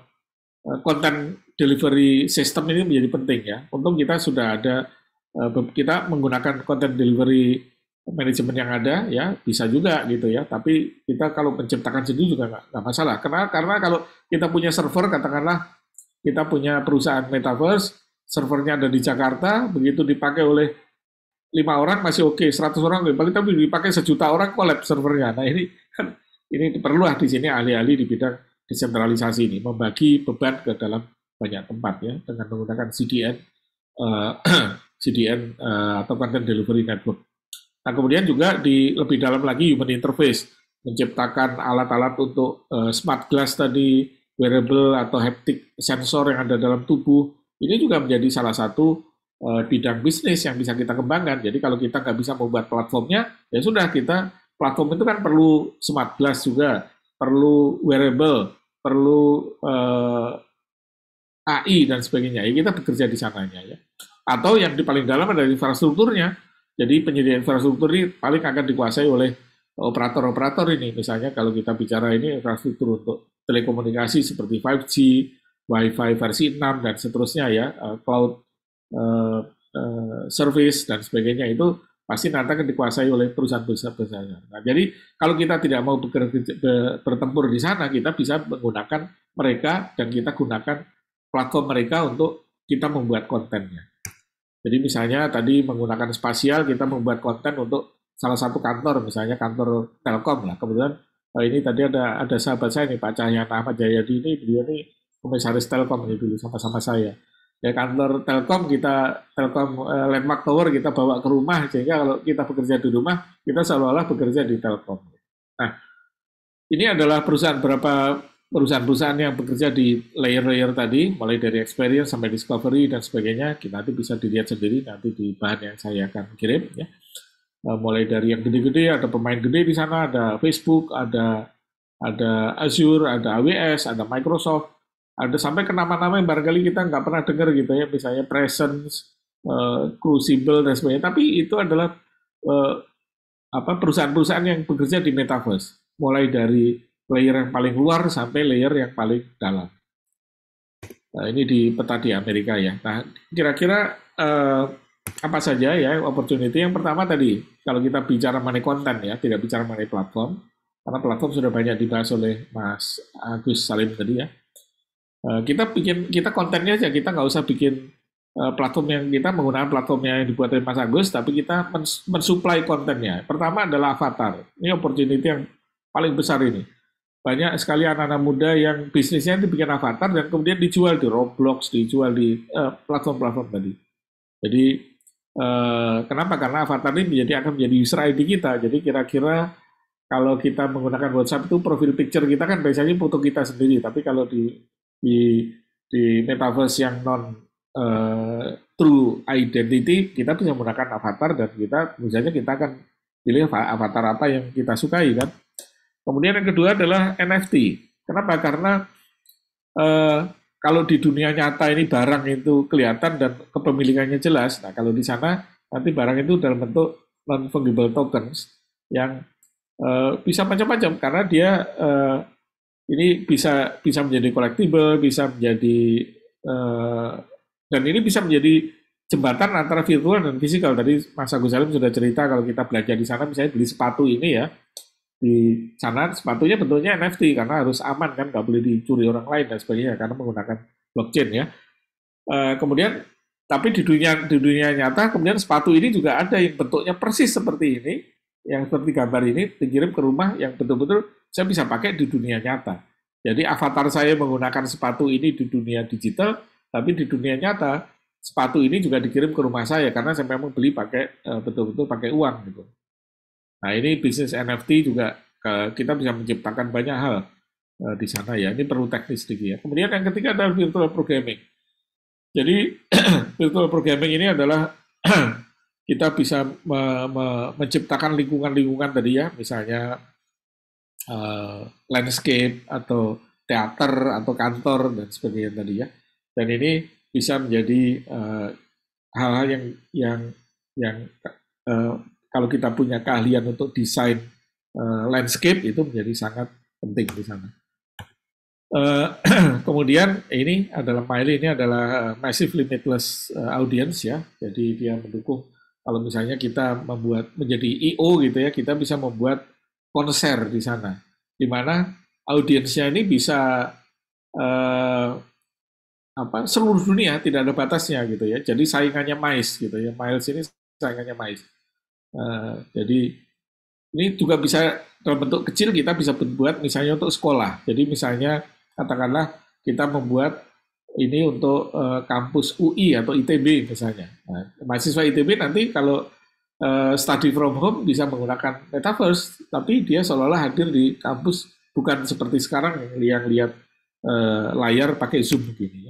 konten delivery system ini menjadi penting ya. Untung kita sudah ada uh, kita menggunakan konten delivery manajemen yang ada ya bisa juga gitu ya tapi kita kalau menciptakan sendiri juga nggak masalah karena karena kalau kita punya server katakanlah kita punya perusahaan metaverse servernya ada di Jakarta begitu dipakai oleh lima orang masih oke okay, 100 orang lebih tapi dipakai sejuta orang kolab servernya nah ini kan ini perlu di sini ahli-ahli di bidang desentralisasi ini membagi beban ke dalam banyak tempat ya dengan menggunakan CDN uh, CDN uh, atau content delivery network Nah, kemudian juga di lebih dalam lagi human interface, menciptakan alat-alat untuk uh, smart glass tadi, wearable atau haptic sensor yang ada dalam tubuh, ini juga menjadi salah satu uh, bidang bisnis yang bisa kita kembangkan. Jadi kalau kita nggak bisa membuat platformnya, ya sudah kita platform itu kan perlu smart glass juga, perlu wearable, perlu uh, eh, AI dan sebagainya. Ya, kita bekerja di sananya ya. Atau yang di paling dalam adalah infrastrukturnya jadi penyedia infrastruktur ini paling akan dikuasai oleh operator-operator ini. Misalnya kalau kita bicara ini infrastruktur untuk telekomunikasi seperti 5G, Wi-Fi versi 6 dan seterusnya ya, eh, cloud uh, uh, service dan sebagainya itu pasti nanti akan dikuasai oleh perusahaan-perusahaan besarnya. Nah, jadi kalau kita tidak mau bekerja, bertempur di sana, kita bisa menggunakan mereka dan kita gunakan platform mereka untuk kita membuat kontennya. Jadi misalnya tadi menggunakan spasial kita membuat konten untuk salah satu kantor, misalnya kantor Telkom lah. Kebetulan eh, ini tadi ada ada sahabat saya nih Pak Cahyan Ahmad Jayadi ini beliau ini komisaris Telkom ini dulu sama-sama saya. Ya kantor Telkom kita Telkom eh, Landmark Tower kita bawa ke rumah sehingga kalau kita bekerja di rumah kita seolah-olah bekerja di Telkom. Nah ini adalah perusahaan berapa perusahaan-perusahaan yang bekerja di layer-layer tadi, mulai dari experience sampai discovery dan sebagainya, kita nanti bisa dilihat sendiri nanti di bahan yang saya akan kirim. Ya. E, mulai dari yang gede-gede, ada pemain gede di sana, ada Facebook, ada ada Azure, ada AWS, ada Microsoft, ada sampai ke nama-nama yang barangkali kita nggak pernah dengar gitu ya, misalnya Presence, uh, Crucible dan sebagainya. Tapi itu adalah uh, apa perusahaan-perusahaan yang bekerja di metaverse, mulai dari layer yang paling luar sampai layer yang paling dalam. Nah, ini di peta di Amerika ya. Nah, kira-kira eh, apa saja ya opportunity? Yang pertama tadi, kalau kita bicara mengenai konten ya, tidak bicara mengenai platform, karena platform sudah banyak dibahas oleh Mas Agus Salim tadi ya. Eh, kita bikin, kita kontennya aja, kita nggak usah bikin eh, platform yang kita menggunakan platformnya yang dibuat oleh Mas Agus, tapi kita mensuplai kontennya. Pertama adalah avatar. Ini opportunity yang paling besar ini banyak sekali anak-anak muda yang bisnisnya itu bikin avatar dan kemudian dijual di Roblox, dijual di eh, platform-platform uh, tadi. Jadi uh, kenapa? Karena avatar ini menjadi akan menjadi user ID kita. Jadi kira-kira kalau kita menggunakan WhatsApp itu profil picture kita kan biasanya foto kita sendiri, tapi kalau di di di metaverse yang non uh, true identity kita bisa menggunakan avatar dan kita misalnya kita akan pilih avatar apa yang kita sukai kan Kemudian yang kedua adalah NFT. Kenapa? Karena eh, kalau di dunia nyata ini barang itu kelihatan dan kepemilikannya jelas. Nah, kalau di sana nanti barang itu dalam bentuk non fungible tokens yang eh, bisa macam-macam karena dia eh, ini bisa bisa menjadi kolektibel, bisa menjadi eh, dan ini bisa menjadi jembatan antara virtual dan fisikal. Tadi Mas Agus Salim sudah cerita kalau kita belajar di sana misalnya beli sepatu ini ya, di sana sepatunya bentuknya NFT karena harus aman kan nggak boleh dicuri orang lain dan sebagainya karena menggunakan blockchain ya eh, kemudian tapi di dunia di dunia nyata kemudian sepatu ini juga ada yang bentuknya persis seperti ini yang seperti gambar ini dikirim ke rumah yang betul-betul saya bisa pakai di dunia nyata jadi avatar saya menggunakan sepatu ini di dunia digital tapi di dunia nyata sepatu ini juga dikirim ke rumah saya karena saya memang beli pakai eh, betul-betul pakai uang gitu Nah ini bisnis NFT juga kita bisa menciptakan banyak hal eh, di sana ya. Ini perlu teknis sedikit ya. Kemudian yang ketiga adalah virtual programming. Jadi virtual programming ini adalah kita bisa me me menciptakan lingkungan-lingkungan tadi ya, misalnya uh, landscape atau teater atau kantor dan sebagainya tadi ya. Dan ini bisa menjadi eh, hal-hal uh, yang yang yang uh, kalau kita punya keahlian untuk desain uh, landscape itu menjadi sangat penting di sana. Uh, kemudian ini adalah Miley ini adalah eh, massive limitless audience ya, jadi dia mendukung kalau misalnya kita membuat menjadi EO gitu ya, kita bisa membuat konser di sana, di mana audiensnya ini bisa uh, apa seluruh dunia tidak ada batasnya gitu ya. Jadi saingannya Miles gitu ya. Miles ini saingannya Miles. Eh, jadi ini juga bisa dalam bentuk kecil kita bisa berbuat misalnya untuk sekolah. Jadi misalnya katakanlah kita membuat ini untuk uh, kampus UI atau ITB misalnya. Nah, mahasiswa ITB nanti kalau uh, study from home bisa menggunakan metaverse, tapi dia seolah-olah hadir di kampus bukan seperti sekarang yang lihat uh, layar pakai zoom begini.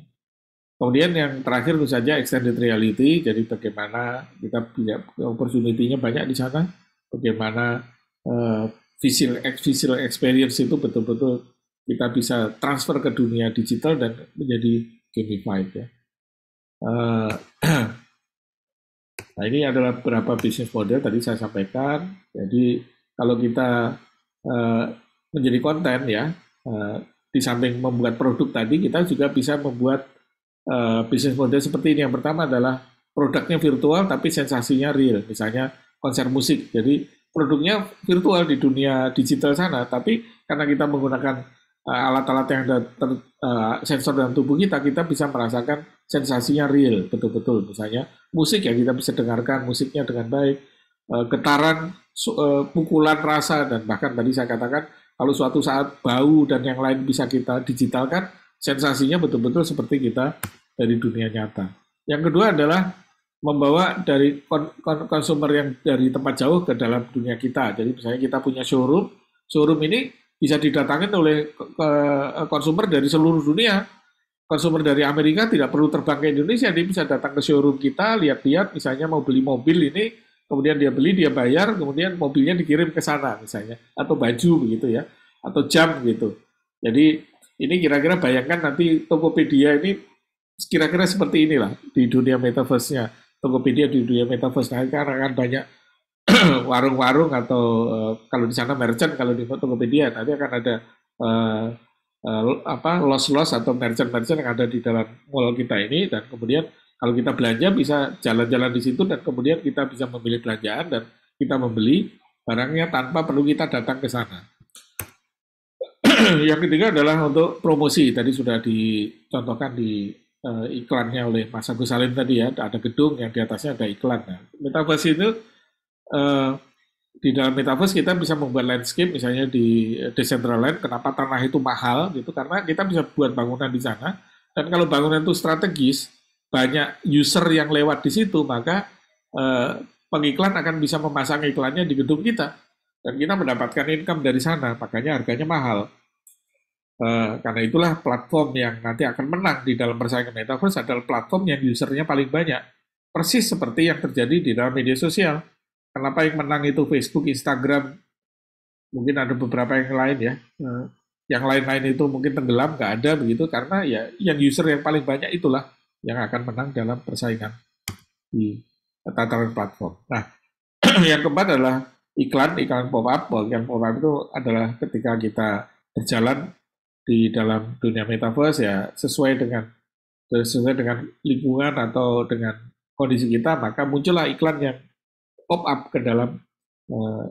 Kemudian yang terakhir itu saja extended reality, jadi bagaimana kita punya opportunity-nya banyak di sana, bagaimana uh, visual, visual experience itu betul-betul kita bisa transfer ke dunia digital dan menjadi gamified ya. Uh, nah ini adalah beberapa bisnis model tadi saya sampaikan. Jadi kalau kita uh, menjadi konten ya, uh, di samping membuat produk tadi kita juga bisa membuat Eh, bisnis model seperti ini. Yang pertama adalah produknya virtual tapi sensasinya real. Misalnya konser musik. Jadi produknya virtual di dunia digital sana, tapi karena kita menggunakan eh, alat-alat yang ada ter, uh, sensor dalam tubuh kita, kita bisa merasakan sensasinya real, betul-betul. Misalnya musik ya kita bisa dengarkan musiknya dengan baik, uh, getaran, uh, pukulan rasa dan bahkan tadi saya katakan kalau suatu saat bau dan yang lain bisa kita digitalkan, sensasinya betul-betul seperti kita dari dunia nyata. Yang kedua adalah membawa dari konsumer yang dari tempat jauh ke dalam dunia kita. Jadi misalnya kita punya showroom, showroom ini bisa didatangkan oleh konsumer dari seluruh dunia. Konsumer dari Amerika tidak perlu terbang ke Indonesia, dia bisa datang ke showroom kita, lihat-lihat, misalnya mau beli mobil ini, kemudian dia beli, dia bayar, kemudian mobilnya dikirim ke sana misalnya, atau baju begitu ya, atau jam gitu. Jadi ini kira-kira bayangkan nanti Tokopedia ini kira-kira seperti inilah di dunia metaverse-nya. Tokopedia di dunia metaverse nah, kan akan banyak warung-warung atau uh, kalau di sana merchant kalau di Tokopedia nanti akan ada uh, uh, apa los-los atau merchant-merchant yang ada di dalam mall kita ini dan kemudian kalau kita belanja bisa jalan-jalan di situ dan kemudian kita bisa memilih belanjaan dan kita membeli barangnya tanpa perlu kita datang ke sana. yang ketiga adalah untuk promosi. Tadi sudah dicontohkan di uh, iklannya oleh Mas Agus Salim tadi ya, ada gedung yang di atasnya ada iklan. Nah, metaverse itu uh, di dalam metaverse kita bisa membuat landscape misalnya di Decentraland. Kenapa tanah itu mahal gitu? Karena kita bisa buat bangunan di sana. Dan kalau bangunan itu strategis, banyak user yang lewat di situ, maka uh, pengiklan akan bisa memasang iklannya di gedung kita dan kita mendapatkan income dari sana, makanya harganya mahal. Eh, karena itulah platform yang nanti akan menang di dalam persaingan metaverse adalah platform yang usernya paling banyak. Persis seperti yang terjadi di dalam media sosial. Kenapa yang menang itu Facebook, Instagram, mungkin ada beberapa yang lain ya. Eh, yang lain-lain itu mungkin tenggelam, nggak ada begitu, karena ya yang user yang paling banyak itulah yang akan menang dalam persaingan di tataran platform. Nah, yang keempat adalah iklan, iklan pop-up. Iklan pop-up itu adalah ketika kita berjalan di dalam dunia metaverse ya sesuai dengan sesuai dengan lingkungan atau dengan kondisi kita maka muncullah iklan yang pop up ke dalam eh,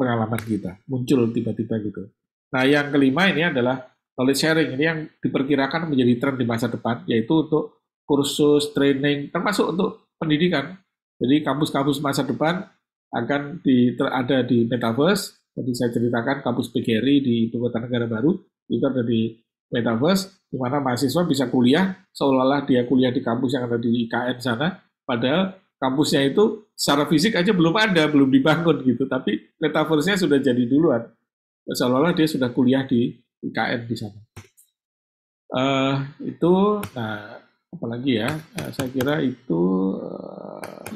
pengalaman kita muncul tiba-tiba gitu. Nah yang kelima ini adalah knowledge sharing ini yang diperkirakan menjadi tren di masa depan yaitu untuk kursus training termasuk untuk pendidikan. Jadi kampus-kampus masa depan akan di, ada di metaverse. Tadi saya ceritakan kampus PGRI di Ibu Kota Negara Baru itu dari metaverse, di mana mahasiswa bisa kuliah seolah-olah dia kuliah di kampus yang ada di IKN sana, padahal kampusnya itu secara fisik aja belum ada, belum dibangun gitu, tapi metaverse-nya sudah jadi duluan. Seolah-olah dia sudah kuliah di IKN di sana. Uh, itu, nah, apalagi ya, uh, saya kira itu. Uh,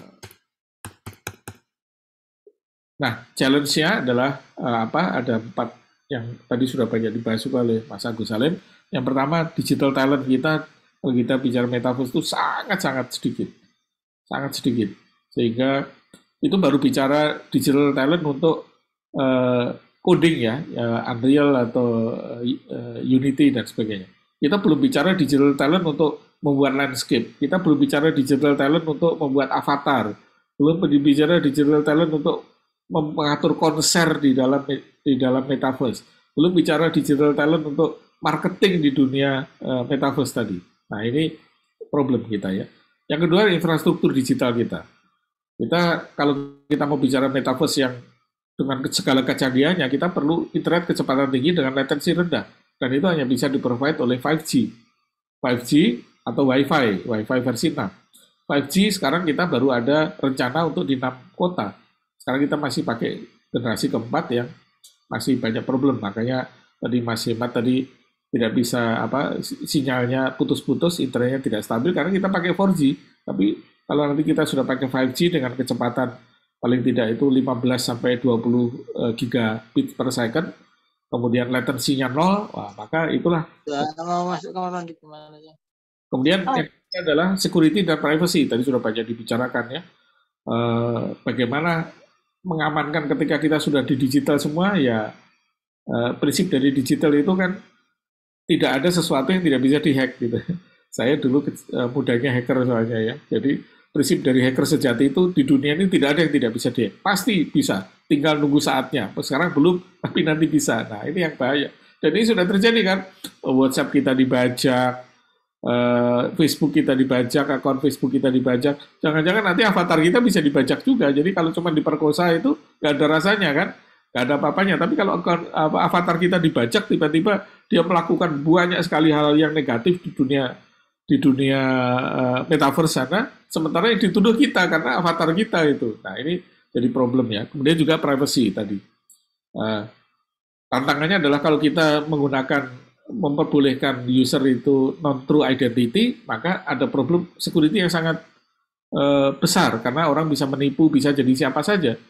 nah, challenge-nya adalah uh, apa? Ada empat yang tadi sudah banyak dibahas juga oleh Mas Agus Salim. Yang pertama, digital talent kita, kalau kita bicara metaverse itu sangat-sangat sedikit. Sangat sedikit. Sehingga itu baru bicara digital talent untuk uh, coding ya, ya Unreal atau uh, Unity dan sebagainya. Kita belum bicara digital talent untuk membuat landscape. Kita belum bicara digital talent untuk membuat avatar. Belum bicara digital talent untuk mengatur konser di dalam di dalam metaverse. Belum bicara digital talent untuk marketing di dunia uh, metaverse tadi. Nah, ini problem kita ya. Yang kedua, infrastruktur digital kita. Kita kalau kita mau bicara metaverse yang dengan segala kecanggihannya, kita perlu internet kecepatan tinggi dengan latency rendah. Dan itu hanya bisa diprovide oleh 5G. 5G atau Wi-Fi, Wi-Fi versi 6. 5G sekarang kita baru ada rencana untuk di 6 kota. Sekarang kita masih pakai generasi keempat yang masih banyak problem. Makanya tadi Mas Hemat tadi tidak bisa apa sinyalnya putus-putus, internetnya tidak stabil karena kita pakai 4G. Tapi kalau nanti kita sudah pakai 5G dengan kecepatan paling tidak itu 15 sampai 20 eh, gigabit per second, kemudian latensinya nol, wah maka itulah. Ya, kemudian oh. yang adalah security dan privacy tadi sudah banyak dibicarakan ya. Eh, bagaimana mengamankan ketika kita sudah di digital semua ya eh, prinsip dari digital itu kan tidak ada sesuatu yang tidak bisa dihack gitu. Saya dulu eh, mudanya hacker soalnya ya. Jadi prinsip dari hacker sejati itu di dunia ini tidak ada yang tidak bisa dihack. Pasti bisa. Tinggal nunggu saatnya. Sekarang belum, tapi nanti bisa. Nah ini yang bahaya. Dan ini sudah terjadi kan. WhatsApp kita dibajak, Eh, Facebook kita dibajak, akun Facebook kita dibajak. Jangan-jangan nanti avatar kita bisa dibajak juga. Jadi kalau cuma diperkosa itu nggak ada rasanya kan, nggak ada apa-apanya. Tapi kalau akun, avatar kita dibajak, tiba-tiba dia melakukan banyak sekali hal yang negatif di dunia di dunia uh, metaverse sana, sementara yang dituduh kita karena avatar kita itu. Nah ini jadi problem ya. Kemudian juga privacy tadi. Uh, tantangannya adalah kalau kita menggunakan memperbolehkan user itu non true identity, maka ada problem security yang sangat uh, besar karena orang bisa menipu, bisa jadi siapa saja.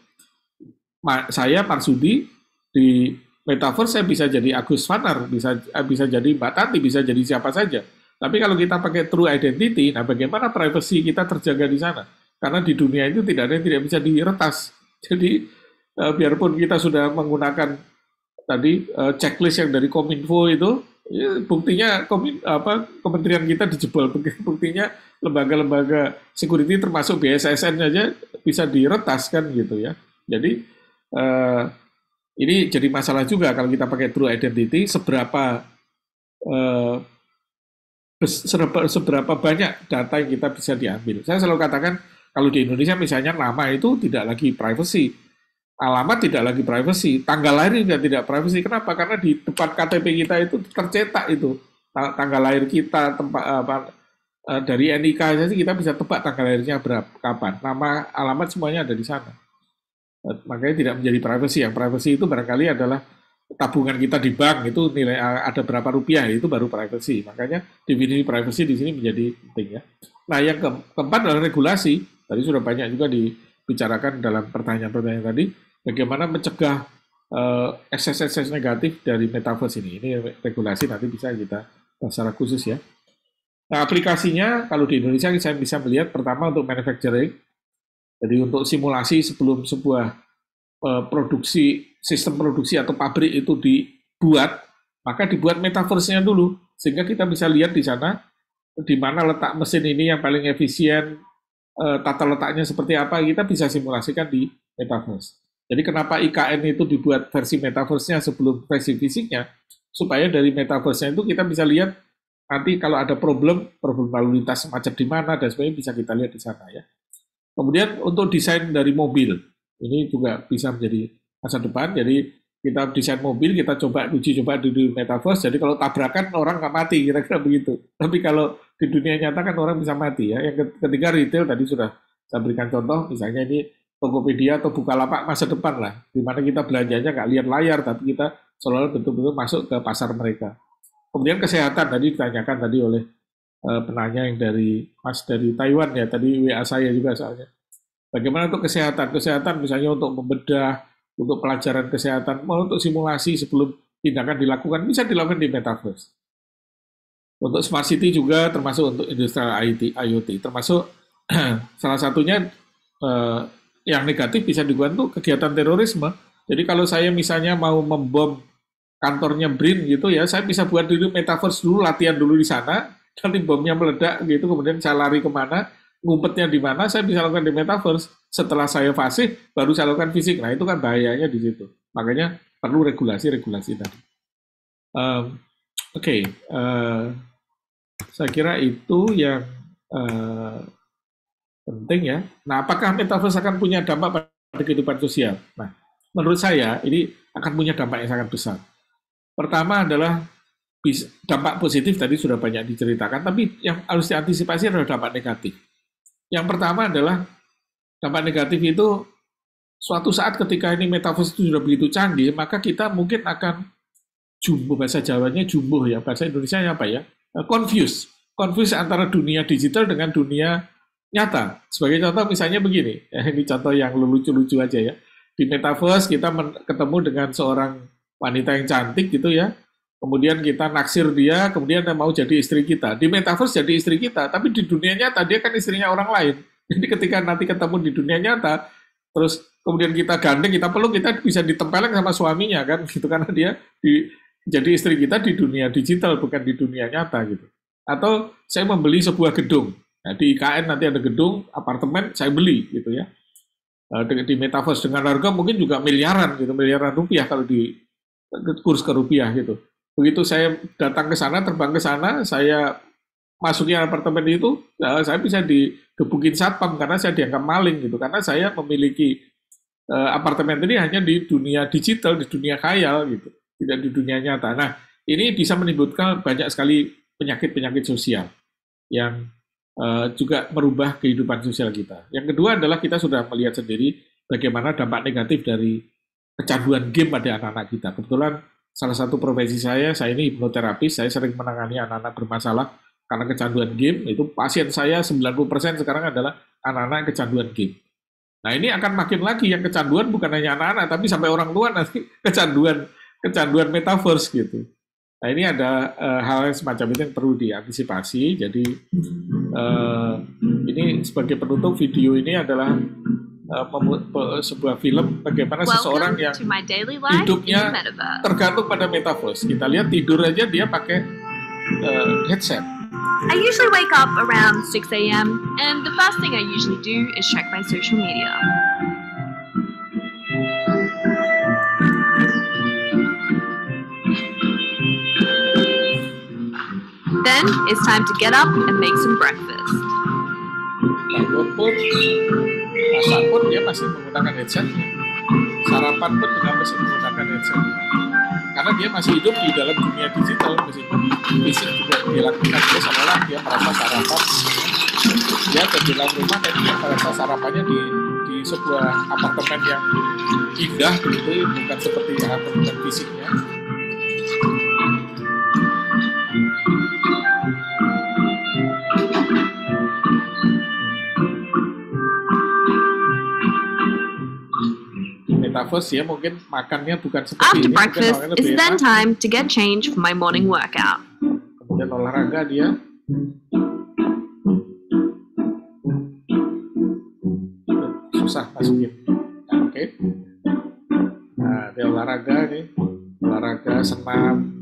Ma saya Parsudi di metaverse saya bisa jadi Agus Fanar, bisa eh, bisa jadi Mbak Tanti bisa jadi siapa saja. Tapi kalau kita pakai true identity, nah bagaimana privacy kita terjaga di sana? Karena di dunia itu tidak ada yang tidak bisa diretas. Jadi eh, biarpun kita sudah menggunakan tadi checklist yang dari Kominfo itu, ya, buktinya komit, apa, kementerian kita dijebol. Buktinya lembaga-lembaga security termasuk BSSN saja bisa diretas kan gitu ya. Jadi eh, ini jadi masalah juga kalau kita pakai true identity seberapa eh, seberapa banyak data yang kita bisa diambil. Saya selalu katakan kalau di Indonesia misalnya nama itu tidak lagi privacy, alamat tidak lagi privacy, tanggal lahir juga tidak privacy. Kenapa? Karena di depan KTP kita itu tercetak itu tanggal lahir kita, tempat apa eh, dari NIK saja kita bisa tebak tanggal lahirnya berapa, kapan, nama, alamat semuanya ada di sana. Eh, makanya tidak menjadi privacy. Yang privacy itu barangkali adalah tabungan kita di bank itu nilai eh, ada berapa rupiah itu baru privacy. Makanya definisi privacy di sini menjadi penting ya. Nah yang keempat adalah regulasi. Tadi sudah banyak juga di bicarakan dalam pertanyaan-pertanyaan tadi, bagaimana mencegah ekses-ekses eh, uh, negatif dari metaverse ini. Ini regulasi nanti bisa kita secara khusus ya. Nah, aplikasinya kalau di Indonesia saya bisa melihat pertama untuk manufacturing. Jadi untuk simulasi sebelum sebuah uh, produksi sistem produksi atau pabrik itu dibuat, maka dibuat metaverse-nya dulu sehingga kita bisa lihat di sana di mana letak mesin ini yang paling efisien, Eh, tata letaknya seperti apa, kita bisa simulasikan di metaverse. Jadi kenapa IKN itu dibuat versi metaverse-nya sebelum versi fisiknya, supaya dari metaverse-nya itu kita bisa lihat nanti kalau ada problem, problem lalu lintas macet di mana, dan sebagainya bisa kita lihat di sana ya. Kemudian untuk desain dari mobil, ini juga bisa menjadi masa depan, jadi kita desain mobil, kita coba uji coba di, di metaverse, jadi kalau tabrakan orang nggak mati, kira-kira begitu. Tapi kalau di dunia nyata kan orang bisa mati ya. Yang ketiga retail tadi sudah saya berikan contoh, misalnya ini Tokopedia atau Bukalapak masa depan lah, di mana kita belanjanya nggak lihat layar, tapi kita selalu betul-betul masuk ke pasar mereka. Kemudian kesehatan tadi ditanyakan tadi oleh eh, penanya yang dari Mas dari Taiwan ya, tadi WA saya juga soalnya. Bagaimana untuk kesehatan? Kesehatan misalnya untuk membedah, untuk pelajaran kesehatan, mau untuk simulasi sebelum tindakan dilakukan, bisa dilakukan di metaverse. Untuk smart city juga termasuk untuk industrial IT, IoT. Termasuk salah satunya eh, yang negatif bisa dibantu kegiatan terorisme. Jadi kalau saya misalnya mau membom kantornya Brin gitu ya, saya bisa buat dulu metaverse dulu, latihan dulu di sana, nanti bomnya meledak gitu, kemudian saya lari kemana, ngumpetnya di mana, saya bisa lakukan di metaverse. Setelah saya fasih, baru saya lakukan fisik. Nah itu kan bahayanya di situ. Makanya perlu regulasi-regulasi tadi. Um, Oke, okay, eh, saya kira itu yang eh, penting ya. Nah, apakah metaverse akan punya dampak pada kehidupan sosial? Nah, menurut saya ini akan punya dampak yang sangat besar. Pertama adalah dampak positif tadi sudah banyak diceritakan, tapi yang harus diantisipasi adalah dampak negatif. Yang pertama adalah dampak negatif itu suatu saat ketika ini metaverse itu sudah begitu canggih, maka kita mungkin akan jumbo bahasa Jawanya jumbo ya, bahasa Indonesia apa ya? confuse, confuse antara dunia digital dengan dunia nyata. Sebagai contoh misalnya begini, ini contoh yang lucu-lucu aja ya. Di metaverse kita ketemu dengan seorang wanita yang cantik gitu ya, kemudian kita naksir dia, kemudian dia mau jadi istri kita. Di metaverse jadi istri kita, tapi di dunia nyata dia kan istrinya orang lain. Jadi ketika nanti ketemu di dunia nyata, terus kemudian kita gandeng, kita peluk, kita bisa ditempeleng sama suaminya kan, gitu karena dia di jadi istri kita di dunia digital bukan di dunia nyata gitu atau saya membeli sebuah gedung nah, di IKN nanti ada gedung apartemen saya beli gitu ya eh, di metaverse dengan harga mungkin juga miliaran gitu miliaran rupiah kalau di kurs ke rupiah gitu begitu saya datang ke sana terbang ke sana saya masuknya apartemen itu eh, saya bisa digebukin satpam karena saya dianggap maling gitu karena saya memiliki eh, apartemen ini hanya di dunia digital di dunia khayal gitu tidak di dunia nyata. Nah, ini bisa menimbulkan banyak sekali penyakit-penyakit sosial yang uh, juga merubah kehidupan sosial kita. Yang kedua adalah kita sudah melihat sendiri bagaimana dampak negatif dari kecanduan game pada anak-anak kita. Kebetulan salah satu profesi saya, saya ini hipnoterapis, saya sering menangani anak-anak bermasalah karena kecanduan game, itu pasien saya 90% sekarang adalah anak-anak kecanduan game. Nah ini akan makin lagi yang kecanduan bukan hanya anak-anak, tapi sampai orang tua nanti kecanduan kecanduan metaverse gitu. Nah ini ada uh, hal yang semacam itu yang perlu diantisipasi. Jadi uh, ini sebagai penutup video ini adalah uh, sebuah film bagaimana Welcome seseorang yang
hidupnya tergantung
pada metaverse. Kita lihat tidur aja dia pakai uh, headset.
I usually wake up around 6 a.m. and the first thing I usually do is check my social media. Then it's time to get up and make some breakfast.
Bangun nah, pun, masak pun dia masih menggunakan headsetnya. Sarapan pun juga masih menggunakan headsetnya. Karena dia masih hidup di dalam dunia digital, meskipun fisik juga dilakukan dia seolah dia merasa sarapan. Dia ke dalam rumah dan dia merasa sarapannya di di sebuah apartemen yang indah begitu, bukan seperti apartemen fisiknya. breakfast ya mungkin makannya bukan seperti After ini. breakfast, it's then enak.
time to get change for my morning workout.
Kemudian olahraga dia. Susah masukin. Nah, oke. Okay. Nah, dia olahraga nih. Olahraga, senam,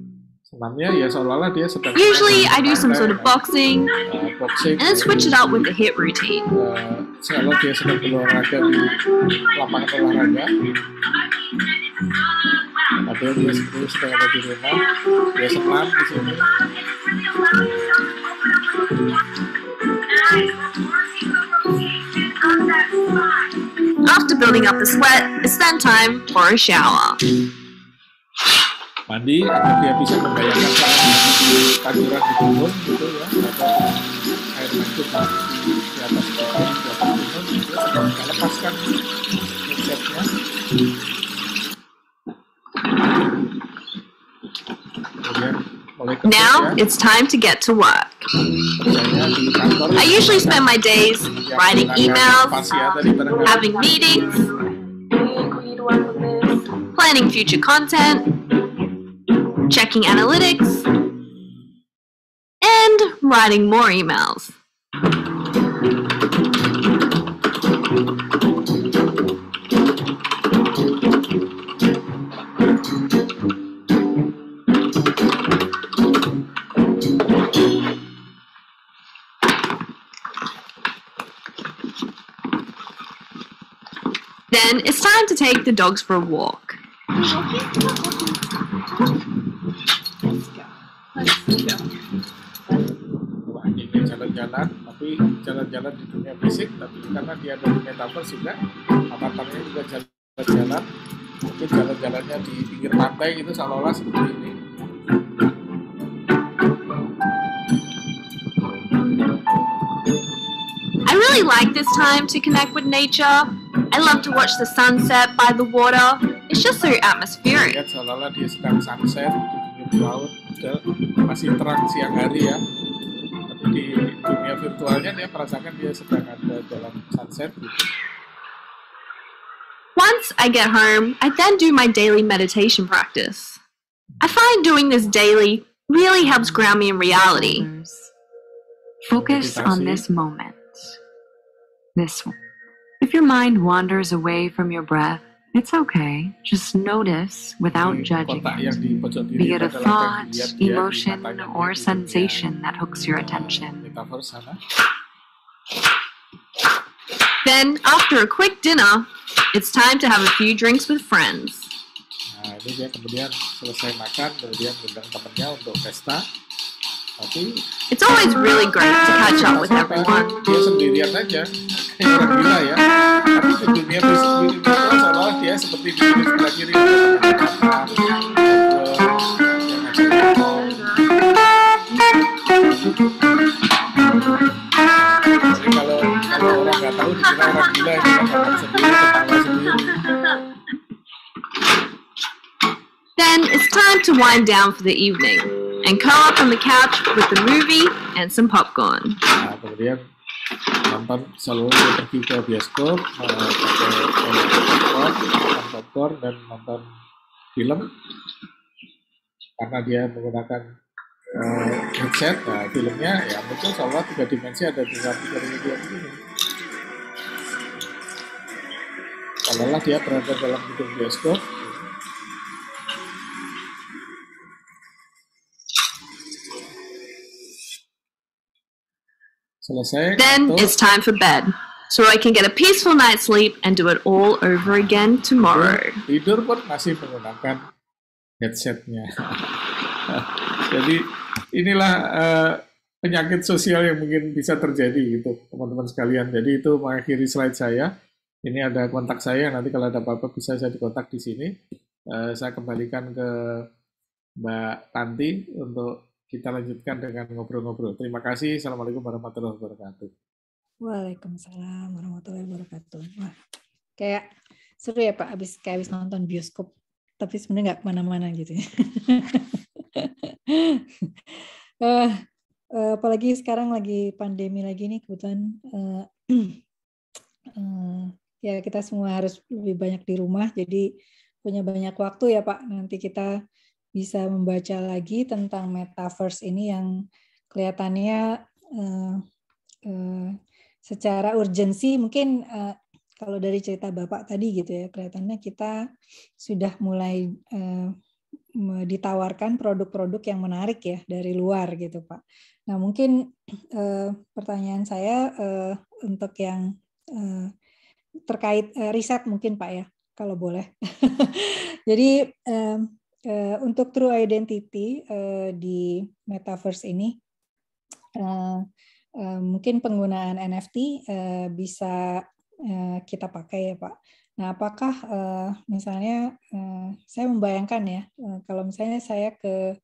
hukumannya ya seolah-olah dia sedang Usually I do some sort of
boxing, uh, boxing and then switch it out with the hit routine. Uh, seolah dia sedang berolahraga di lapangan olahraga. Padahal dia sendiri sedang ada di
rumah, dia senam di sini.
After building up the sweat, it's then time for a shower
mandi dia bisa membayangkan saat di di gunung gitu ya ada air mancur di atas di
atas gunung lepaskan headsetnya Now it's time to get to work. I usually spend my days writing emails, having meetings, planning future content, checking analytics, and writing more emails. Then it's time to take the dogs for a walk.
ini jalan-jalan tapi jalan-jalan di dunia fisik tapi karena dia di metaverse juga avatarnya juga jalan-jalan mungkin jalan-jalannya di pinggir pantai gitu seolah-olah seperti ini
I really like this time to connect with nature. I love to watch the sunset by the water. It's just so atmospheric. Lihat seolah-olah dia
sedang sunset di pinggir laut. masih terang siang hari ya tapi di dunia virtualnya dia merasakan dia sedang ada dalam sunset gitu.
Once I get home, I then do my daily meditation practice. I find doing this daily really helps ground me in reality. Focus on this moment. This one. If your mind wanders away from your breath, it's okay. Just notice without judging. Be it a thought, emotion, or sensation that hooks your attention. Then, after a quick dinner, it's time to have a few drinks with friends.
Nah, ini dia kemudian selesai makan, kemudian
undang temennya untuk pesta. Tapi It's always really great to catch up with everyone. Dia sendirian aja, orang gila ya.
Tapi dunia ya seperti video sebelah kiri
Then it's time to wind down for the evening and curl up on the couch with the movie and some popcorn.
Nah, nonton selalu saya pergi ke bioskop eh, pakai popcorn makan popcorn dan nonton film karena dia menggunakan uh, headset nah filmnya ya mungkin seolah tiga dimensi ada di dalam tiga dimensi kalaulah dia berada dalam gedung bioskop
Selesai. Then atau... it's time for bed. So I can get a peaceful night's sleep and do it all over again tomorrow.
Tidur pun masih menggunakan headsetnya. Jadi inilah uh, penyakit sosial yang mungkin bisa terjadi gitu teman-teman sekalian. Jadi itu mengakhiri slide saya. Ini ada kontak saya. Nanti kalau ada apa-apa bisa saya dikontak di sini. Uh, saya kembalikan ke Mbak Tanti untuk kita lanjutkan dengan ngobrol-ngobrol. Terima kasih. Assalamualaikum warahmatullahi wabarakatuh.
Waalaikumsalam warahmatullahi wabarakatuh. Wah, kayak seru ya Pak, habis, kayak abis nonton bioskop, tapi sebenarnya nggak kemana-mana gitu. uh, apalagi sekarang lagi pandemi lagi nih kebetulan uh, uh, ya kita semua harus lebih banyak di rumah, jadi punya banyak waktu ya Pak. Nanti kita bisa membaca lagi tentang metaverse ini yang kelihatannya uh, uh, secara urgensi mungkin uh, kalau dari cerita Bapak tadi gitu ya, kelihatannya kita sudah mulai uh, ditawarkan produk-produk yang menarik ya dari luar gitu Pak. Nah mungkin uh, pertanyaan saya uh, untuk yang uh, terkait riset mungkin Pak ya, kalau boleh. Jadi uh, Eh, untuk true identity uh, di metaverse ini uh, uh, mungkin penggunaan NFT uh, bisa uh, kita pakai ya Pak. Nah apakah uh, misalnya uh, saya membayangkan ya uh, kalau misalnya saya ke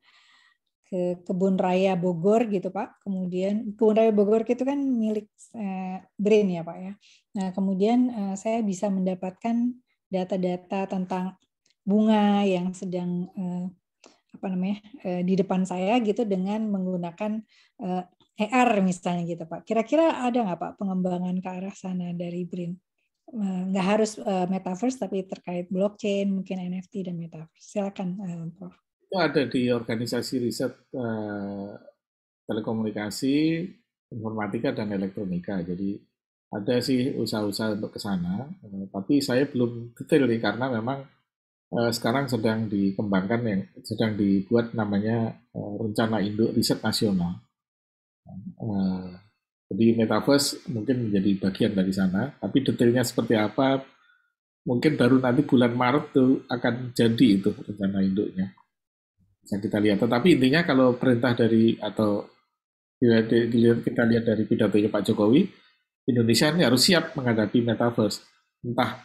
ke kebun raya Bogor gitu Pak. Kemudian kebun raya Bogor itu kan milik uh, Brain ya Pak ya. Nah kemudian uh, saya bisa mendapatkan data-data tentang bunga yang sedang uh, apa namanya uh, di depan saya gitu dengan menggunakan uh, eh, AR misalnya gitu Pak. Kira-kira ada nggak Pak pengembangan ke arah sana dari Brin? Nggak harus metaverse tapi terkait blockchain, mungkin NFT dan metaverse. Silakan Prof.
Itu ada di organisasi riset telekomunikasi, informatika dan elektronika. Jadi ada sih usaha-usaha untuk ke sana, tapi saya belum detail nih karena memang Eh, sekarang sedang dikembangkan yang sedang dibuat namanya eh, rencana induk riset nasional. Eh, jadi metaverse mungkin menjadi bagian dari sana, tapi detailnya seperti apa mungkin baru nanti bulan Maret tuh akan jadi itu rencana induknya. Bisa kita lihat. Tetapi intinya kalau perintah dari atau kita lihat dari pidatonya Pak Jokowi, Indonesia ini harus siap menghadapi metaverse. Entah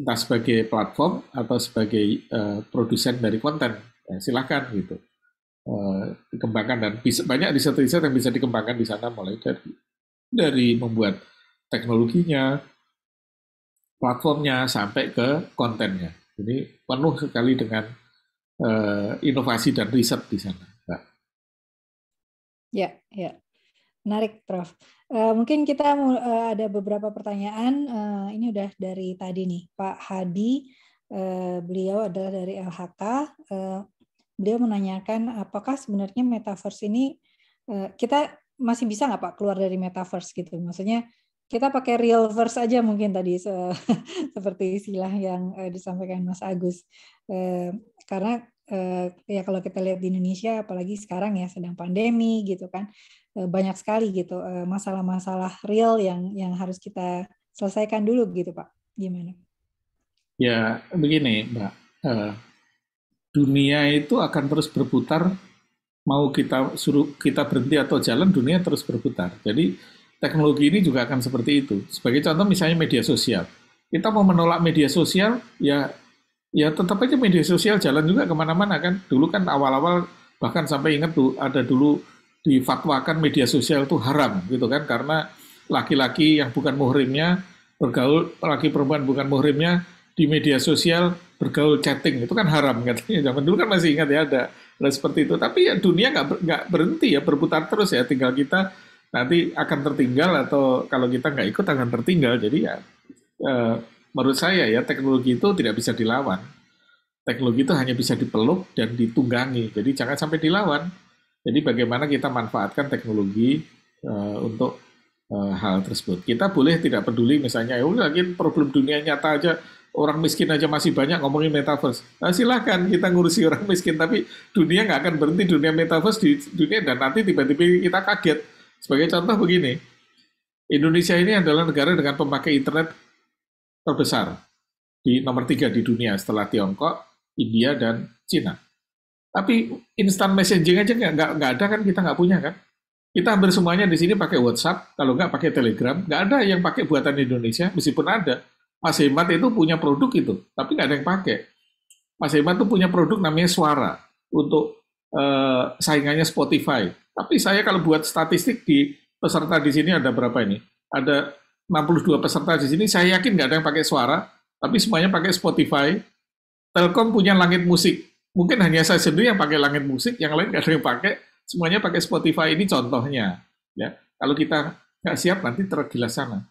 entah sebagai platform atau sebagai uh, produsen dari konten ya, silahkan gitu uh, dikembangkan dan bisa, banyak riset-riset yang bisa dikembangkan di sana mulai dari dari membuat teknologinya platformnya sampai ke kontennya Ini penuh sekali dengan uh, inovasi dan riset di sana
ya ya menarik Prof Eh, mungkin kita uh, ada beberapa pertanyaan. Uh, ini udah dari tadi nih, Pak Hadi. Uh, beliau adalah dari LHK. Uh, beliau menanyakan apakah sebenarnya metaverse ini uh, kita masih bisa nggak Pak keluar dari metaverse gitu? Maksudnya kita pakai real verse aja mungkin tadi se seperti istilah yang uh, disampaikan Mas Agus. Uh, karena uh, ya kalau kita lihat di Indonesia apalagi sekarang ya sedang pandemi gitu kan uh, banyak sekali gitu masalah eh, masalah-masalah real yang yang harus kita selesaikan dulu gitu Pak. Gimana?
Ya begini Mbak, uh, dunia itu akan terus berputar mau kita suruh kita berhenti atau jalan dunia terus berputar. Jadi teknologi ini juga akan seperti itu. Sebagai contoh misalnya media sosial. Kita mau menolak media sosial ya ya tetap aja media sosial jalan juga kemana-mana kan. Dulu kan awal-awal bahkan sampai ingat tuh ada dulu difatwakan media sosial itu haram gitu kan karena laki-laki yang bukan muhrimnya bergaul laki perempuan bukan muhrimnya di media sosial bergaul chatting itu kan haram katanya zaman dulu kan masih ingat ya ada, ada seperti itu tapi ya dunia nggak nggak berhenti ya berputar terus ya tinggal kita nanti akan tertinggal atau kalau kita nggak ikut akan tertinggal jadi ya eh, menurut saya ya teknologi itu tidak bisa dilawan. Teknologi itu hanya bisa dipeluk dan ditunggangi. Jadi jangan sampai dilawan. Jadi bagaimana kita manfaatkan teknologi uh, untuk uh, hal tersebut. Kita boleh tidak peduli misalnya, ya udah lagi problem dunia nyata aja, orang miskin aja masih banyak ngomongin metaverse. Nah, silahkan kita ngurusi orang miskin, tapi dunia nggak akan berhenti dunia metaverse di dunia dan nanti tiba-tiba kita kaget. Sebagai contoh begini, Indonesia ini adalah negara dengan pemakai internet terbesar di nomor tiga di dunia setelah Tiongkok, India dan Cina. Tapi instant messaging aja nggak nggak ada kan kita nggak punya kan? Kita hampir semuanya di sini pakai WhatsApp, kalau nggak pakai Telegram, nggak ada yang pakai buatan Indonesia, meskipun ada. Mas Hemat itu punya produk itu, tapi nggak ada yang pakai. Mas Hemat itu punya produk namanya Suara untuk eh, saingannya Spotify. Tapi saya kalau buat statistik di peserta di sini ada berapa ini? Ada 62 peserta di sini, saya yakin nggak ada yang pakai suara, tapi semuanya pakai Spotify. Telkom punya langit musik. Mungkin hanya saya sendiri yang pakai langit musik, yang lain nggak ada yang pakai. Semuanya pakai Spotify ini contohnya. Ya, kalau kita nggak siap nanti tergilas sana.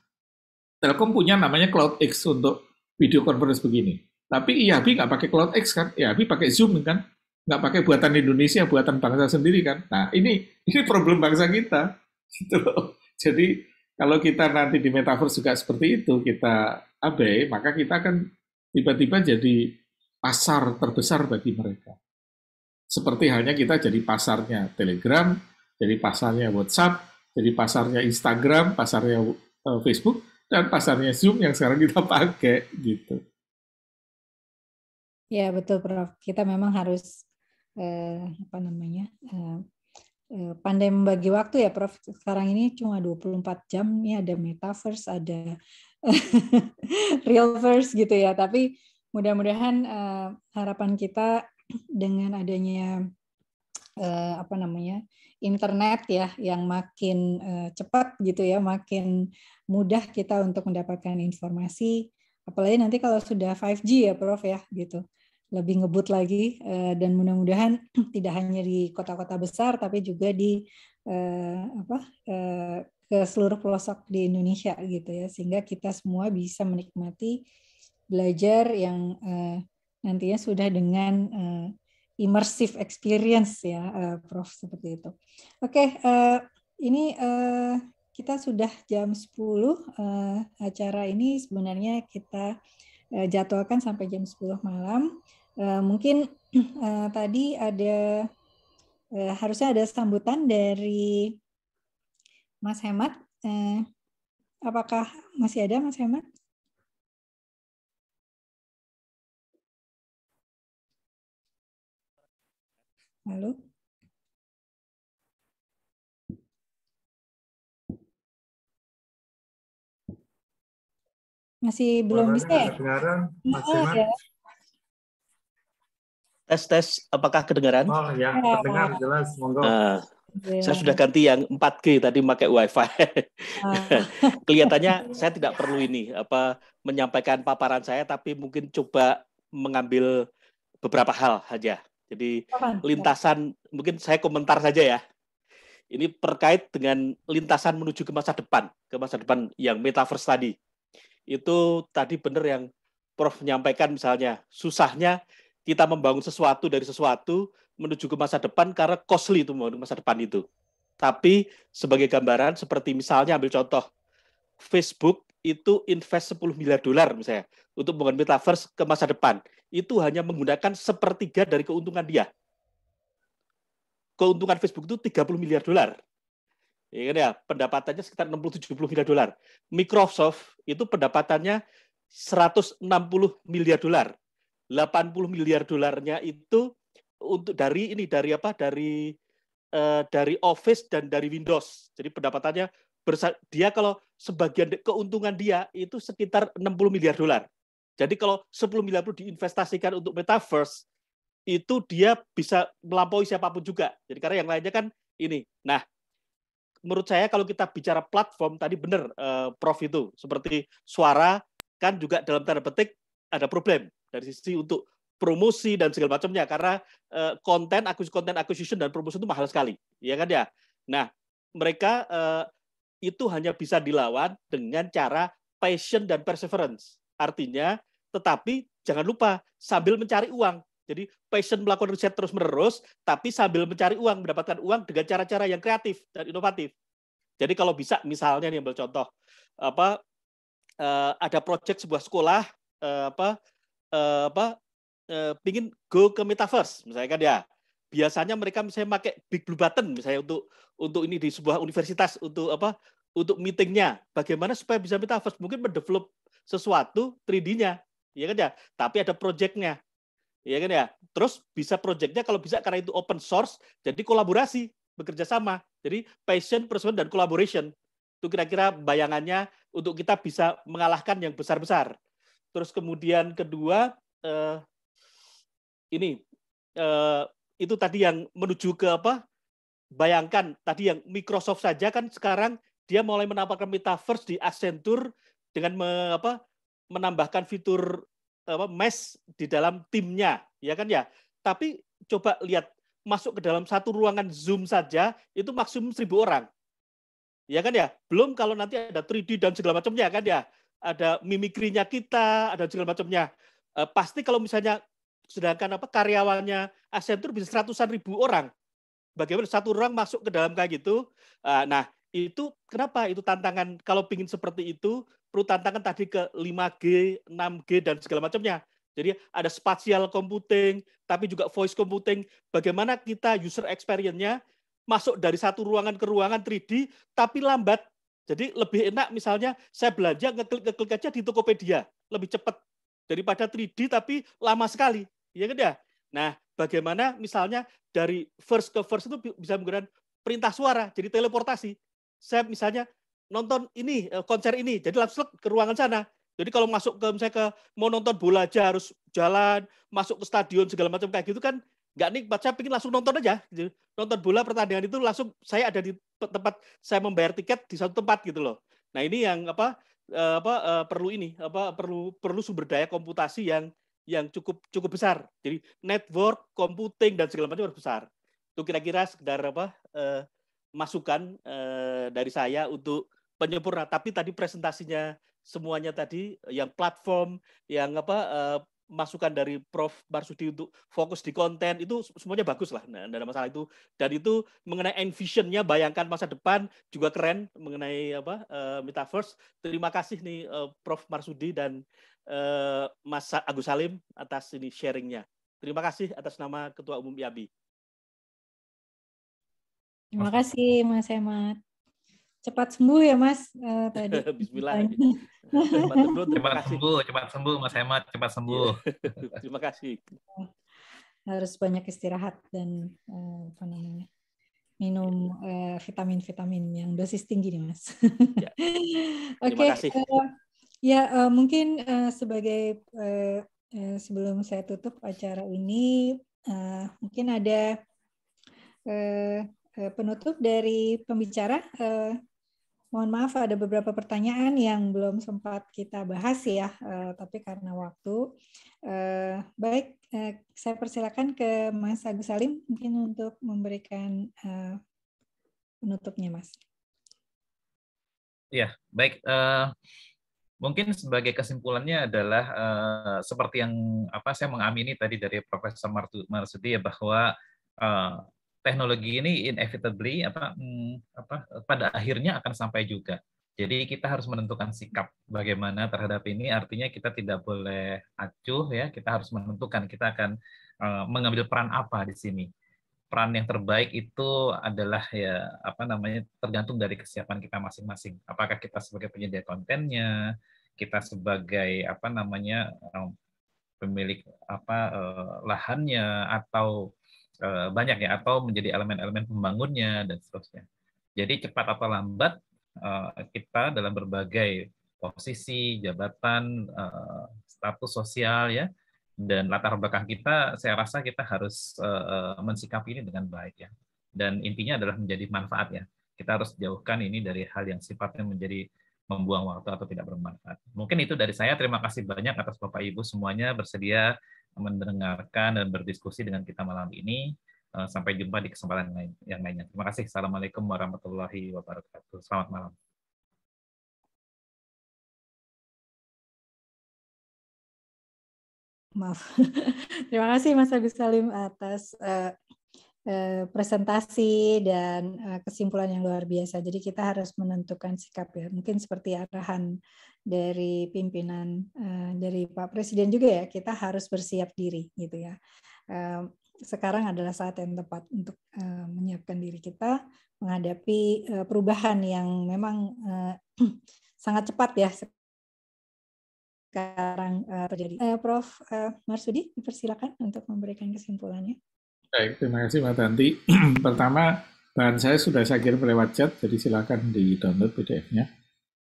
Telkom punya namanya CloudX untuk video conference begini. Tapi IAB nggak pakai CloudX kan, IAB pakai Zoom kan, nggak pakai buatan Indonesia, buatan bangsa sendiri kan. Nah ini ini problem bangsa kita. Gitu loh. Jadi kalau kita nanti di metaverse juga seperti itu, kita abai, maka kita akan tiba-tiba jadi pasar terbesar bagi mereka. Seperti halnya kita jadi pasarnya Telegram, jadi pasarnya WhatsApp, jadi pasarnya Instagram, pasarnya eh, Facebook, dan pasarnya Zoom yang sekarang kita pakai gitu.
Ya betul Prof. Kita memang harus eh, apa namanya eh, Eh, pandai membagi waktu ya Prof. Sekarang ini cuma 24 jam nih ada metaverse, ada realverse gitu ya. Tapi mudah-mudahan uh, harapan kita dengan adanya uh, apa namanya? internet ya yang makin uh, cepat gitu ya, makin mudah kita untuk mendapatkan informasi apalagi nanti kalau sudah 5G ya Prof ya gitu lebih ngebut lagi eh, dan mudah-mudahan tidak hanya di kota-kota besar tapi juga di eh, apa eh, ke seluruh pelosok di Indonesia gitu ya sehingga kita semua bisa menikmati belajar yang nantinya sudah dengan immersive experience ya Prof seperti itu. Oke, ini kita sudah jam 10 acara ini sebenarnya kita uh, jadwalkan sampai jam 10 malam. Eh, mungkin uh, tadi ada uh, harusnya ada sambutan dari Mas Hemat. Uh, apakah masih ada Mas Hemat?
Halo. Masih belum bisa ya?
Sekarang, ya. Tes tes, apakah kedengaran? Oh ya, iya. terdengar jelas. Monggo. Uh, yeah.
Iya.
Saya
sudah ganti yang 4G tadi pakai WiFi. Uh. Kelihatannya saya tidak perlu ini apa menyampaikan paparan saya, tapi mungkin coba mengambil beberapa hal saja. Jadi lintasan mungkin saya komentar saja ya. Ini terkait dengan lintasan menuju ke masa depan, ke masa depan yang metaverse tadi. Itu tadi benar yang Prof menyampaikan misalnya susahnya kita membangun sesuatu dari sesuatu menuju ke masa depan karena costly itu menuju masa depan itu. Tapi sebagai gambaran seperti misalnya ambil contoh Facebook itu invest 10 miliar dolar misalnya untuk membangun metaverse ke masa depan. Itu hanya menggunakan sepertiga dari keuntungan dia. Keuntungan Facebook itu 30 miliar dolar. Ya kan ya, pendapatannya sekitar 60-70 miliar dolar. Microsoft itu pendapatannya 160 miliar dolar 80 miliar dolarnya itu untuk dari ini dari apa dari eh, dari Office dan dari Windows. Jadi pendapatannya bersa dia kalau sebagian keuntungan dia itu sekitar 60 miliar dolar. Jadi kalau 10 miliar itu diinvestasikan untuk metaverse itu dia bisa melampaui siapapun juga. Jadi karena yang lainnya kan ini. Nah, menurut saya kalau kita bicara platform tadi benar eh, Prof itu seperti suara kan juga dalam tanda petik ada problem dari sisi untuk promosi dan segala macamnya karena uh, konten akuis konten acquisition dan promosi itu mahal sekali ya kan ya nah mereka uh, itu hanya bisa dilawan dengan cara passion dan perseverance artinya tetapi jangan lupa sambil mencari uang jadi passion melakukan riset terus menerus tapi sambil mencari uang mendapatkan uang dengan cara-cara yang kreatif dan inovatif jadi kalau bisa misalnya nih ambil contoh apa uh, ada proyek sebuah sekolah uh, apa uh, apa uh, pingin go ke metaverse misalnya kan ya biasanya mereka misalnya pakai big blue button misalnya untuk untuk ini di sebuah universitas untuk apa untuk meetingnya bagaimana supaya bisa metaverse mungkin mendevelop sesuatu 3D-nya ya kan ya tapi ada projectnya ya kan ya terus bisa projectnya kalau bisa karena itu open source jadi kolaborasi bekerja sama jadi passion pursuit dan collaboration itu kira-kira bayangannya untuk kita bisa mengalahkan yang besar-besar Terus kemudian kedua eh, ini eh, itu tadi yang menuju ke apa? Bayangkan tadi yang Microsoft saja kan sekarang dia mulai menampilkan metaverse di Accenture dengan me, apa, menambahkan fitur apa, mesh di dalam timnya, ya kan ya. Tapi coba lihat masuk ke dalam satu ruangan Zoom saja itu maksimum seribu orang. Ya kan ya? Belum kalau nanti ada 3D dan segala macamnya ya kan ya ada mimikrinya kita, ada segala macamnya. Eh, pasti kalau misalnya sedangkan apa karyawannya Accenture bisa seratusan ribu orang. Bagaimana satu orang masuk ke dalam kayak gitu? Uh, nah, itu kenapa itu tantangan kalau pingin seperti itu perlu tantangan tadi ke 5G, 6G dan segala macamnya. Jadi ada spatial computing, tapi juga voice computing. Bagaimana kita user experience-nya masuk dari satu ruangan ke ruangan 3D, tapi lambat jadi lebih enak misalnya saya belanja ngeklik-ngeklik aja di Tokopedia, lebih cepat daripada 3D tapi lama sekali. Iya kan ya? Nah, bagaimana misalnya dari first ke first itu bisa menggunakan perintah suara, jadi teleportasi. Saya misalnya nonton ini, eh, konser ini, jadi langsung ke ruangan sana. Jadi kalau masuk ke misalnya ke mau nonton bola aja harus jalan, masuk ke stadion segala macam kayak gitu kan nggak nikmat saya pikir langsung nonton aja gitu. nonton bola pertandingan itu langsung saya ada di tempat saya membayar tiket di satu tempat gitu loh nah ini yang apa eh, apa eh, perlu ini apa perlu perlu sumber daya komputasi yang yang cukup cukup besar jadi network computing dan segala macam harus besar itu kira-kira sekedar apa eh, masukan eh, dari saya untuk penyempurna tapi tadi presentasinya semuanya tadi yang platform yang apa eh, masukan dari Prof Marsudi untuk fokus di konten itu semuanya bagus lah nah, ada masalah itu dan itu mengenai envisionnya bayangkan masa depan juga keren mengenai apa uh, metaverse terima kasih nih uh, Prof Marsudi dan uh, Mas Agus Salim atas ini sharingnya terima kasih atas nama Ketua Umum IABI
Terima kasih Mas Hemat cepat sembuh ya Mas uh, tadi. Bismillah. cepat sembuh,
terima cepat sembuh, cepat sembuh Mas Hemat, cepat sembuh. Iya. terima kasih.
Eh, harus banyak istirahat dan uh, apa namanya? minum vitamin-vitamin uh, yang dosis tinggi nih Mas. ya. Oke. Okay. Uh, ya uh, mungkin uh, sebagai uh, uh, sebelum saya tutup acara ini uh, mungkin ada uh, penutup dari pembicara mohon maaf ada beberapa pertanyaan yang belum sempat kita bahas ya, uh, tapi karena waktu. Uh, baik, uh, saya persilakan ke Mas Agus Salim mungkin untuk memberikan uh, penutupnya, Mas.
Ya, baik. Uh, mungkin sebagai kesimpulannya adalah uh, seperti yang apa saya mengamini tadi dari Profesor Marsudi ya bahwa uh, teknologi ini inevitably apa mm, apa pada akhirnya akan sampai juga. Jadi kita harus menentukan sikap bagaimana terhadap ini. Artinya kita tidak boleh acuh ya. Kita harus menentukan kita akan eh, mengambil peran apa di sini. Peran yang terbaik itu adalah ya apa namanya tergantung dari kesiapan kita masing-masing. Apakah kita sebagai penyedia kontennya, kita sebagai apa namanya eh, pemilik apa eh, lahannya atau Eh, banyak ya atau menjadi elemen-elemen pembangunnya dan seterusnya. Jadi cepat atau lambat eh, kita dalam berbagai posisi, jabatan, eh, status sosial ya dan latar belakang kita saya rasa kita harus mensikapi ini dengan baik ya. Dan intinya adalah menjadi manfaat ya. Kita harus jauhkan ini dari hal yang sifatnya menjadi membuang waktu atau tidak bermanfaat. Mungkin itu dari saya. Terima kasih banyak atas Bapak Ibu semuanya bersedia mendengarkan dan berdiskusi dengan kita malam ini. Eh, sampai jumpa di kesempatan yang lainnya. Terima kasih. Assalamualaikum warahmatullahi wabarakatuh. Selamat
malam.
Maaf. Terima kasih Mas Agus Salim atas uh, Eh, presentasi dan eh, kesimpulan yang luar biasa. Jadi kita harus menentukan sikap ya. Mungkin seperti arahan dari pimpinan eh, dari Pak Presiden juga ya, kita harus bersiap diri gitu ya. Sekarang adalah saat yang tepat untuk menyiapkan diri kita menghadapi perubahan yang memang sangat cepat ya sekarang terjadi. Prof. Marsudi, dipersilakan untuk memberikan kesimpulannya.
Baik, terima kasih Mbak Tanti. Pertama, bahan saya sudah saya kirim lewat chat, jadi silakan di-download PDF-nya.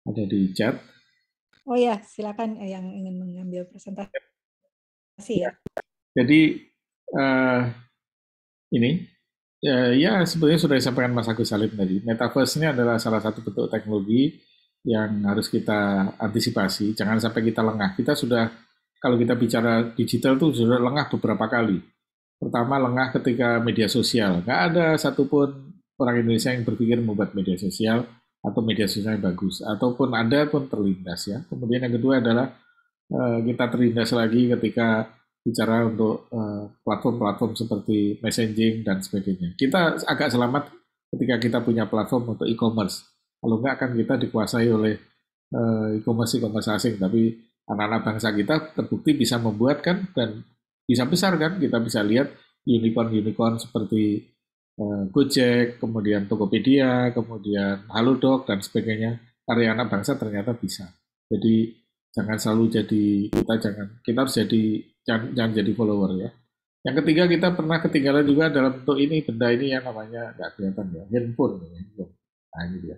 Ada di chat.
Oh ya, silakan yang ingin mengambil presentasi ya. Iya. Eh, ya.
Jadi, uh, ini, uh, ya sebenarnya sudah disampaikan Mas Agus Salim tadi. Metaverse ini adalah salah satu bentuk teknologi yang harus kita antisipasi. Jangan sampai kita lengah. Kita sudah, kalau kita bicara digital tuh sudah lengah beberapa kali pertama lengah ketika media sosial. Nggak ada satupun orang Indonesia yang berpikir membuat media sosial atau media sosial yang bagus, ataupun ada pun terlindas ya. Kemudian yang kedua adalah eh, kita terlindas lagi ketika bicara untuk eh, platform-platform seperti messaging dan sebagainya. Kita agak selamat ketika kita punya platform untuk e-commerce. Kalau nggak akan kita dikuasai oleh eh, e-commerce e-commerce asing, tapi anak-anak bangsa kita terbukti bisa membuat kan dan bisa besar kan kita bisa lihat unicorn-unicorn seperti uh, Gojek, kemudian Tokopedia, kemudian Halodoc dan sebagainya. Karya anak bangsa ternyata bisa. Jadi jangan selalu jadi kita jangan kita harus jadi jangan, jangan jadi follower ya. Yang ketiga kita pernah ketinggalan juga dalam bentuk ini benda ini yang namanya nggak kelihatan ya handphone, ya, handphone. Nah ini dia.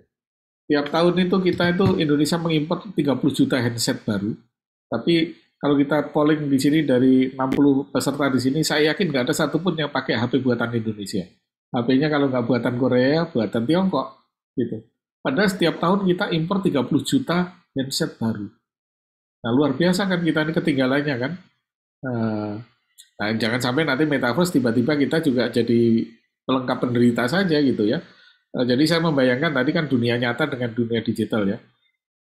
Tiap tahun itu kita itu Indonesia mengimpor 30 juta handset baru, tapi kalau kita polling di sini dari 60 peserta di sini, saya yakin nggak ada satupun yang pakai HP buatan Indonesia. HP-nya kalau nggak buatan Korea, buatan Tiongkok, gitu. Padahal setiap tahun kita impor 30 juta handset baru. Nah, luar biasa kan kita ini ketinggalannya kan. Eh, nah, jangan sampai nanti metaverse tiba-tiba kita juga jadi pelengkap penderita saja gitu ya. Eh, jadi saya membayangkan tadi kan dunia nyata dengan dunia digital ya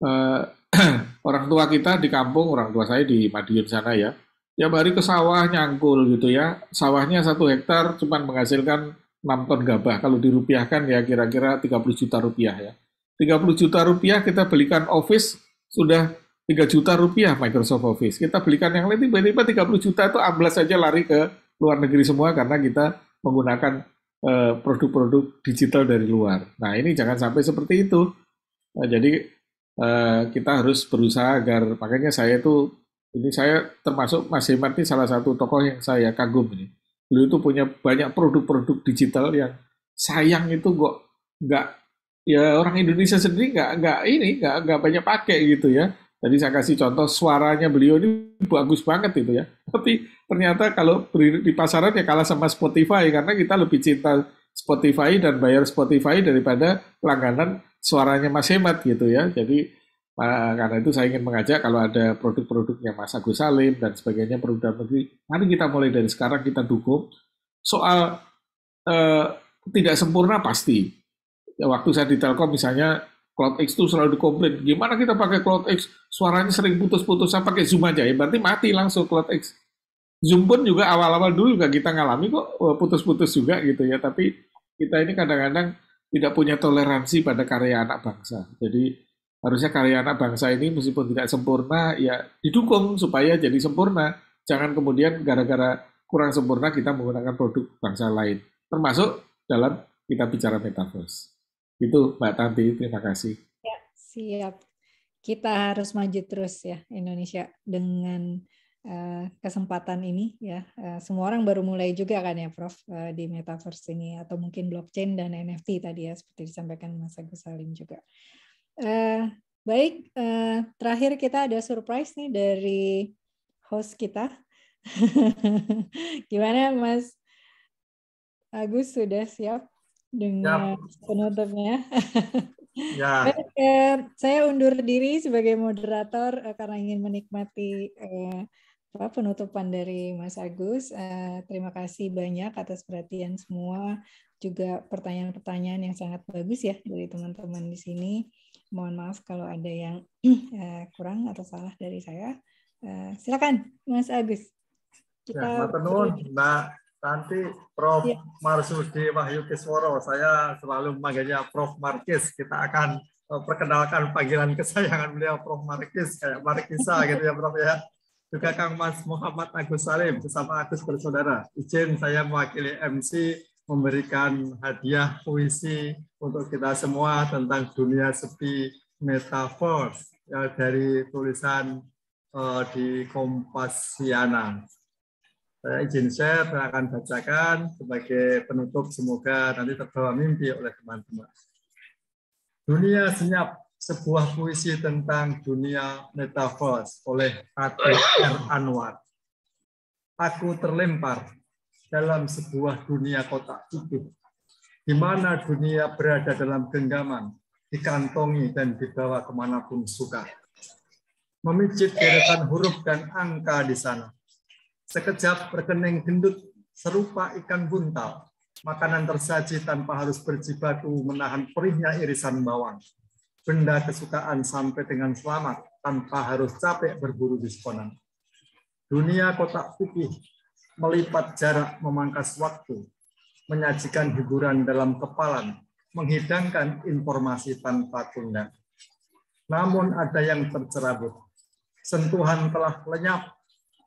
eh, orang tua kita di kampung, orang tua saya di Madiun sana ya, Ya hari ke sawah nyangkul gitu ya. Sawahnya satu hektar cuma menghasilkan 6 ton gabah. Kalau dirupiahkan ya kira-kira 30 juta rupiah ya. 30 juta rupiah kita belikan office, sudah 3 juta rupiah Microsoft Office. Kita belikan yang lain, tiba-tiba 30 juta itu ambles saja lari ke luar negeri semua karena kita menggunakan eh, produk-produk digital dari luar. Nah ini jangan sampai seperti itu. Nah, jadi Eh, kita harus berusaha agar makanya saya itu ini saya termasuk Mas Hemat ini salah satu tokoh yang saya kagum ini. Beliau itu punya banyak produk-produk digital yang sayang itu kok nggak ya orang Indonesia sendiri nggak nggak ini nggak nggak banyak pakai gitu ya. Tadi saya kasih contoh suaranya beliau ini bagus banget itu ya. Tapi ternyata kalau di pasaran ya kalah sama Spotify karena kita lebih cinta Spotify dan bayar Spotify daripada langganan suaranya Mas Hemat gitu ya. Jadi karena itu saya ingin mengajak kalau ada produk-produknya Mas Agus Salim dan sebagainya produk dalam negeri, mari kita mulai dari sekarang kita dukung. Soal eh, tidak sempurna pasti. Ya, waktu saya di Telkom misalnya Cloud X itu selalu dikomplain, gimana kita pakai Cloud X? Suaranya sering putus-putus, saya pakai Zoom aja ya, berarti mati langsung Cloud X. Zoom pun juga awal-awal dulu juga kita ngalami kok eh, putus-putus juga gitu ya, tapi kita ini kadang-kadang tidak punya toleransi pada karya anak bangsa. Jadi harusnya karya anak bangsa ini meskipun tidak sempurna ya didukung supaya jadi sempurna. Jangan kemudian gara-gara kurang sempurna kita menggunakan produk bangsa lain. Termasuk dalam kita bicara metaverse. Itu Mbak Tanti, terima kasih.
Ya, siap. Kita harus maju terus ya Indonesia dengan Eh, kesempatan ini ya eh, semua orang baru mulai juga kan ya Prof eh, di metaverse ini atau mungkin blockchain dan NFT tadi ya seperti disampaikan Mas Agus Salim juga baik terakhir kita ada surprise nih dari host kita gimana Mas Agus sudah siap dengan ya. penutupnya Ya. saya undur diri sebagai moderator karena ingin menikmati penutupan dari Mas Agus. Eh, terima kasih banyak atas perhatian semua, juga pertanyaan-pertanyaan yang sangat bagus ya dari teman-teman di sini. Mohon maaf kalau ada yang eh, kurang atau salah dari saya. Eh, silakan Mas Agus. Kita ya,
Mbak nanti Prof. Ya. Marsudi Wahyu Kisworo, saya selalu memanggilnya Prof. Markis. Kita akan perkenalkan panggilan kesayangan beliau Prof. Markis, kayak Markisa gitu ya Prof. ya juga Kang Mas Muhammad Agus Salim sesama Agus bersaudara. Izin saya mewakili MC memberikan hadiah puisi untuk kita semua tentang dunia sepi metafor ya, dari tulisan uh, di Kompasiana. Saya izin share, saya akan bacakan sebagai penutup. Semoga nanti terbawa mimpi oleh teman-teman. Dunia senyap sebuah puisi tentang dunia metaverse oleh Atif R. Anwar. Aku terlempar dalam sebuah dunia kotak itu, di mana dunia berada dalam genggaman, dikantongi dan dibawa kemanapun suka. Memicit deretan huruf dan angka di sana. Sekejap rekening gendut serupa ikan buntal, makanan tersaji tanpa harus berjibaku menahan perihnya irisan bawang benda kesukaan sampai dengan selamat tanpa harus capek berburu diskonan. Dunia kotak putih melipat jarak memangkas waktu, menyajikan hiburan dalam kepalan, menghidangkan informasi tanpa tunda. Namun ada yang tercerabut. Sentuhan telah lenyap,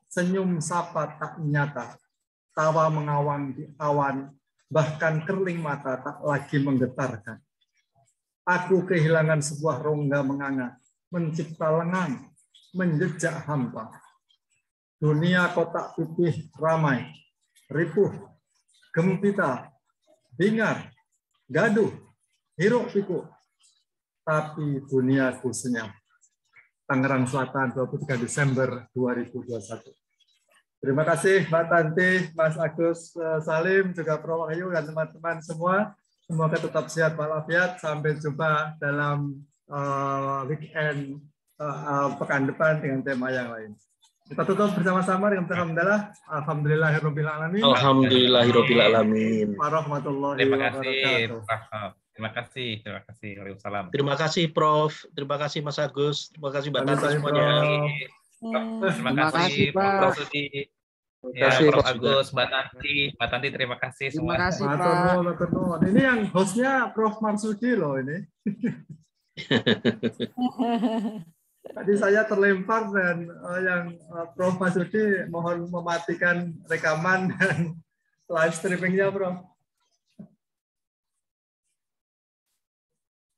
senyum sapa tak nyata, tawa mengawang di awan, bahkan kerling mata tak lagi menggetarkan Aku kehilangan sebuah rongga menganga, mencipta lengan, menjejak hampa. Dunia kotak pipih ramai, ripuh, gempita, bingar, gaduh, hiruk pikuk. Tapi duniaku senyap. Tangerang Selatan 23 Desember 2021. Terima kasih Mbak Tanti, Mas Agus eh, Salim, juga Pro Wahyu dan teman-teman semua. Semoga tetap sehat walafiat. Sampai jumpa dalam uh, weekend uh, uh, pekan depan dengan tema yang lain. Kita tutup bersama-sama dengan Tuhan Alhamdulillah. Alhamdulillahirrahmanirrahim. alamin. Alhamdulillahirabbil Warahmatullahi
Terima kasih,
Terima kasih, terima kasih. Waalaikumsalam. Terima kasih
Prof. Terima kasih Mas Agus. Terima kasih Mbak Tata semuanya.
Terima kasih, Pak Sudi. Ya, kasih, Prof. Agus, Mbak Tanti, Mbak Tanti terima kasih semua. Terima kasih,
Pak. Ini yang hostnya Prof. Marsudi loh ini. Tadi saya terlempar dan uh, yang uh, Prof. Marsudi mohon mematikan rekaman dan live streamingnya, Prof.